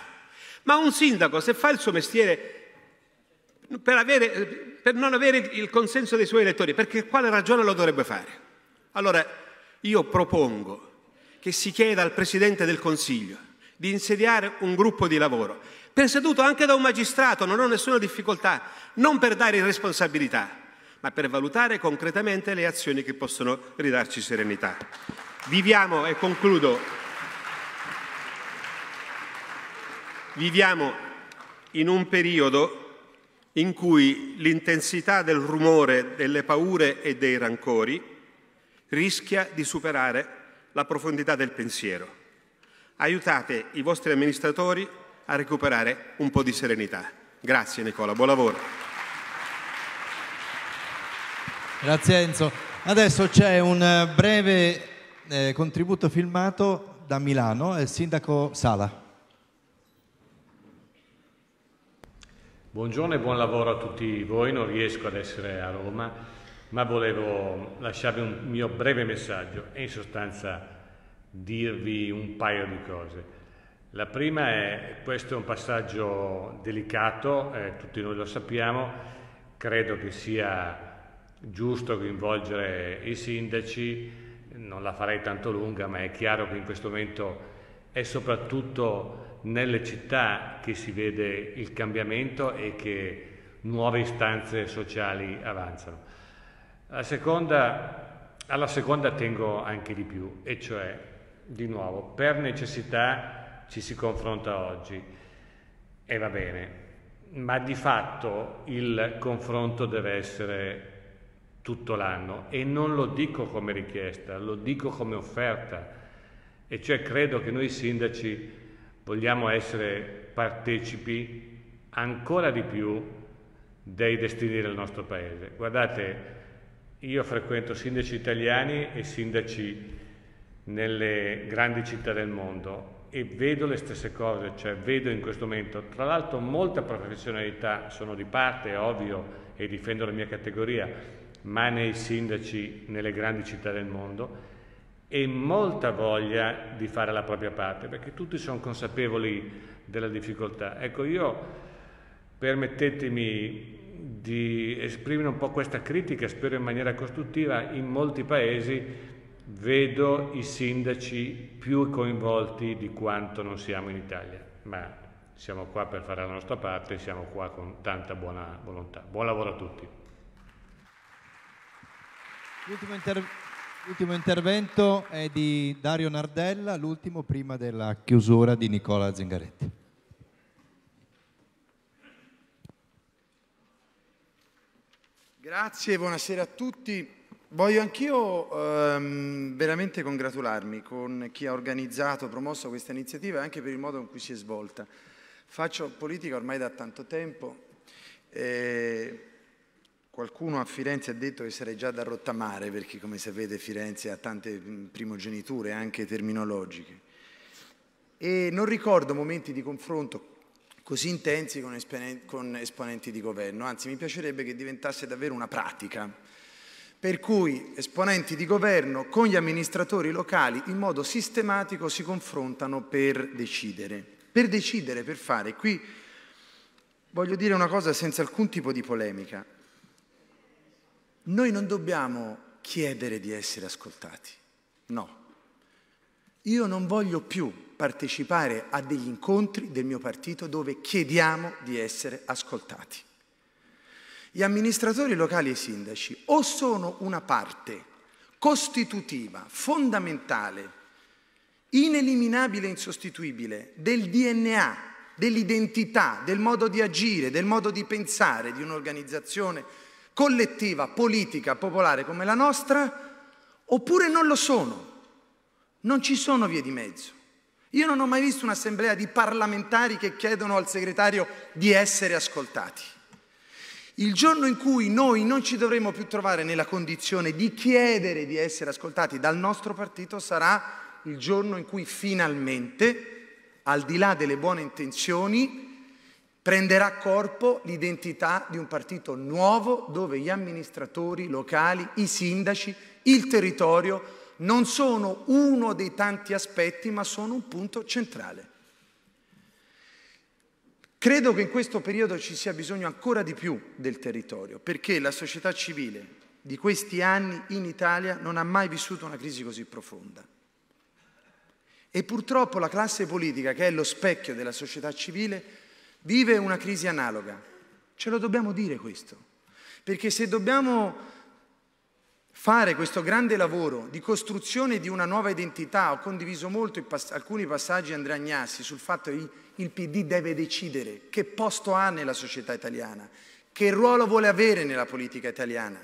Ma un sindaco, se fa il suo mestiere per, avere, per, non avere il consenso dei suoi elettori, perché quale ragione lo dovrebbe fare? Allora, io propongo che si chieda al Presidente del Consiglio di insediare un gruppo di lavoro, presieduto anche da un magistrato, non ho nessuna difficoltà, non per dare responsabilità, ma per valutare concretamente le azioni che possono ridarci serenità. Viviamo, e concludo, viviamo in un periodo in cui l'intensità del rumore, delle paure e dei rancori rischia di superare la profondità del pensiero. Aiutate i vostri amministratori a recuperare un po' di serenità. Grazie Nicola, buon lavoro. Grazie Enzo. Adesso c'è un eh, breve eh, contributo filmato da Milano, il sindaco Sala. Buongiorno e buon lavoro a tutti voi, non riesco ad essere a Roma ma volevo lasciarvi un mio breve messaggio e in sostanza dirvi un paio di cose. La prima è, questo è un passaggio delicato, eh, tutti noi lo sappiamo, credo che sia giusto coinvolgere i sindaci, non la farei tanto lunga, ma è chiaro che in questo momento è soprattutto nelle città che si vede il cambiamento e che nuove istanze sociali avanzano. La seconda, alla seconda tengo anche di più, e cioè, di nuovo, per necessità ci si confronta oggi, e va bene, ma di fatto il confronto deve essere tutto l'anno e non lo dico come richiesta, lo dico come offerta e cioè credo che noi sindaci vogliamo essere partecipi ancora di più dei destini del nostro paese. Guardate, io frequento sindaci italiani e sindaci nelle grandi città del mondo e vedo le stesse cose, cioè vedo in questo momento, tra l'altro molta professionalità, sono di parte, è ovvio, e difendo la mia categoria, ma nei sindaci nelle grandi città del mondo e molta voglia di fare la propria parte, perché tutti sono consapevoli della difficoltà. Ecco, io permettetemi di esprimere un po' questa critica, spero in maniera costruttiva, in molti paesi vedo i sindaci più coinvolti di quanto non siamo in Italia, ma siamo qua per fare la nostra parte, siamo qua con tanta buona volontà. Buon lavoro a tutti. L'ultimo, inter- l'ultimo intervento è di Dario Nardella, l'ultimo prima della chiusura di Nicola Zingaretti. Grazie, buonasera a tutti. Voglio anch'io ehm, veramente congratularmi con chi ha organizzato, promosso questa iniziativa e anche per il modo in cui si è svolta. Faccio politica ormai da tanto tempo. Eh, Qualcuno a Firenze ha detto che sarei già da rottamare perché come sapete Firenze ha tante mm, primogeniture anche terminologiche e non ricordo momenti di confronto così intensi con, esponen- con esponenti di governo, anzi mi piacerebbe che diventasse davvero una pratica, per cui esponenti di governo con gli amministratori locali in modo sistematico si confrontano per decidere, per decidere, per fare. Qui voglio dire una cosa senza alcun tipo di polemica. Noi non dobbiamo chiedere di essere ascoltati, no. Io non voglio più partecipare a degli incontri del mio partito dove chiediamo di essere ascoltati. Gli amministratori locali e i sindaci o sono una parte costitutiva, fondamentale, ineliminabile e insostituibile del DNA, dell'identità, del modo di agire, del modo di pensare di un'organizzazione collettiva, politica, popolare come la nostra, oppure non lo sono. Non ci sono vie di mezzo. Io non ho mai visto un'assemblea di parlamentari che chiedono al segretario di essere ascoltati. Il giorno in cui noi non ci dovremo più trovare nella condizione di chiedere di essere ascoltati dal nostro partito sarà il giorno in cui finalmente, al di là delle buone intenzioni, prenderà corpo l'identità di un partito nuovo dove gli amministratori locali, i sindaci, il territorio non sono uno dei tanti aspetti, ma sono un punto centrale. Credo che in questo periodo ci sia bisogno ancora di più del territorio, perché la società civile di questi anni in Italia non ha mai vissuto una crisi così profonda. E purtroppo la classe politica, che è lo specchio della società civile, vive una crisi analoga. Ce lo dobbiamo dire questo, perché se dobbiamo fare questo grande lavoro di costruzione di una nuova identità, ho condiviso molto pass alcuni passaggi di Andrea Agnassi sul fatto che il PD deve decidere che posto ha nella società italiana, che ruolo vuole avere nella politica italiana.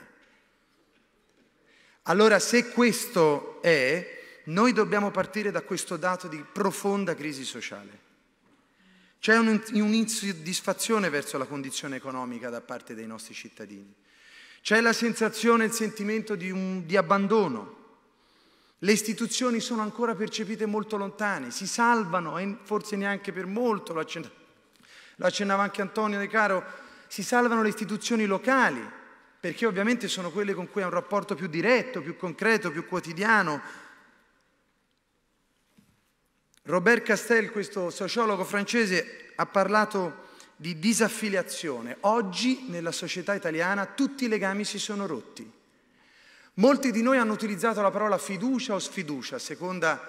Allora se questo è, noi dobbiamo partire da questo dato di profonda crisi sociale. C'è un'insoddisfazione verso la condizione economica da parte dei nostri cittadini. C'è la sensazione, il sentimento di, un, di abbandono. Le istituzioni sono ancora percepite molto lontane, si salvano, e forse neanche per molto, lo, accen- lo accennava anche Antonio De Caro, si salvano le istituzioni locali, perché ovviamente sono quelle con cui ha un rapporto più diretto, più concreto, più quotidiano. Robert Castel, questo sociologo francese, ha parlato di disaffiliazione. Oggi nella società italiana tutti i legami si sono rotti. Molti di noi hanno utilizzato la parola fiducia o sfiducia a seconda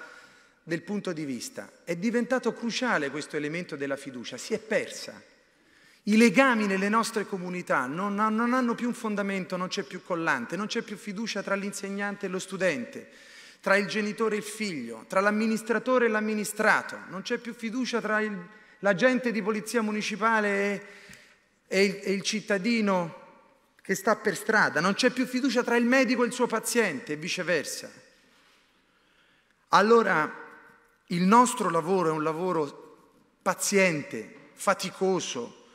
del punto di vista. È diventato cruciale questo elemento della fiducia, si è persa. I legami nelle nostre comunità non, non hanno più un fondamento, non c'è più collante, non c'è più fiducia tra l'insegnante e lo studente, tra il genitore e il figlio, tra l'amministratore e l'amministrato, non c'è più fiducia tra il l'agente di polizia municipale e, e, il, e il cittadino che sta per strada, non c'è più fiducia tra il medico e il suo paziente e viceversa. Allora il nostro lavoro è un lavoro paziente, faticoso,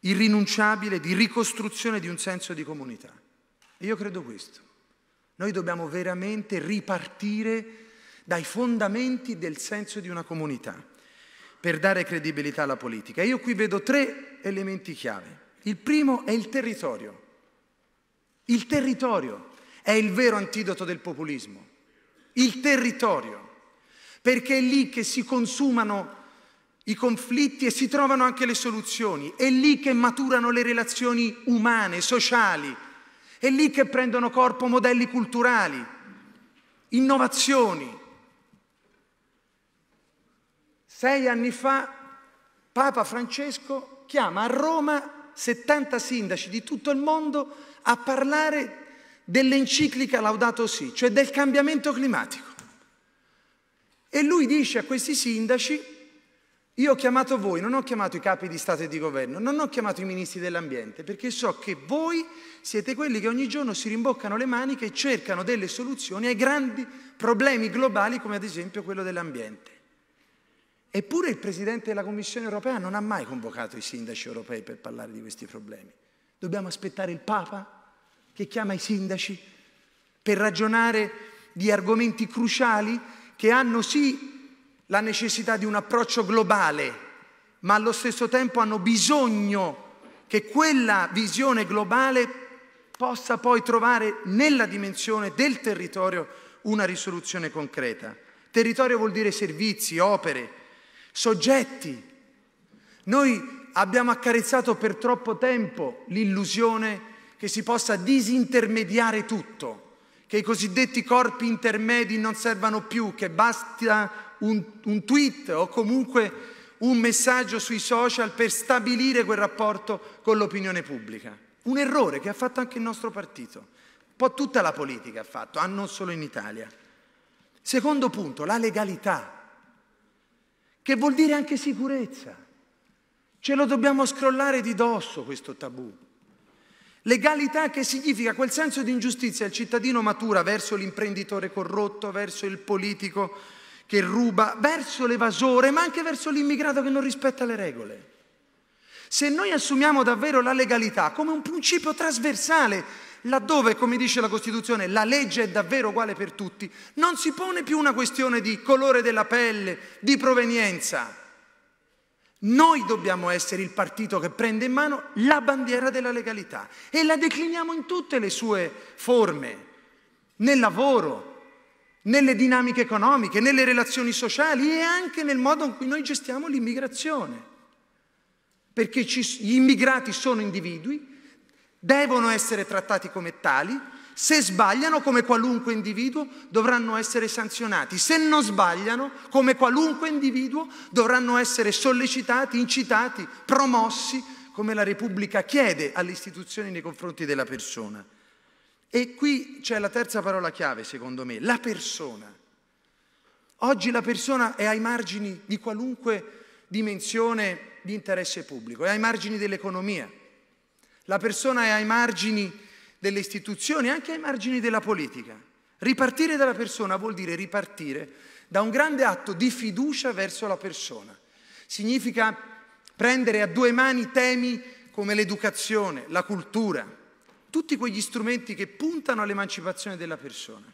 irrinunciabile di ricostruzione di un senso di comunità. E io credo questo. Noi dobbiamo veramente ripartire dai fondamenti del senso di una comunità per dare credibilità alla politica. Io qui vedo tre elementi chiave. Il primo è il territorio. Il territorio è il vero antidoto del populismo. Il territorio. Perché è lì che si consumano i conflitti e si trovano anche le soluzioni. È lì che maturano le relazioni umane, sociali. È lì che prendono corpo modelli culturali, innovazioni. Sei anni fa Papa Francesco chiama a Roma 70 sindaci di tutto il mondo a parlare dell'enciclica Laudato Si, cioè del cambiamento climatico. E lui dice a questi sindaci, io ho chiamato voi, non ho chiamato i capi di Stato e di Governo, non ho chiamato i ministri dell'ambiente, perché so che voi siete quelli che ogni giorno si rimboccano le maniche e cercano delle soluzioni ai grandi problemi globali come ad esempio quello dell'ambiente. Eppure il Presidente della Commissione europea non ha mai convocato i sindaci europei per parlare di questi problemi. Dobbiamo aspettare il Papa che chiama i sindaci per ragionare di argomenti cruciali che hanno sì la necessità di un approccio globale, ma allo stesso tempo hanno bisogno che quella visione globale possa poi trovare nella dimensione del territorio una risoluzione concreta. Territorio vuol dire servizi, opere, soggetti. Noi abbiamo accarezzato per troppo tempo l'illusione che si possa disintermediare tutto, che i cosiddetti corpi intermedi non servano più, che basta un, un tweet o comunque un messaggio sui social per stabilire quel rapporto con l'opinione pubblica. Un errore che ha fatto anche il nostro partito, un po' tutta la politica ha fatto, ah, non solo in Italia. Secondo punto, la legalità che vuol dire anche sicurezza. Ce lo dobbiamo scrollare di dosso questo tabù. Legalità che significa quel senso di ingiustizia il cittadino matura verso l'imprenditore corrotto, verso il politico che ruba, verso l'evasore, ma anche verso l'immigrato che non rispetta le regole. Se noi assumiamo davvero la legalità come un principio trasversale laddove, come dice la Costituzione, la legge è davvero uguale per tutti, non si pone più una questione di colore della pelle, di provenienza. Noi dobbiamo essere il partito che prende in mano la bandiera della legalità e la decliniamo in tutte le sue forme, nel lavoro, nelle dinamiche economiche, nelle relazioni sociali e anche nel modo in cui noi gestiamo l'immigrazione. Perché ci, gli immigrati sono individui devono essere trattati come tali, se sbagliano come qualunque individuo dovranno essere sanzionati, se non sbagliano come qualunque individuo dovranno essere sollecitati, incitati, promossi come la Repubblica chiede alle istituzioni nei confronti della persona. E qui c'è la terza parola chiave, secondo me, la persona. Oggi la persona è ai margini di qualunque dimensione di interesse pubblico, è ai margini dell'economia, la persona è ai margini delle istituzioni, anche ai margini della politica. Ripartire dalla persona vuol dire ripartire da un grande atto di fiducia verso la persona. Significa prendere a due mani temi come l'educazione, la cultura, tutti quegli strumenti che puntano all'emancipazione della persona.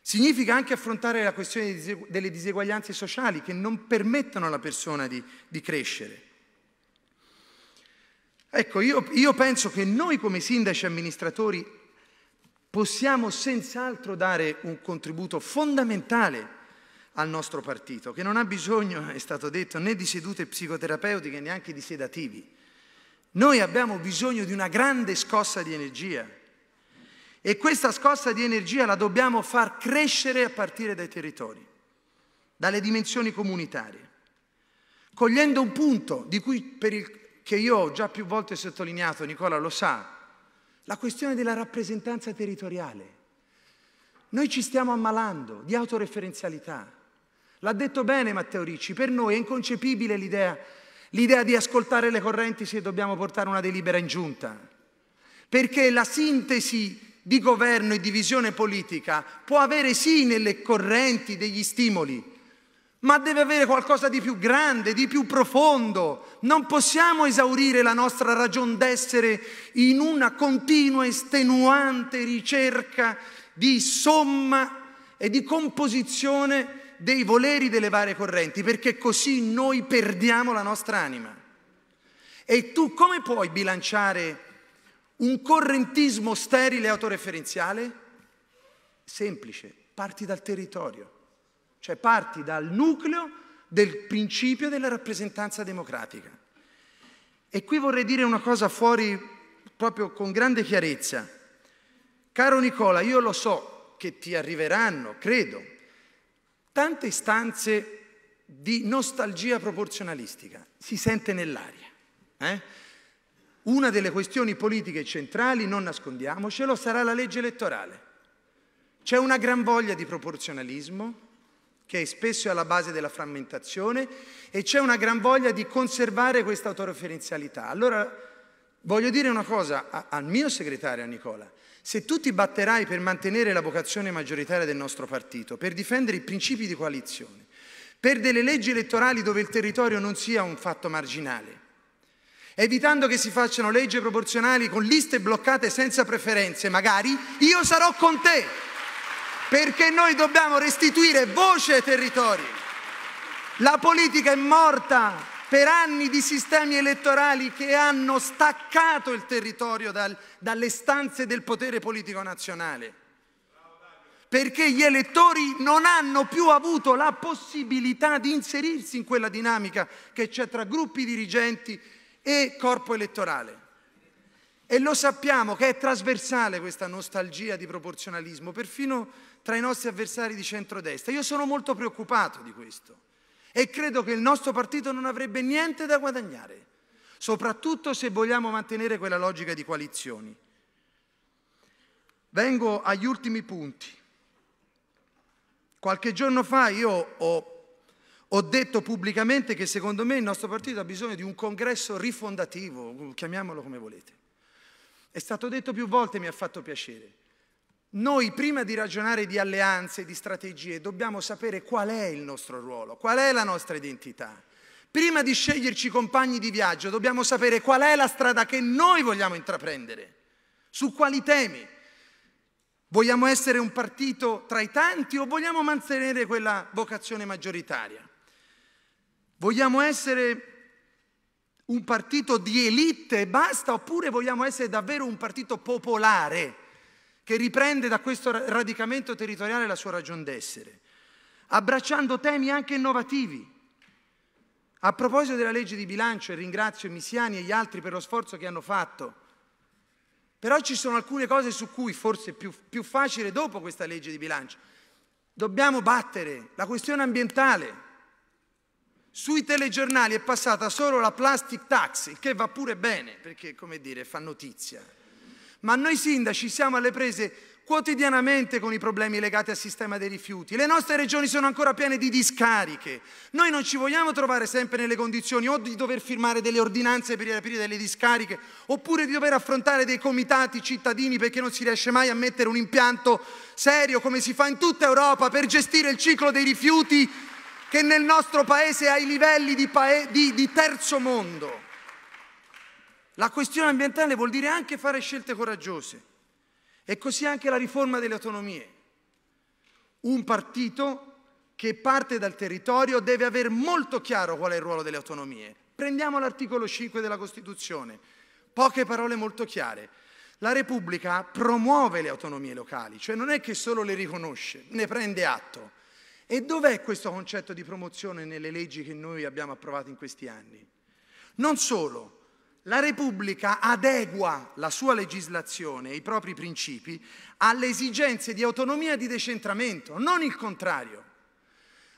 Significa anche affrontare la questione delle diseguaglianze sociali che non permettono alla persona di, di crescere. Ecco, io, io penso che noi come sindaci amministratori possiamo senz'altro dare un contributo fondamentale al nostro partito, che non ha bisogno, è stato detto, né di sedute psicoterapeutiche, neanche di sedativi. Noi abbiamo bisogno di una grande scossa di energia e questa scossa di energia la dobbiamo far crescere a partire dai territori, dalle dimensioni comunitarie, cogliendo un punto di cui, per il che io ho già più volte sottolineato, Nicola lo sa, la questione della rappresentanza territoriale. Noi ci stiamo ammalando di autoreferenzialità. L'ha detto bene Matteo Ricci, per noi è inconcepibile l'idea, l'idea di ascoltare le correnti se dobbiamo portare una delibera in giunta, perché la sintesi di governo e di visione politica può avere sì nelle correnti degli stimoli, ma deve avere qualcosa di più grande, di più profondo. Non possiamo esaurire la nostra ragion d'essere in una continua, estenuante ricerca di somma e di composizione dei voleri delle varie correnti, perché così noi perdiamo la nostra anima. E tu come puoi bilanciare un correntismo sterile e autoreferenziale? Semplice, parti dal territorio cioè parti dal nucleo del principio della rappresentanza democratica. E qui vorrei dire una cosa fuori proprio con grande chiarezza. Caro Nicola, io lo so che ti arriveranno, credo, tante istanze di nostalgia proporzionalistica, si sente nell'aria. Eh? Una delle questioni politiche centrali, non nascondiamocelo, sarà la legge elettorale. C'è una gran voglia di proporzionalismo, che spesso è alla base della frammentazione, e c'è una gran voglia di conservare questa autoreferenzialità. Allora voglio dire una cosa al mio segretario, a Nicola. Se tu ti batterai per mantenere la vocazione maggioritaria del nostro partito, per difendere i principi di coalizione, per delle leggi elettorali dove il territorio non sia un fatto marginale, evitando che si facciano leggi proporzionali con liste bloccate senza preferenze, magari, io sarò con te perché noi dobbiamo restituire voce ai territori. La politica è morta per anni di sistemi elettorali che hanno staccato il territorio dal, dalle stanze del potere politico nazionale, perché gli elettori non hanno più avuto la possibilità di inserirsi in quella dinamica che c'è tra gruppi dirigenti e corpo elettorale. E lo sappiamo che è trasversale questa nostalgia di proporzionalismo, perfino tra i nostri avversari di centrodestra. Io sono molto preoccupato di questo e credo che il nostro partito non avrebbe niente da guadagnare, soprattutto se vogliamo mantenere quella logica di coalizioni. Vengo agli ultimi punti. Qualche giorno fa io ho, ho, detto pubblicamente che secondo me il nostro partito ha bisogno di un congresso rifondativo, chiamiamolo come volete. È stato detto più volte e mi ha fatto piacere. Noi prima di ragionare di alleanze, di strategie, dobbiamo sapere qual è il nostro ruolo, qual è la nostra identità. Prima di sceglierci compagni di viaggio, dobbiamo sapere qual è la strada che noi vogliamo intraprendere, su quali temi. Vogliamo essere un partito tra i tanti o vogliamo mantenere quella vocazione maggioritaria? Vogliamo essere un partito di elite e basta oppure vogliamo essere davvero un partito popolare? che riprende da questo radicamento territoriale la sua ragion d'essere, abbracciando temi anche innovativi. A proposito della legge di bilancio, e ringrazio Misiani e gli altri per lo sforzo che hanno fatto, però ci sono alcune cose su cui forse è più, più facile dopo questa legge di bilancio. Dobbiamo battere la questione ambientale. Sui telegiornali è passata solo la plastic tax, il che va pure bene, perché come dire, fa notizia ma noi sindaci siamo alle prese quotidianamente con i problemi legati al sistema dei rifiuti. Le nostre regioni sono ancora piene di discariche. Noi non ci vogliamo trovare sempre nelle condizioni o di dover firmare delle ordinanze per riaprire delle discariche, oppure di dover affrontare dei comitati cittadini perché non si riesce mai a mettere un impianto serio come si fa in tutta Europa per gestire il ciclo dei rifiuti che nel nostro paese è ai livelli di, di, di terzo mondo. La questione ambientale vuol dire anche fare scelte coraggiose e così anche la riforma delle autonomie. Un partito che parte dal territorio deve avere molto chiaro qual è il ruolo delle autonomie. Prendiamo l'articolo 5 della Costituzione, poche parole molto chiare. La Repubblica promuove le autonomie locali, cioè non è che solo le riconosce, ne prende atto. E dov'è questo concetto di promozione nelle leggi che noi abbiamo approvato in questi anni? Non solo, la Repubblica adegua la sua legislazione e i propri principi alle esigenze di autonomia e di decentramento, non il contrario.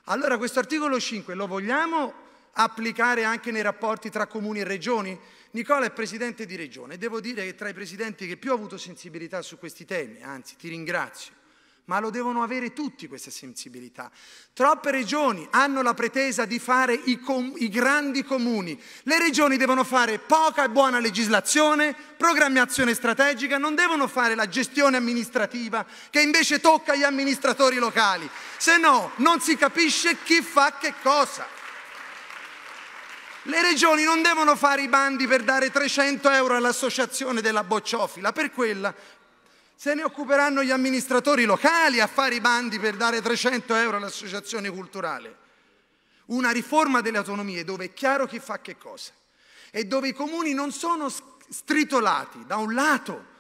Allora questo articolo 5 lo vogliamo applicare anche nei rapporti tra comuni e regioni? Nicola è presidente di regione devo dire che tra i presidenti che più ha avuto sensibilità su questi temi, anzi ti ringrazio ma lo devono avere tutti questa sensibilità. Troppe regioni hanno la pretesa di fare i, com- i, grandi comuni. Le regioni devono fare poca e buona legislazione, programmazione strategica, non devono fare la gestione amministrativa che invece tocca agli amministratori locali, se no non si capisce chi fa che cosa. Le regioni non devono fare i bandi per dare 300 euro all'associazione della bocciofila, per quella se ne occuperanno gli amministratori locali a fare i bandi per dare 300 euro all'associazione culturale. Una riforma delle autonomie dove è chiaro chi fa che cosa e dove i comuni non sono stritolati da un lato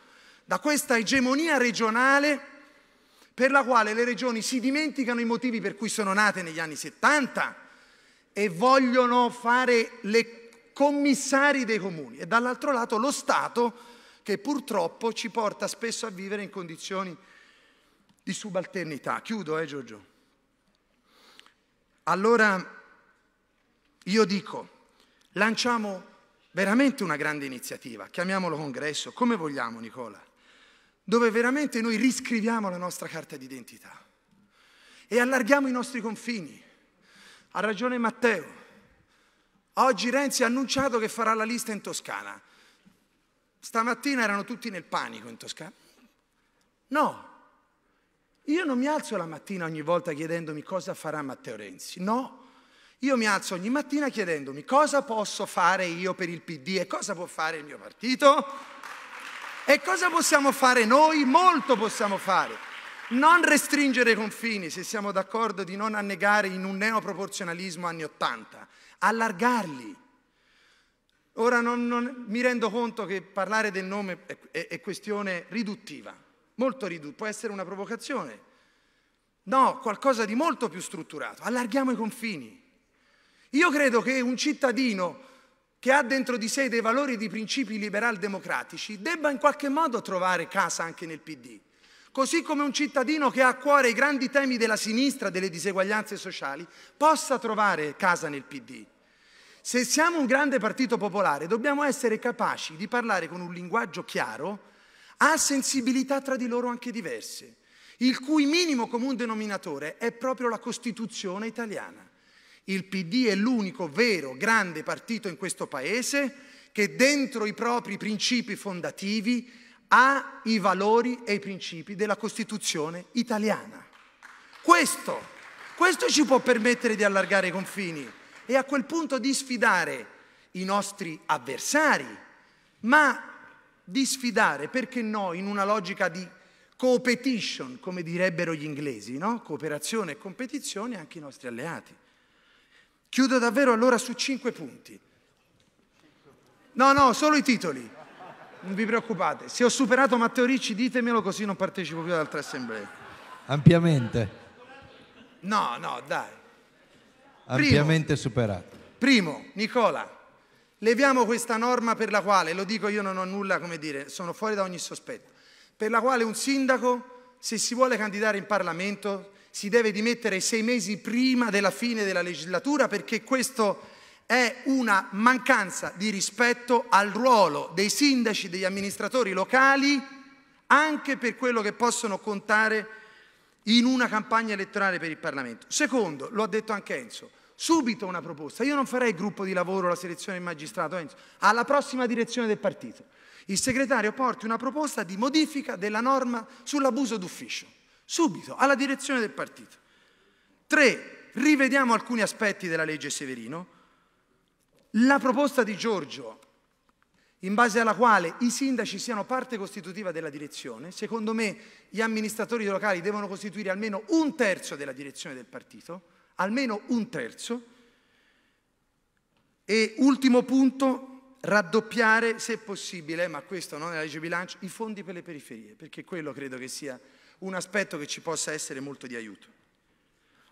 da questa egemonia regionale per la quale le regioni si dimenticano i motivi per cui sono nate negli anni 70 e vogliono fare le commissari dei comuni e dall'altro lato lo Stato che purtroppo ci porta spesso a vivere in condizioni di subalternità. Chiudo, eh Giorgio. Allora io dico, lanciamo veramente una grande iniziativa, chiamiamolo congresso, come vogliamo Nicola, dove veramente noi riscriviamo la nostra carta d'identità e allarghiamo i nostri confini. Ha ragione Matteo. Oggi Renzi ha annunciato che farà la lista in Toscana. Stamattina erano tutti nel panico in Toscana. No, io non mi alzo la mattina ogni volta chiedendomi cosa farà Matteo Renzi. No, io mi alzo ogni mattina chiedendomi cosa posso fare io per il PD e cosa può fare il mio partito e cosa possiamo fare noi. Molto possiamo fare. Non restringere i confini, se siamo d'accordo di non annegare in un neoproporzionalismo anni Ottanta, allargarli Ora non, non, mi rendo conto che parlare del nome è, è, è questione riduttiva, molto riduttiva, può essere una provocazione. No, qualcosa di molto più strutturato. Allarghiamo i confini. Io credo che un cittadino che ha dentro di sé dei valori e dei principi liberal-democratici debba in qualche modo trovare casa anche nel PD. Così come un cittadino che ha a cuore i grandi temi della sinistra, delle diseguaglianze sociali, possa trovare casa nel PD se siamo un grande partito popolare dobbiamo essere capaci di parlare con un linguaggio chiaro a sensibilità tra di loro anche diverse, il cui minimo comune denominatore è proprio la Costituzione italiana. Il PD è l'unico vero grande partito in questo Paese che dentro i propri principi fondativi ha i valori e i principi della Costituzione italiana. Questo, questo ci può permettere di allargare i confini e a quel punto di sfidare i nostri avversari, ma di sfidare, perché no, in una logica di competition, come direbbero gli inglesi, no? cooperazione e competizione anche i nostri alleati. Chiudo davvero allora su cinque punti. No, no, solo i titoli. Non vi preoccupate. Se ho superato Matteo Ricci, ditemelo così non partecipo più ad altre assemblee. Ampiamente. No, no, dai ampiamente superato. Primo, Nicola, leviamo questa norma per la quale, lo dico io non ho nulla come dire, sono fuori da ogni sospetto, per la quale un sindaco, se si vuole candidare in Parlamento, si deve dimettere sei mesi prima della fine della legislatura perché questo è una mancanza di rispetto al ruolo dei sindaci, degli amministratori locali, anche per quello che possono contare in una campagna elettorale per il Parlamento. Secondo, lo ha detto anche Enzo, subito una proposta. Io non farei gruppo di lavoro, la selezione del magistrato, Enzo, alla prossima direzione del partito. Il segretario porti una proposta di modifica della norma sull'abuso d'ufficio, subito, alla direzione del partito. Tre, rivediamo alcuni aspetti della legge Severino. La proposta di Giorgio in base alla quale i sindaci siano parte costitutiva della direzione. Secondo me gli amministratori locali devono costituire almeno un terzo della direzione del partito, almeno un terzo. E ultimo punto, raddoppiare, se possibile, ma questo non è la legge bilancio, i fondi per le periferie, perché quello credo che sia un aspetto che ci possa essere molto di aiuto.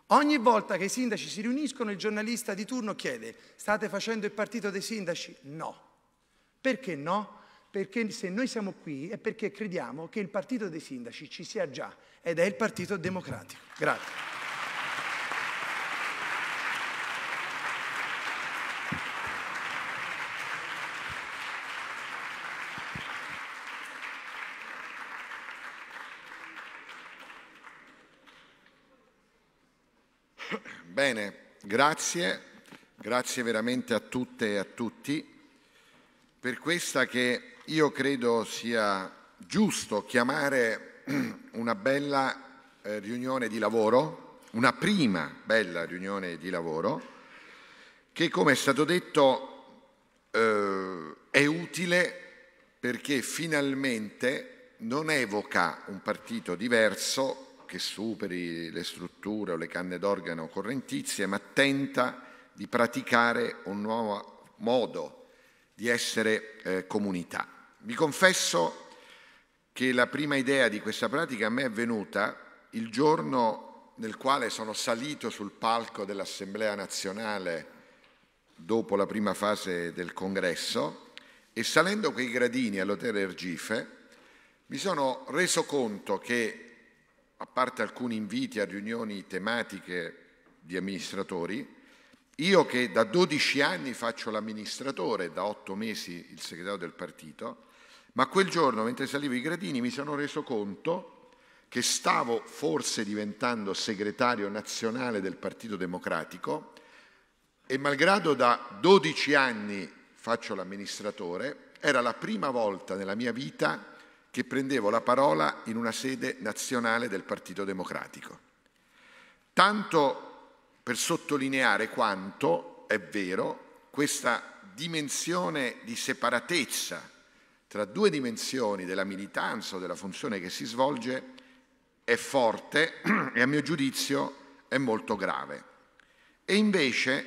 Ogni volta che i sindaci si riuniscono il giornalista di turno chiede state facendo il partito dei sindaci? No perché no? Perché se noi siamo qui è perché crediamo che il partito dei sindaci ci sia già ed è il Partito Democratico. Grazie. Bene, grazie, grazie veramente a tutte e a tutti per questa che io credo sia giusto chiamare una bella eh, riunione di lavoro, una prima bella riunione di lavoro, che come è stato detto eh, è utile perché finalmente non evoca un partito diverso che superi le strutture o le canne d'organo correntizie, ma tenta di praticare un nuovo modo di essere eh, comunità. Vi confesso che la prima idea di questa pratica a me è venuta il giorno nel quale sono salito sul palco dell'Assemblea nazionale dopo la prima fase del congresso e salendo quei gradini all'Hotel Ergife mi sono reso conto che, a parte alcuni inviti a riunioni tematiche di amministratori, io che da 12 anni faccio l'amministratore, da 8 mesi il segretario del partito, ma quel giorno mentre salivo i gradini mi sono reso conto che stavo forse diventando segretario nazionale del Partito Democratico e malgrado da 12 anni faccio l'amministratore, era la prima volta nella mia vita che prendevo la parola in una sede nazionale del Partito Democratico. Tanto per sottolineare quanto, è vero, questa dimensione di separatezza tra due dimensioni della militanza o della funzione che si svolge è forte e a mio giudizio è molto grave. E invece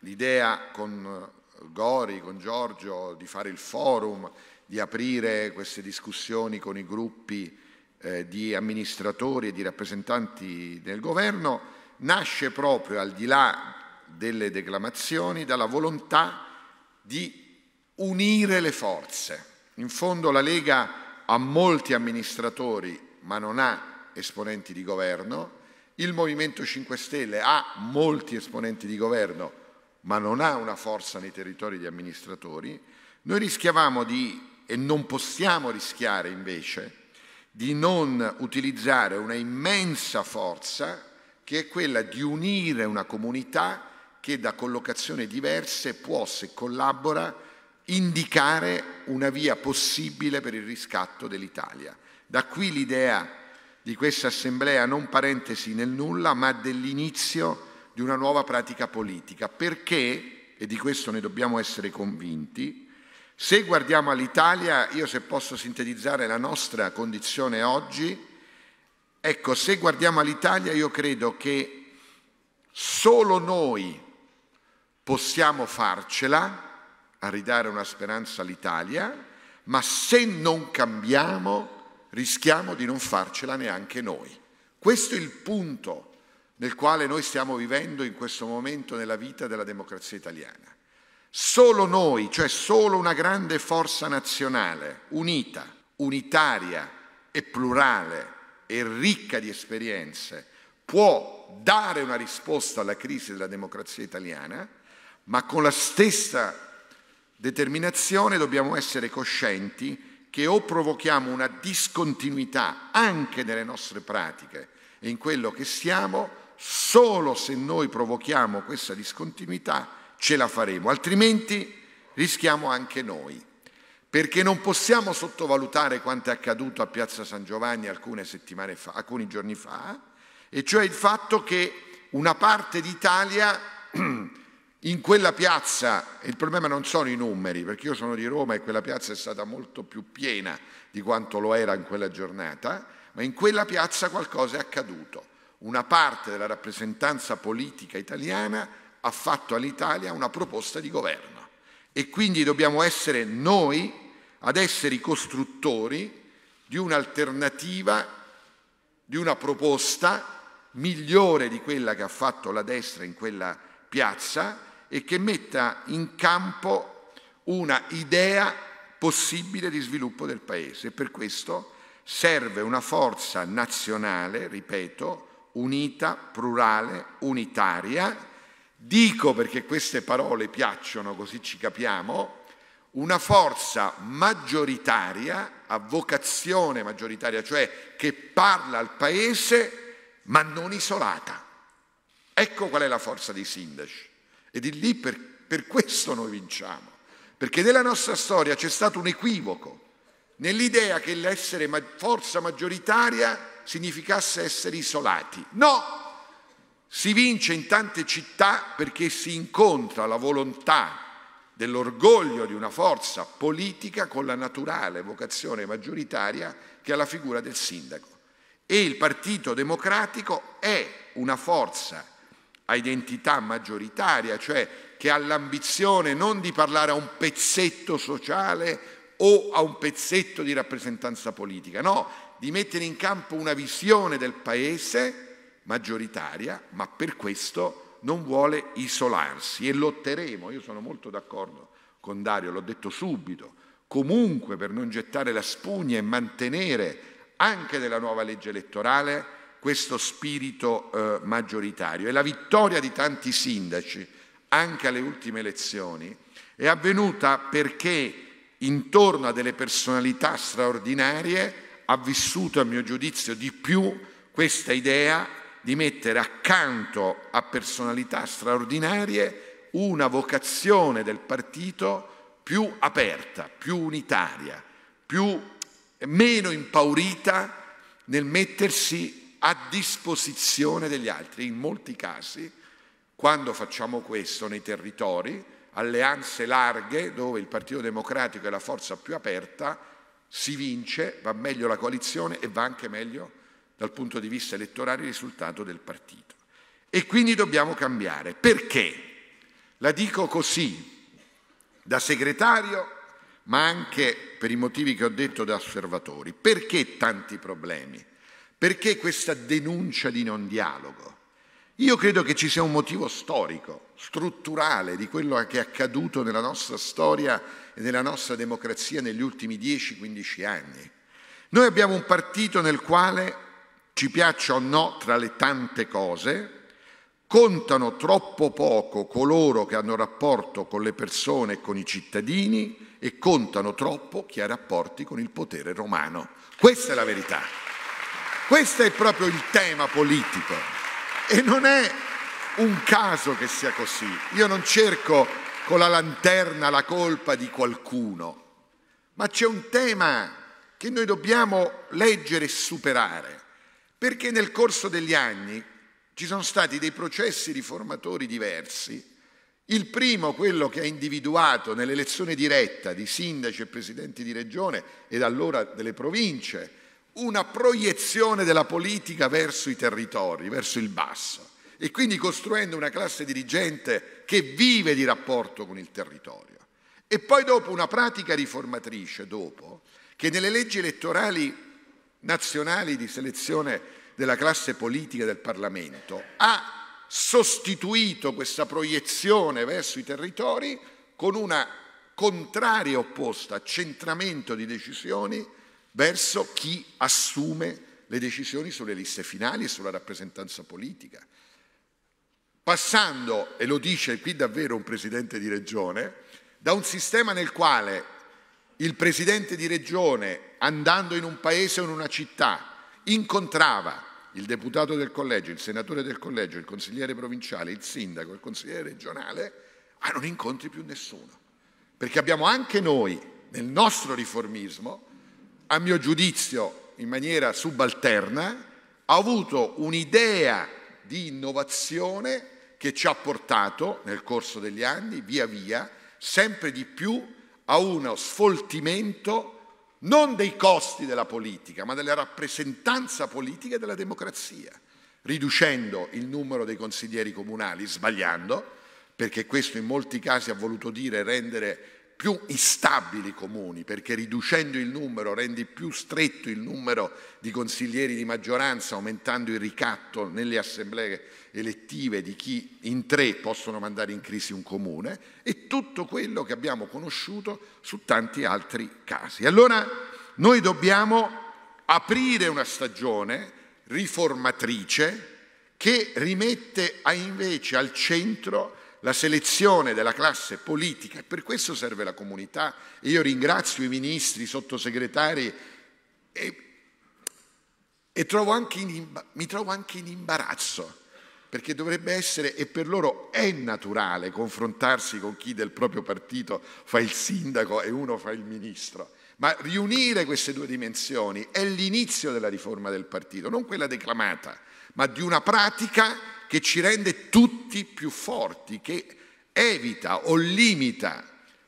l'idea con eh, Gori, con Giorgio, di fare il forum, di aprire queste discussioni con i gruppi eh, di amministratori e di rappresentanti del governo, nasce proprio al di là delle declamazioni dalla volontà di unire le forze. In fondo la Lega ha molti amministratori ma non ha esponenti di governo, il Movimento 5 Stelle ha molti esponenti di governo ma non ha una forza nei territori di amministratori, noi rischiavamo di, e non possiamo rischiare invece, di non utilizzare una immensa forza che è quella di unire una comunità che da collocazioni diverse può, se collabora, indicare una via possibile per il riscatto dell'Italia. Da qui l'idea di questa assemblea non parentesi nel nulla, ma dell'inizio di una nuova pratica politica, perché, e di questo ne dobbiamo essere convinti, se guardiamo all'Italia, io se posso sintetizzare la nostra condizione oggi, Ecco, se guardiamo all'Italia io credo che solo noi possiamo farcela a ridare una speranza all'Italia, ma se non cambiamo rischiamo di non farcela neanche noi. Questo è il punto nel quale noi stiamo vivendo in questo momento nella vita della democrazia italiana. Solo noi, cioè solo una grande forza nazionale, unita, unitaria e plurale, e ricca di esperienze può dare una risposta alla crisi della democrazia italiana, ma con la stessa determinazione dobbiamo essere coscienti che o provochiamo una discontinuità anche nelle nostre pratiche e in quello che siamo, solo se noi provochiamo questa discontinuità ce la faremo, altrimenti rischiamo anche noi perché non possiamo sottovalutare quanto è accaduto a Piazza San Giovanni alcune settimane fa, alcuni giorni fa, e cioè il fatto che una parte d'Italia in quella piazza, il problema non sono i numeri, perché io sono di Roma e quella piazza è stata molto più piena di quanto lo era in quella giornata, ma in quella piazza qualcosa è accaduto. Una parte della rappresentanza politica italiana ha fatto all'Italia una proposta di governo e quindi dobbiamo essere noi ad essere i costruttori di un'alternativa, di una proposta migliore di quella che ha fatto la destra in quella piazza e che metta in campo una idea possibile di sviluppo del Paese. Per questo serve una forza nazionale, ripeto, unita, plurale, unitaria. Dico perché queste parole piacciono, così ci capiamo, una forza maggioritaria, a vocazione maggioritaria, cioè che parla al paese ma non isolata. Ecco qual è la forza dei sindaci. Ed è lì per, per questo noi vinciamo, perché nella nostra storia c'è stato un equivoco nell'idea che l'essere forza maggioritaria significasse essere isolati. No, si vince in tante città perché si incontra la volontà dell'orgoglio di una forza politica con la naturale vocazione maggioritaria che ha la figura del sindaco. E il Partito Democratico è una forza a identità maggioritaria, cioè che ha l'ambizione non di parlare a un pezzetto sociale o a un pezzetto di rappresentanza politica, no, di mettere in campo una visione del Paese maggioritaria, ma per questo non vuole isolarsi e lotteremo, io sono molto d'accordo con Dario, l'ho detto subito, comunque per non gettare la spugna e mantenere anche nella nuova legge elettorale questo spirito eh, maggioritario. E la vittoria di tanti sindaci, anche alle ultime elezioni, è avvenuta perché intorno a delle personalità straordinarie ha vissuto, a mio giudizio, di più questa idea di mettere accanto a personalità straordinarie una vocazione del partito più aperta, più unitaria, più, meno impaurita nel mettersi a disposizione degli altri. In molti casi, quando facciamo questo nei territori, alleanze larghe dove il Partito Democratico è la forza più aperta, si vince, va meglio la coalizione e va anche meglio dal punto di vista elettorale il risultato del partito. E quindi dobbiamo cambiare. Perché? La dico così, da segretario, ma anche per i motivi che ho detto da osservatori. Perché tanti problemi? Perché questa denuncia di non dialogo? Io credo che ci sia un motivo storico, strutturale di quello che è accaduto nella nostra storia e nella nostra democrazia negli ultimi 10-15 anni. Noi abbiamo un partito nel quale ci piaccia o no tra le tante cose, contano troppo poco coloro che hanno rapporto con le persone e con i cittadini e contano troppo chi ha rapporti con il potere romano. Questa è la verità. Questo è proprio il tema politico e non è un caso che sia così. Io non cerco con la lanterna la colpa di qualcuno, ma c'è un tema che noi dobbiamo leggere e superare perché nel corso degli anni ci sono stati dei processi riformatori diversi. Il primo, quello che ha individuato nell'elezione diretta di sindaci e presidenti di regione e da allora delle province, una proiezione della politica verso i territori, verso il basso, e quindi costruendo una classe dirigente che vive di rapporto con il territorio. E poi dopo una pratica riformatrice, dopo, che nelle leggi elettorali nazionali di selezione della classe politica del Parlamento, ha sostituito questa proiezione verso i territori con una contraria opposta, accentramento di decisioni verso chi assume le decisioni sulle liste finali e sulla rappresentanza politica. Passando, e lo dice qui davvero un presidente di regione, da un sistema nel quale il presidente di regione, andando in un paese o in una città, incontrava il deputato del collegio, il senatore del collegio, il consigliere provinciale, il sindaco, il consigliere regionale, ma non incontri più nessuno. Perché abbiamo anche noi, nel nostro riformismo, a mio giudizio in maniera subalterna, avuto un'idea di innovazione che ci ha portato nel corso degli anni, via via, sempre di più a uno sfoltimento non dei costi della politica, ma della rappresentanza politica e della democrazia, riducendo il numero dei consiglieri comunali, sbagliando, perché questo in molti casi ha voluto dire rendere più instabili comuni, perché riducendo il numero rendi più stretto il numero di consiglieri di maggioranza, aumentando il ricatto nelle assemblee elettive di chi in tre possono mandare in crisi un comune, e tutto quello che abbiamo conosciuto su tanti altri casi. Allora noi dobbiamo aprire una stagione riformatrice che rimette invece al centro la selezione della classe politica e per questo serve la comunità. io ringrazio i ministri, i sottosegretari e, e trovo in, mi trovo anche in imbarazzo perché dovrebbe essere, e per loro è naturale, confrontarsi con chi del proprio partito fa il sindaco e uno fa il ministro. Ma riunire queste due dimensioni è l'inizio della riforma del partito, non quella declamata, ma di una pratica che ci rende tutti più forti, che evita o limita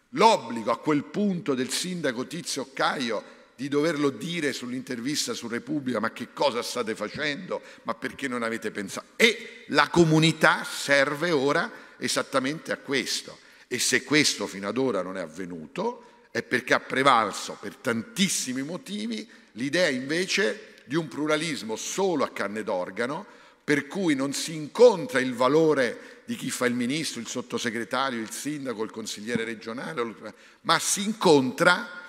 l'obbligo a quel punto del sindaco Tizio Caio di doverlo dire sull'intervista su Repubblica, ma che cosa state facendo, ma perché non avete pensato. E la comunità serve ora esattamente a questo. E se questo fino ad ora non è avvenuto, è perché ha prevalso per tantissimi motivi l'idea invece di un pluralismo solo a canne d'organo, per cui non si incontra il valore di chi fa il ministro, il sottosegretario, il sindaco, il consigliere regionale, ma si incontra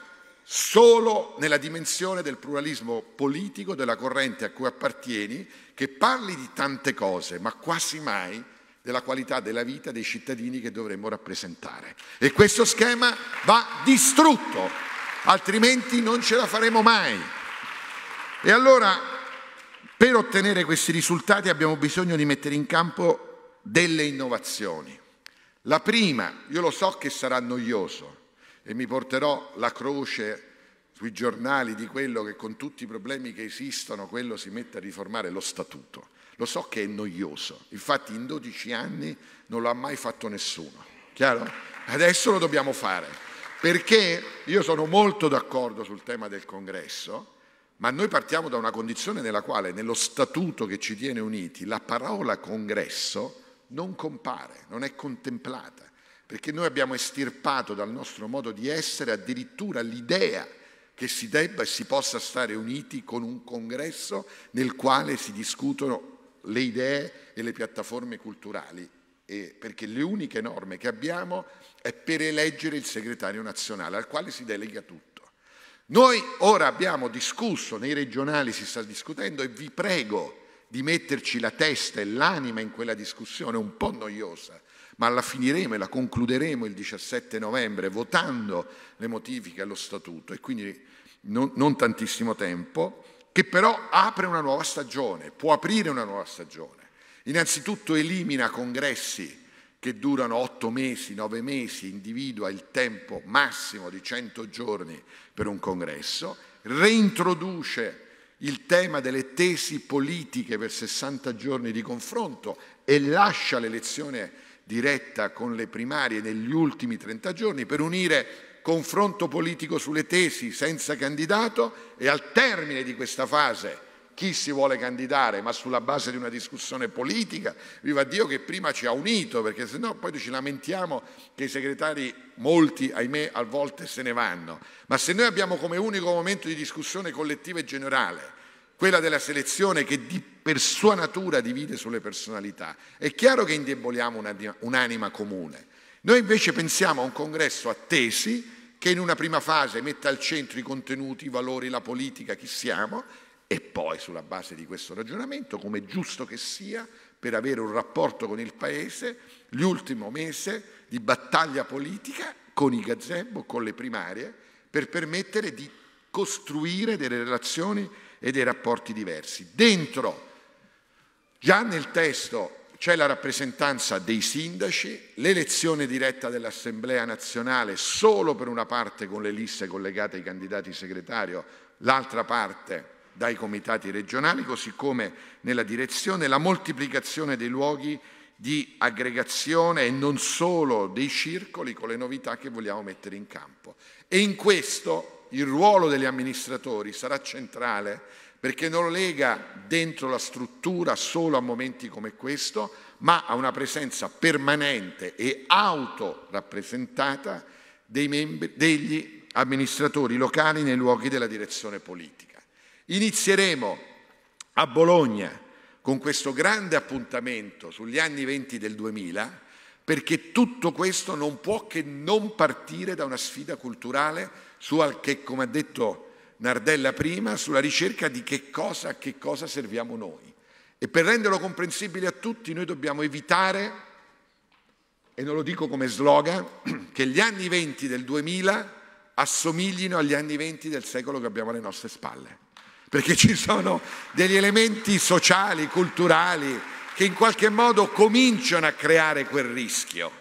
solo nella dimensione del pluralismo politico della corrente a cui appartieni, che parli di tante cose, ma quasi mai della qualità della vita dei cittadini che dovremmo rappresentare. E questo schema va distrutto, altrimenti non ce la faremo mai. E allora per ottenere questi risultati abbiamo bisogno di mettere in campo delle innovazioni. La prima, io lo so che sarà noioso e mi porterò la croce sui giornali di quello che con tutti i problemi che esistono, quello si mette a riformare lo statuto. Lo so che è noioso, infatti in 12 anni non l'ha mai fatto nessuno. Chiaro? Adesso lo dobbiamo fare, perché io sono molto d'accordo sul tema del congresso, ma noi partiamo da una condizione nella quale nello statuto che ci tiene uniti la parola congresso non compare, non è contemplata, perché noi abbiamo estirpato dal nostro modo di essere addirittura l'idea che si debba e si possa stare uniti con un congresso nel quale si discutono le idee e le piattaforme culturali, e perché le uniche norme che abbiamo è per eleggere il segretario nazionale al quale si delega tutto. Noi ora abbiamo discusso, nei regionali si sta discutendo e vi prego di metterci la testa e l'anima in quella discussione un po' noiosa, ma la finiremo e la concluderemo il 17 novembre votando le modifiche allo statuto e quindi non, non tantissimo tempo, che però apre una nuova stagione, può aprire una nuova stagione. Innanzitutto elimina congressi che durano otto mesi, nove mesi, individua il tempo massimo di 100 giorni per un congresso, reintroduce il tema delle tesi politiche per 60 giorni di confronto e lascia l'elezione diretta con le primarie negli ultimi 30 giorni per unire confronto politico sulle tesi senza candidato e al termine di questa fase chi si vuole candidare, ma sulla base di una discussione politica, viva Dio che prima ci ha unito, perché sennò poi ci lamentiamo che i segretari, molti ahimè, a volte se ne vanno. Ma se noi abbiamo come unico momento di discussione collettiva e generale, quella della selezione che di, per sua natura divide sulle personalità, è chiaro che indeboliamo un'anima, un'anima comune. Noi invece pensiamo a un congresso a tesi che in una prima fase metta al centro i contenuti, i valori, la politica, chi siamo, e poi, sulla base di questo ragionamento, come giusto che sia, per avere un rapporto con il Paese, l'ultimo mese di battaglia politica con i gazebo, con le primarie, per permettere di costruire delle relazioni e dei rapporti diversi. Dentro, già nel testo, c'è la rappresentanza dei sindaci, l'elezione diretta dell'Assemblea nazionale solo per una parte con le liste collegate ai candidati segretario, l'altra parte dai comitati regionali, così come nella direzione la moltiplicazione dei luoghi di aggregazione e non solo dei circoli con le novità che vogliamo mettere in campo. E in questo il ruolo degli amministratori sarà centrale perché non lo lega dentro la struttura solo a momenti come questo, ma a una presenza permanente e autorappresentata degli amministratori locali nei luoghi della direzione politica. Inizieremo a Bologna con questo grande appuntamento sugli anni venti del 2000 perché tutto questo non può che non partire da una sfida culturale su che, come ha detto Nardella prima, sulla ricerca di che cosa a che cosa serviamo noi. E per renderlo comprensibile a tutti noi dobbiamo evitare, e non lo dico come slogan, che gli anni venti del 2000 assomiglino agli anni venti del secolo che abbiamo alle nostre spalle perché ci sono degli elementi sociali, culturali, che in qualche modo cominciano a creare quel rischio,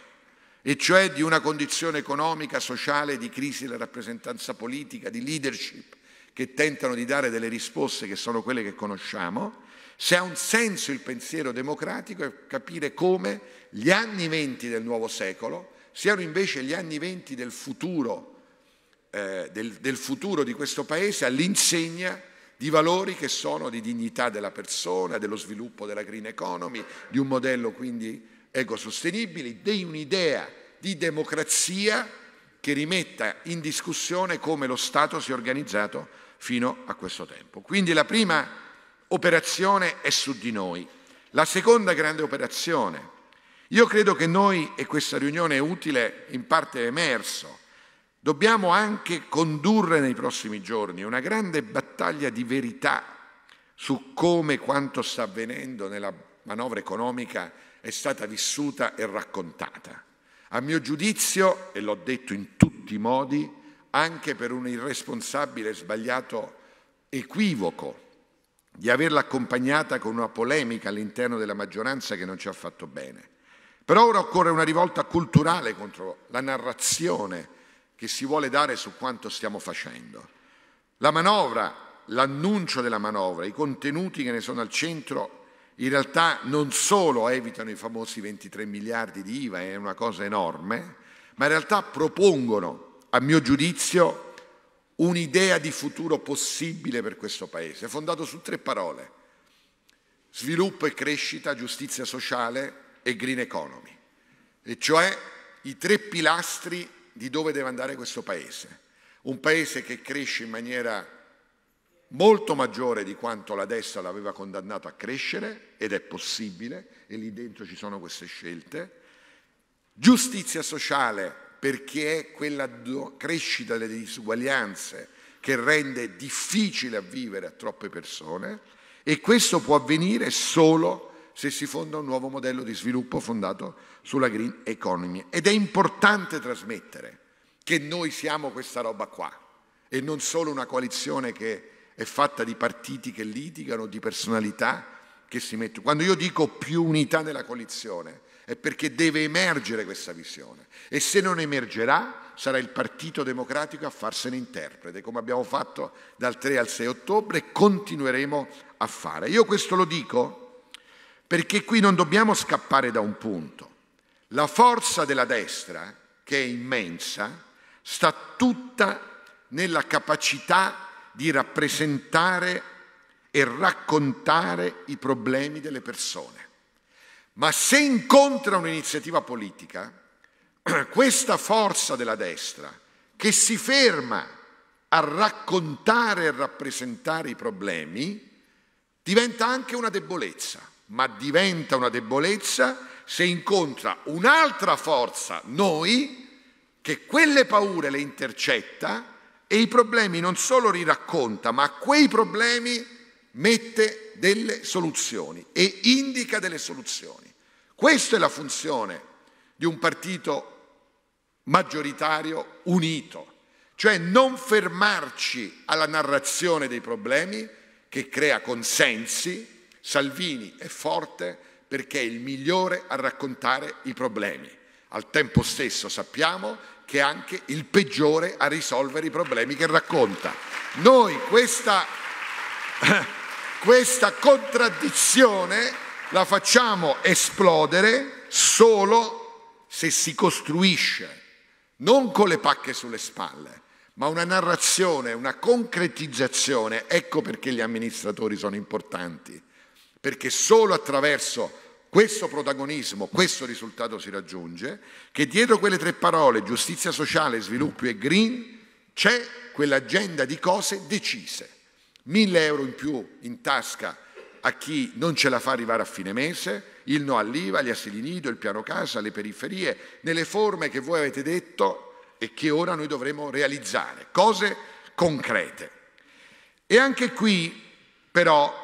e cioè di una condizione economica, sociale, di crisi della rappresentanza politica, di leadership, che tentano di dare delle risposte che sono quelle che conosciamo, se ha un senso il pensiero democratico è capire come gli anni venti del nuovo secolo siano invece gli anni venti del futuro, eh, del, del futuro di questo Paese all'insegna di valori che sono di dignità della persona, dello sviluppo della green economy, di un modello quindi ecosostenibile, di un'idea di democrazia che rimetta in discussione come lo Stato si è organizzato fino a questo tempo. Quindi la prima operazione è su di noi. La seconda grande operazione, io credo che noi, e questa riunione è utile, in parte è emerso, Dobbiamo anche condurre nei prossimi giorni una grande battaglia di verità su come quanto sta avvenendo nella manovra economica è stata vissuta e raccontata. A mio giudizio, e l'ho detto in tutti i modi, anche per un irresponsabile e sbagliato equivoco di averla accompagnata con una polemica all'interno della maggioranza che non ci ha fatto bene. Però ora occorre una rivolta culturale contro la narrazione che si vuole dare su quanto stiamo facendo. La manovra, l'annuncio della manovra, i contenuti che ne sono al centro in realtà non solo evitano i famosi 23 miliardi di IVA, è una cosa enorme, ma in realtà propongono, a mio giudizio, un'idea di futuro possibile per questo Paese, fondato su tre parole, sviluppo e crescita, giustizia sociale e green economy, e cioè i tre pilastri di dove deve andare questo Paese. Un Paese che cresce in maniera molto maggiore di quanto la destra l'aveva condannato a crescere, ed è possibile, e lì dentro ci sono queste scelte. Giustizia sociale, perché è quella crescita delle disuguaglianze che rende difficile a vivere a troppe persone, e questo può avvenire solo se si fonda un nuovo modello di sviluppo fondato sulla green economy. Ed è importante trasmettere che noi siamo questa roba qua e non solo una coalizione che è fatta di partiti che litigano, di personalità che si mettono. Quando io dico più unità nella coalizione è perché deve emergere questa visione e se non emergerà sarà il Partito Democratico a farsene interprete, come abbiamo fatto dal 3 al 6 ottobre e continueremo a fare. Io questo lo dico perché qui non dobbiamo scappare da un punto. La forza della destra, che è immensa, sta tutta nella capacità di rappresentare e raccontare i problemi delle persone. Ma se incontra un'iniziativa politica, questa forza della destra, che si ferma a raccontare e rappresentare i problemi, diventa anche una debolezza ma diventa una debolezza se incontra un'altra forza, noi, che quelle paure le intercetta e i problemi non solo li racconta, ma a quei problemi mette delle soluzioni e indica delle soluzioni. Questa è la funzione di un partito maggioritario unito, cioè non fermarci alla narrazione dei problemi che crea consensi, Salvini è forte perché è il migliore a raccontare i problemi. Al tempo stesso sappiamo che è anche il peggiore a risolvere i problemi che racconta. Noi questa, questa contraddizione la facciamo esplodere solo se si costruisce, non con le pacche sulle spalle, ma una narrazione, una concretizzazione. Ecco perché gli amministratori sono importanti perché solo attraverso questo protagonismo, questo risultato si raggiunge, che dietro quelle tre parole, giustizia sociale, sviluppo e green, c'è quell'agenda di cose decise. Mille euro in più in tasca a chi non ce la fa arrivare a fine mese, il no all'IVA, gli asili nido, il piano casa, le periferie, nelle forme che voi avete detto e che ora noi dovremo realizzare, cose concrete. E anche qui però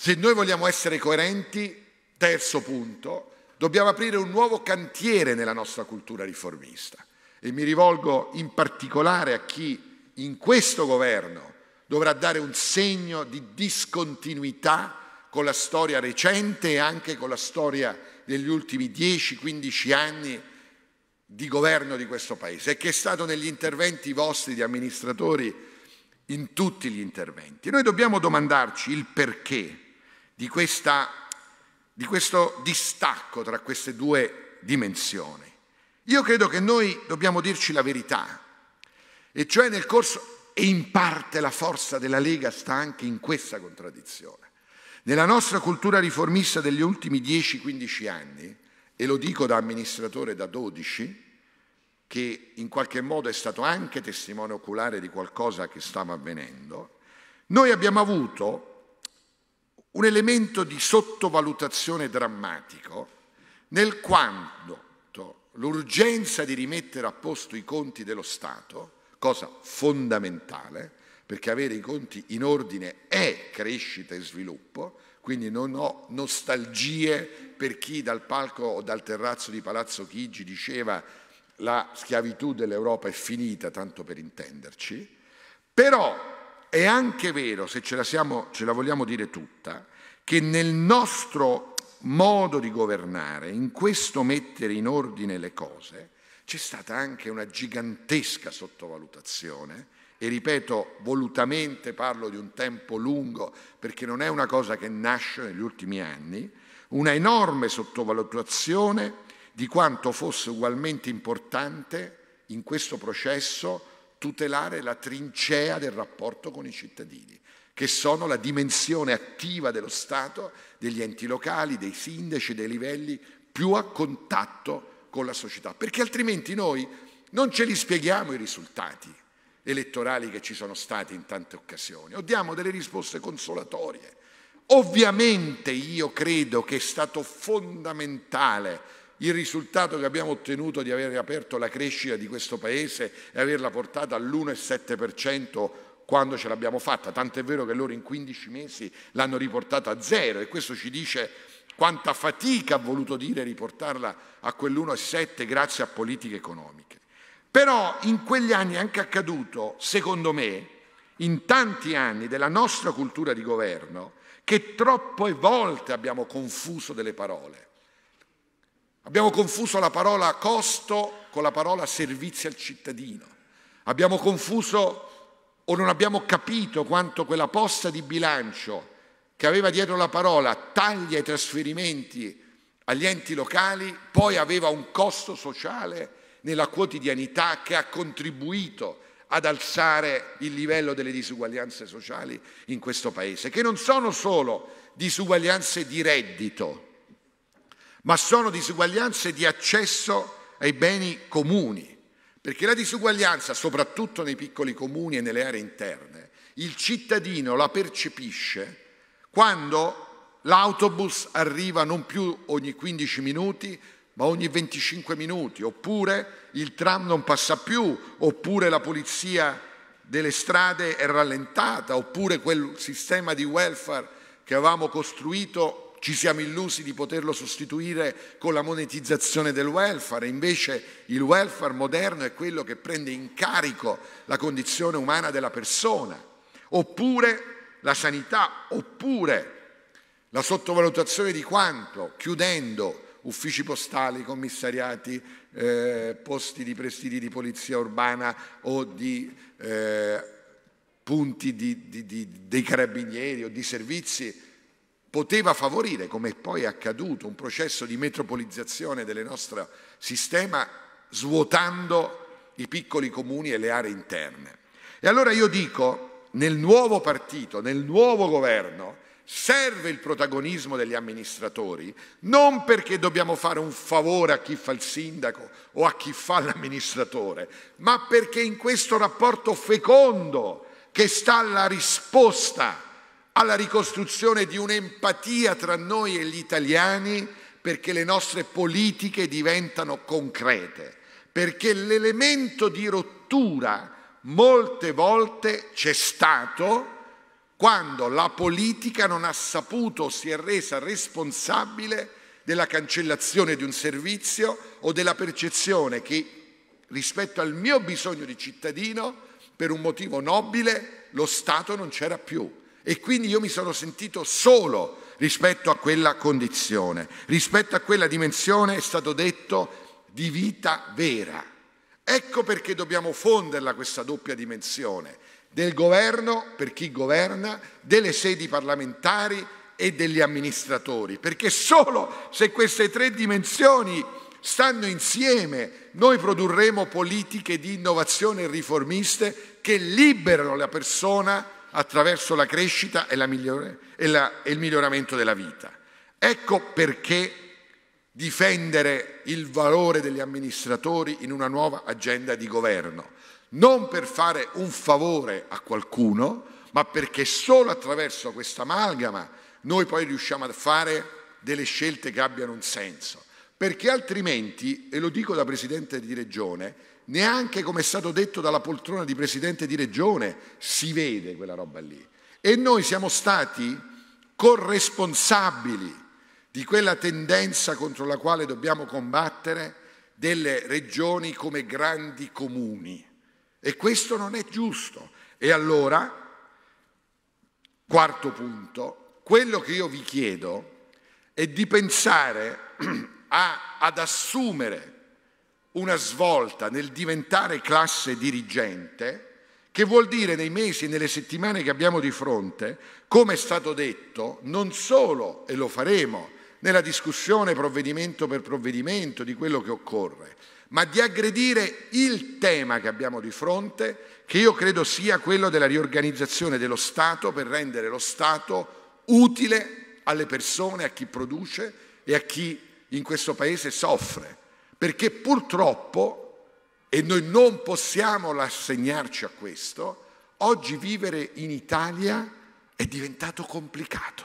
se noi vogliamo essere coerenti, terzo punto, dobbiamo aprire un nuovo cantiere nella nostra cultura riformista. E mi rivolgo in particolare a chi in questo governo dovrà dare un segno di discontinuità con la storia recente e anche con la storia degli ultimi 10-15 anni di governo di questo Paese e che è stato negli interventi vostri di amministratori in tutti gli interventi. Noi dobbiamo domandarci il perché di, questa, di questo distacco tra queste due dimensioni. Io credo che noi dobbiamo dirci la verità, e cioè nel corso, e in parte la forza della Lega sta anche in questa contraddizione. Nella nostra cultura riformista degli ultimi 10-15 anni, e lo dico da amministratore da 12, che in qualche modo è stato anche testimone oculare di qualcosa che stava avvenendo, noi abbiamo avuto un elemento di sottovalutazione drammatico nel quanto l'urgenza di rimettere a posto i conti dello Stato, cosa fondamentale, perché avere i conti in ordine è crescita e sviluppo, quindi non ho nostalgie per chi dal palco o dal terrazzo di Palazzo Chigi diceva la schiavitù dell'Europa è finita, tanto per intenderci, però è anche vero, se ce la, siamo, ce la vogliamo dire tutta, che nel nostro modo di governare, in questo mettere in ordine le cose, c'è stata anche una gigantesca sottovalutazione e ripeto volutamente parlo di un tempo lungo perché non è una cosa che nasce negli ultimi anni, una enorme sottovalutazione di quanto fosse ugualmente importante in questo processo tutelare la trincea del rapporto con i cittadini, che sono la dimensione attiva dello Stato, degli enti locali, dei sindaci, dei livelli più a contatto con la società, perché altrimenti noi non ce li spieghiamo i risultati elettorali che ci sono stati in tante occasioni, o diamo delle risposte consolatorie. Ovviamente io credo che è stato fondamentale il risultato che abbiamo ottenuto di aver aperto la crescita di questo Paese e averla portata all'1,7% quando ce l'abbiamo fatta, tant'è vero che loro in 15 mesi l'hanno riportata a zero e questo ci dice quanta fatica ha voluto dire riportarla a quell'1,7 grazie a politiche economiche. Però in quegli anni è anche accaduto, secondo me, in tanti anni della nostra cultura di governo, che troppe volte abbiamo confuso delle parole. Abbiamo confuso la parola costo con la parola servizio al cittadino. Abbiamo confuso o non abbiamo capito quanto quella posta di bilancio che aveva dietro la parola taglia i trasferimenti agli enti locali, poi aveva un costo sociale nella quotidianità che ha contribuito ad alzare il livello delle disuguaglianze sociali in questo Paese, che non sono solo disuguaglianze di reddito, ma sono disuguaglianze di accesso ai beni comuni, perché la disuguaglianza, soprattutto nei piccoli comuni e nelle aree interne, il cittadino la percepisce quando l'autobus arriva non più ogni 15 minuti, ma ogni 25 minuti, oppure il tram non passa più, oppure la polizia delle strade è rallentata, oppure quel sistema di welfare che avevamo costruito ci siamo illusi di poterlo sostituire con la monetizzazione del welfare, invece il welfare moderno è quello che prende in carico la condizione umana della persona, oppure la sanità, oppure la sottovalutazione di quanto, chiudendo uffici postali, commissariati, eh, posti di presidi di polizia urbana o di eh, punti di, di, di, dei carabinieri o di servizi, poteva favorire, come poi è accaduto, un processo di metropolizzazione del nostro sistema svuotando i piccoli comuni e le aree interne. E allora io dico, nel nuovo partito, nel nuovo governo, serve il protagonismo degli amministratori, non perché dobbiamo fare un favore a chi fa il sindaco o a chi fa l'amministratore, ma perché in questo rapporto fecondo che sta la risposta alla ricostruzione di un'empatia tra noi e gli italiani perché le nostre politiche diventano concrete, perché l'elemento di rottura molte volte c'è stato quando la politica non ha saputo si è resa responsabile della cancellazione di un servizio o della percezione che rispetto al mio bisogno di cittadino, per un motivo nobile, lo Stato non c'era più. E quindi io mi sono sentito solo rispetto a quella condizione, rispetto a quella dimensione, è stato detto, di vita vera. Ecco perché dobbiamo fonderla questa doppia dimensione del governo per chi governa, delle sedi parlamentari e degli amministratori, perché solo se queste tre dimensioni stanno insieme noi produrremo politiche di innovazione riformiste che liberano la persona attraverso la crescita e, la migliore, e, la, e il miglioramento della vita. Ecco perché difendere il valore degli amministratori in una nuova agenda di governo, non per fare un favore a qualcuno, ma perché solo attraverso questa amalgama noi poi riusciamo a fare delle scelte che abbiano un senso. Perché altrimenti, e lo dico da Presidente di Regione, neanche come è stato detto dalla poltrona di presidente di regione, si vede quella roba lì. E noi siamo stati corresponsabili di quella tendenza contro la quale dobbiamo combattere delle regioni come grandi comuni. E questo non è giusto. E allora, quarto punto, quello che io vi chiedo è di pensare a, ad assumere una svolta nel diventare classe dirigente, che vuol dire nei mesi e nelle settimane che abbiamo di fronte, come è stato detto, non solo, e lo faremo, nella discussione provvedimento per provvedimento di quello che occorre, ma di aggredire il tema che abbiamo di fronte, che io credo sia quello della riorganizzazione dello Stato per rendere lo Stato utile alle persone, a chi produce e a chi in questo Paese soffre. Perché purtroppo, e noi non possiamo rassegnarci a questo, oggi vivere in Italia è diventato complicato,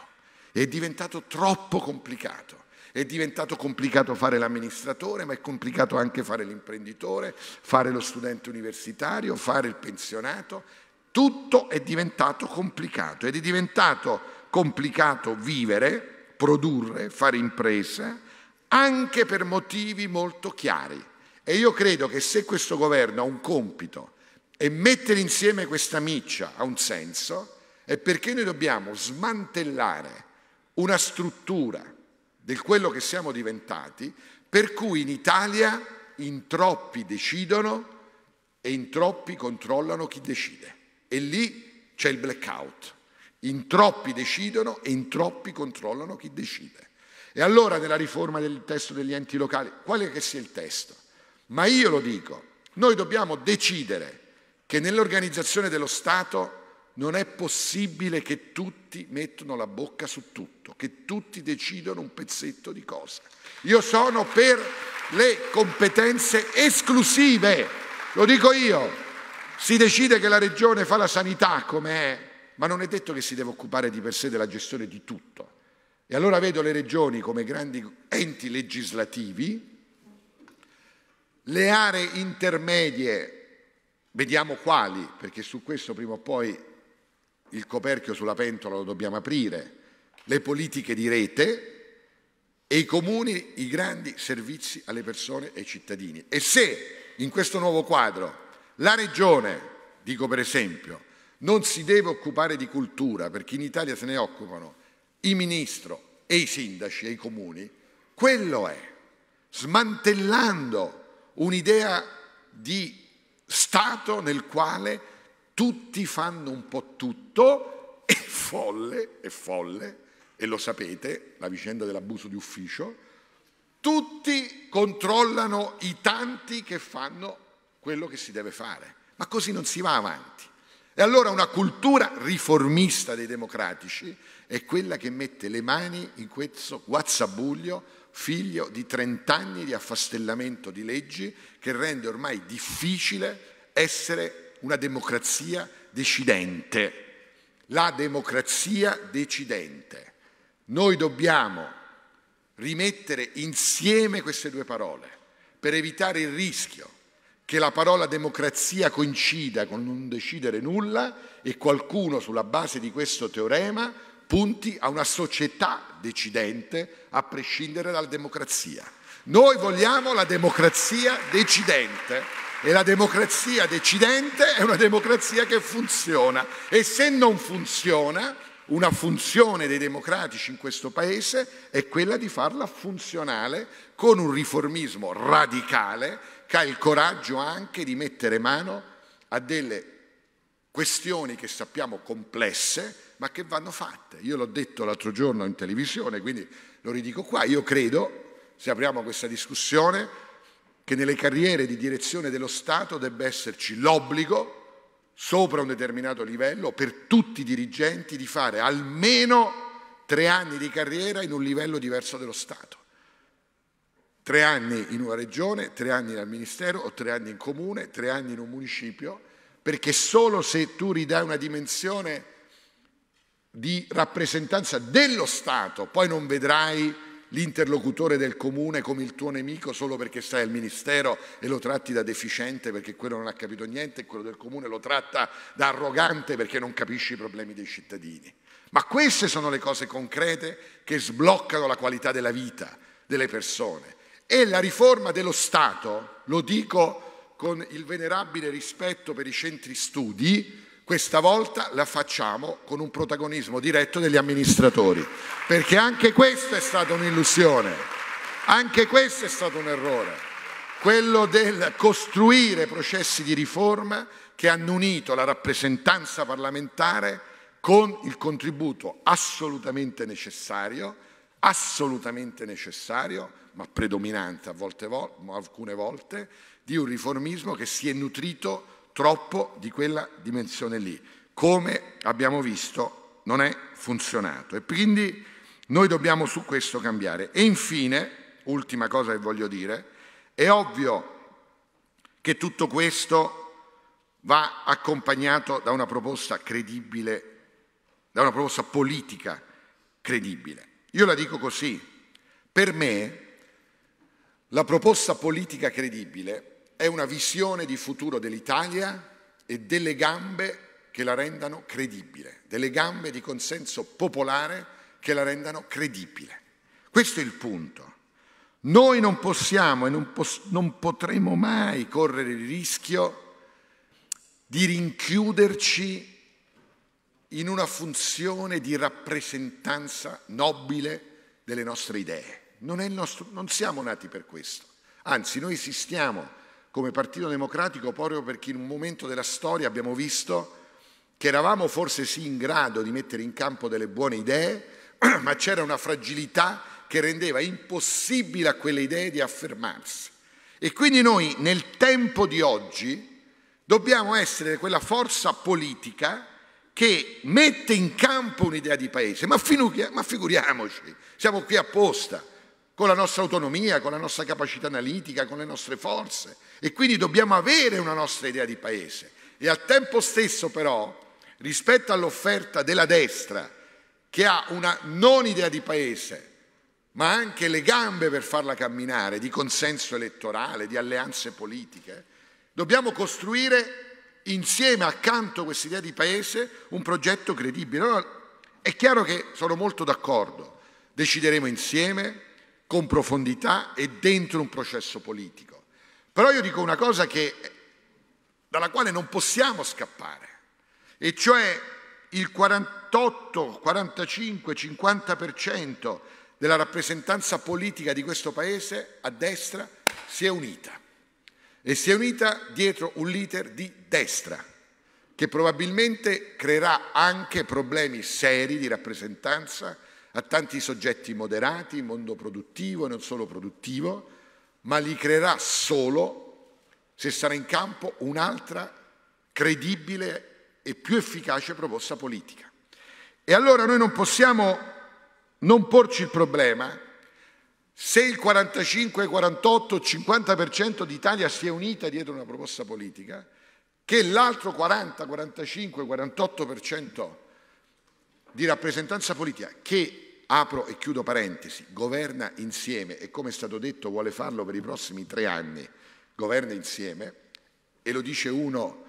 è diventato troppo complicato. È diventato complicato fare l'amministratore, ma è complicato anche fare l'imprenditore, fare lo studente universitario, fare il pensionato. Tutto è diventato complicato ed è diventato complicato vivere, produrre, fare impresa, anche per motivi molto chiari. E io credo che se questo governo ha un compito e mettere insieme questa miccia ha un senso, è perché noi dobbiamo smantellare una struttura di quello che siamo diventati, per cui in Italia in troppi decidono e in troppi controllano chi decide. E lì c'è il blackout. In troppi decidono e in troppi controllano chi decide. E allora nella riforma del testo degli enti locali, quale che sia il testo, ma io lo dico, noi dobbiamo decidere che nell'organizzazione dello Stato non è possibile che tutti mettono la bocca su tutto, che tutti decidono un pezzetto di cosa. Io sono per le competenze esclusive, lo dico io. Si decide che la regione fa la sanità come è, ma non è detto che si deve occupare di per sé della gestione di tutto. E allora vedo le regioni come grandi enti legislativi, le aree intermedie, vediamo quali, perché su questo prima o poi il coperchio sulla pentola lo dobbiamo aprire, le politiche di rete e i comuni, i grandi servizi alle persone e ai cittadini. E se in questo nuovo quadro la regione, dico per esempio, non si deve occupare di cultura, perché in Italia se ne occupano il ministro e i sindaci e i comuni, quello è, smantellando un'idea di Stato nel quale tutti fanno un po' tutto, è folle, è folle, e lo sapete, la vicenda dell'abuso di ufficio, tutti controllano i tanti che fanno quello che si deve fare, ma così non si va avanti. E allora una cultura riformista dei democratici è quella che mette le mani in questo guazzabuglio figlio di 30 anni di affastellamento di leggi che rende ormai difficile essere una democrazia decidente. La democrazia decidente. Noi dobbiamo rimettere insieme queste due parole per evitare il rischio che la parola democrazia coincida con non decidere nulla e qualcuno sulla base di questo teorema punti a una società decidente a prescindere dalla democrazia. Noi vogliamo la democrazia decidente e la democrazia decidente è una democrazia che funziona e se non funziona una funzione dei democratici in questo Paese è quella di farla funzionale con un riformismo radicale che ha il coraggio anche di mettere mano a delle questioni che sappiamo complesse, ma che vanno fatte. Io l'ho detto l'altro giorno in televisione, quindi lo ridico qua. Io credo, se apriamo questa discussione, che nelle carriere di direzione dello Stato debba esserci l'obbligo, sopra un determinato livello, per tutti i dirigenti di fare almeno tre anni di carriera in un livello diverso dello Stato. Tre anni in una regione, tre anni nel Ministero o tre anni in comune, tre anni in un municipio, perché solo se tu ridai una dimensione di rappresentanza dello Stato, poi non vedrai l'interlocutore del comune come il tuo nemico solo perché stai al ministero e lo tratti da deficiente perché quello non ha capito niente e quello del comune lo tratta da arrogante perché non capisce i problemi dei cittadini. Ma queste sono le cose concrete che sbloccano la qualità della vita delle persone. E la riforma dello Stato, lo dico con il venerabile rispetto per i centri studi, questa volta la facciamo con un protagonismo diretto degli amministratori, perché anche questo è stata un'illusione, anche questo è stato un errore quello del costruire processi di riforma che hanno unito la rappresentanza parlamentare con il contributo assolutamente necessario, assolutamente necessario, ma predominante a volte, alcune volte, di un riformismo che si è nutrito troppo di quella dimensione lì. Come abbiamo visto non è funzionato e quindi noi dobbiamo su questo cambiare. E infine, ultima cosa che voglio dire, è ovvio che tutto questo va accompagnato da una proposta credibile, da una proposta politica credibile. Io la dico così, per me la proposta politica credibile è una visione di futuro dell'Italia e delle gambe che la rendano credibile, delle gambe di consenso popolare che la rendano credibile. Questo è il punto. Noi non possiamo e non, pos- non potremo mai correre il rischio di rinchiuderci in una funzione di rappresentanza nobile delle nostre idee. Non, nostro, non, siamo nati per questo, anzi noi esistiamo come Partito Democratico proprio perché in un momento della storia abbiamo visto che eravamo forse sì in grado di mettere in campo delle buone idee, ma c'era una fragilità che rendeva impossibile a quelle idee di affermarsi. E quindi noi nel tempo di oggi dobbiamo essere quella forza politica che mette in campo un'idea di paese, ma, figuriamoci, siamo qui apposta con la nostra autonomia, con la nostra capacità analitica, con le nostre forze e quindi dobbiamo avere una nostra idea di paese e al tempo stesso però rispetto all'offerta della destra che ha una non idea di paese ma anche le gambe per farla camminare di consenso elettorale, di alleanze politiche, dobbiamo costruire insieme accanto a questa idea di paese un progetto credibile. Allora, è chiaro che sono molto d'accordo, decideremo insieme, con profondità e dentro un processo politico. Però io dico una cosa che, dalla quale non possiamo scappare, e cioè il 48, 45, 50% della rappresentanza politica di questo Paese a destra si è unita e si è unita dietro un leader di destra che probabilmente creerà anche problemi seri di rappresentanza a tanti soggetti moderati, mondo produttivo e non solo produttivo, ma li creerà solo se sarà in campo un'altra credibile e più efficace proposta politica. E allora noi non possiamo non porci il problema se il 45, 48, 50% d'Italia si è unita dietro una proposta politica, che l'altro 40, 45, 48% di rappresentanza politica che apro e chiudo parentesi, governa insieme e come è stato detto vuole farlo per i prossimi tre anni, governa insieme e lo dice uno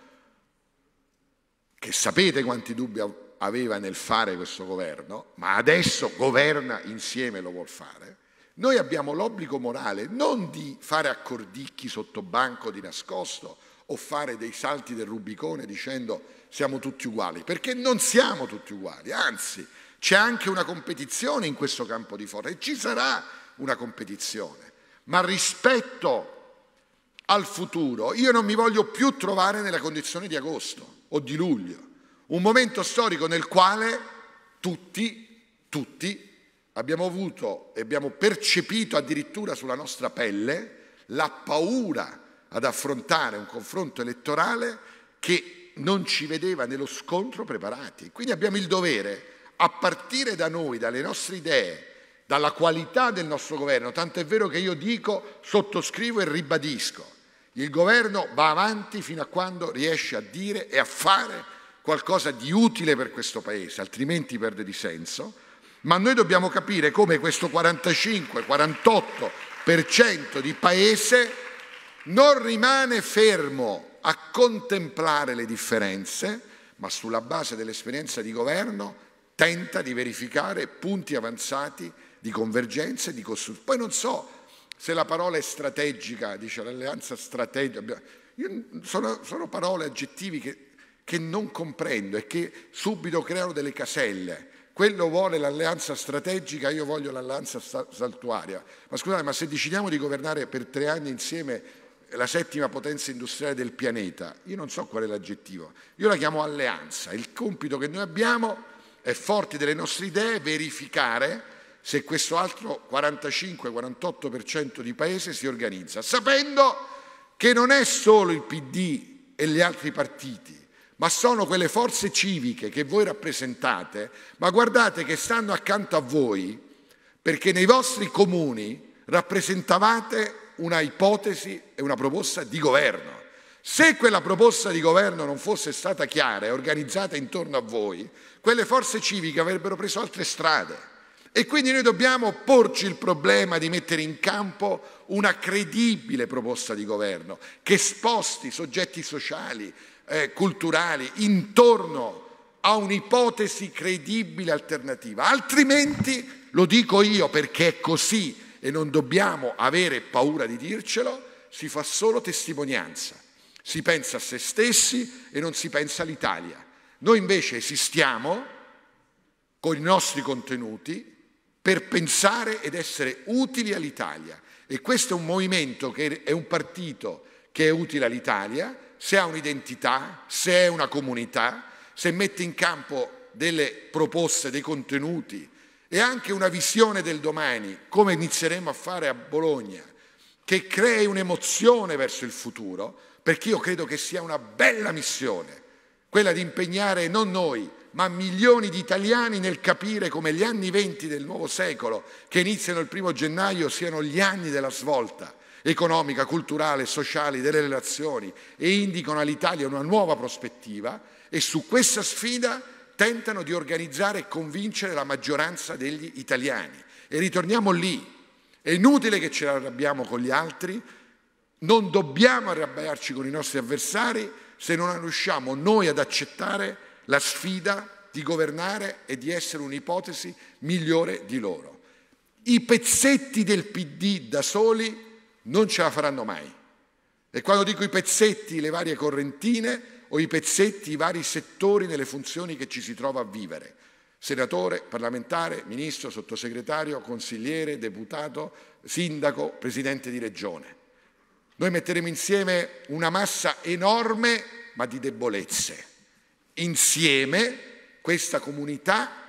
che sapete quanti dubbi aveva nel fare questo governo, ma adesso governa insieme lo vuol fare, noi abbiamo l'obbligo morale non di fare accordicchi sotto banco di nascosto o fare dei salti del Rubicone dicendo siamo tutti uguali, perché non siamo tutti uguali, anzi c'è anche una competizione in questo campo di forza e ci sarà una competizione, ma rispetto al futuro io non mi voglio più trovare nella condizione di agosto o di luglio, un momento storico nel quale tutti, tutti abbiamo avuto e abbiamo percepito addirittura sulla nostra pelle la paura ad affrontare un confronto elettorale che non ci vedeva nello scontro preparati. Quindi abbiamo il dovere a partire da noi, dalle nostre idee, dalla qualità del nostro governo, tanto è vero che io dico, sottoscrivo e ribadisco, il governo va avanti fino a quando riesce a dire e a fare qualcosa di utile per questo Paese, altrimenti perde di senso, ma noi dobbiamo capire come questo 45-48% di Paese non rimane fermo a contemplare le differenze, ma sulla base dell'esperienza di governo tenta di verificare punti avanzati di convergenza e di costruzione. Poi non so se la parola è strategica, dice l'alleanza strategica, sono, sono, parole, aggettivi che, che non comprendo e che subito creano delle caselle quello vuole l'alleanza strategica, io voglio l'alleanza saltuaria. Ma scusate, ma se decidiamo di governare per tre anni insieme eh, la settima potenza industriale del pianeta, io non so qual è l'aggettivo, io la chiamo alleanza. Il compito che noi abbiamo e forti delle nostre idee verificare se questo altro 45-48% di paese si organizza, sapendo che non è solo il PD e gli altri partiti, ma sono quelle forze civiche che voi rappresentate, ma guardate che stanno accanto a voi perché nei vostri comuni rappresentavate una ipotesi e una proposta di governo. Se quella proposta di governo non fosse stata chiara e organizzata intorno a voi, quelle forze civiche avrebbero preso altre strade. E quindi noi dobbiamo porci il problema di mettere in campo una credibile proposta di governo che sposti soggetti sociali, eh, culturali intorno a un'ipotesi credibile alternativa. Altrimenti, lo dico io perché è così e non dobbiamo avere paura di dircelo, si fa solo testimonianza. Si pensa a se stessi e non si pensa all'Italia. Noi invece esistiamo con i nostri contenuti per pensare ed essere utili all'Italia. E questo è un movimento, che è un partito che è utile all'Italia, se ha un'identità, se è una comunità, se mette in campo delle proposte, dei contenuti e anche una visione del domani, come inizieremo a fare a Bologna, che crei un'emozione verso il futuro, perché io credo che sia una bella missione, quella di impegnare non noi, ma milioni di italiani nel capire come gli anni venti del nuovo secolo, che iniziano il primo gennaio, siano gli anni della svolta economica, culturale sociale delle relazioni e indicano all'Italia una nuova prospettiva e su questa sfida tentano di organizzare e convincere la maggioranza degli italiani. E ritorniamo lì. È inutile che ce l'arrabbiamo con gli altri, non dobbiamo arrabbiarci con i nostri avversari se non riusciamo noi ad accettare la sfida di governare e di essere un'ipotesi migliore di loro. I pezzetti del PD da soli non ce la faranno mai. E quando dico i pezzetti, le varie correntine o i pezzetti, i vari settori nelle funzioni che ci si trova a vivere. Senatore, parlamentare, ministro, sottosegretario, consigliere, deputato, sindaco, presidente di regione. Noi metteremo insieme una massa enorme ma di debolezze. Insieme questa comunità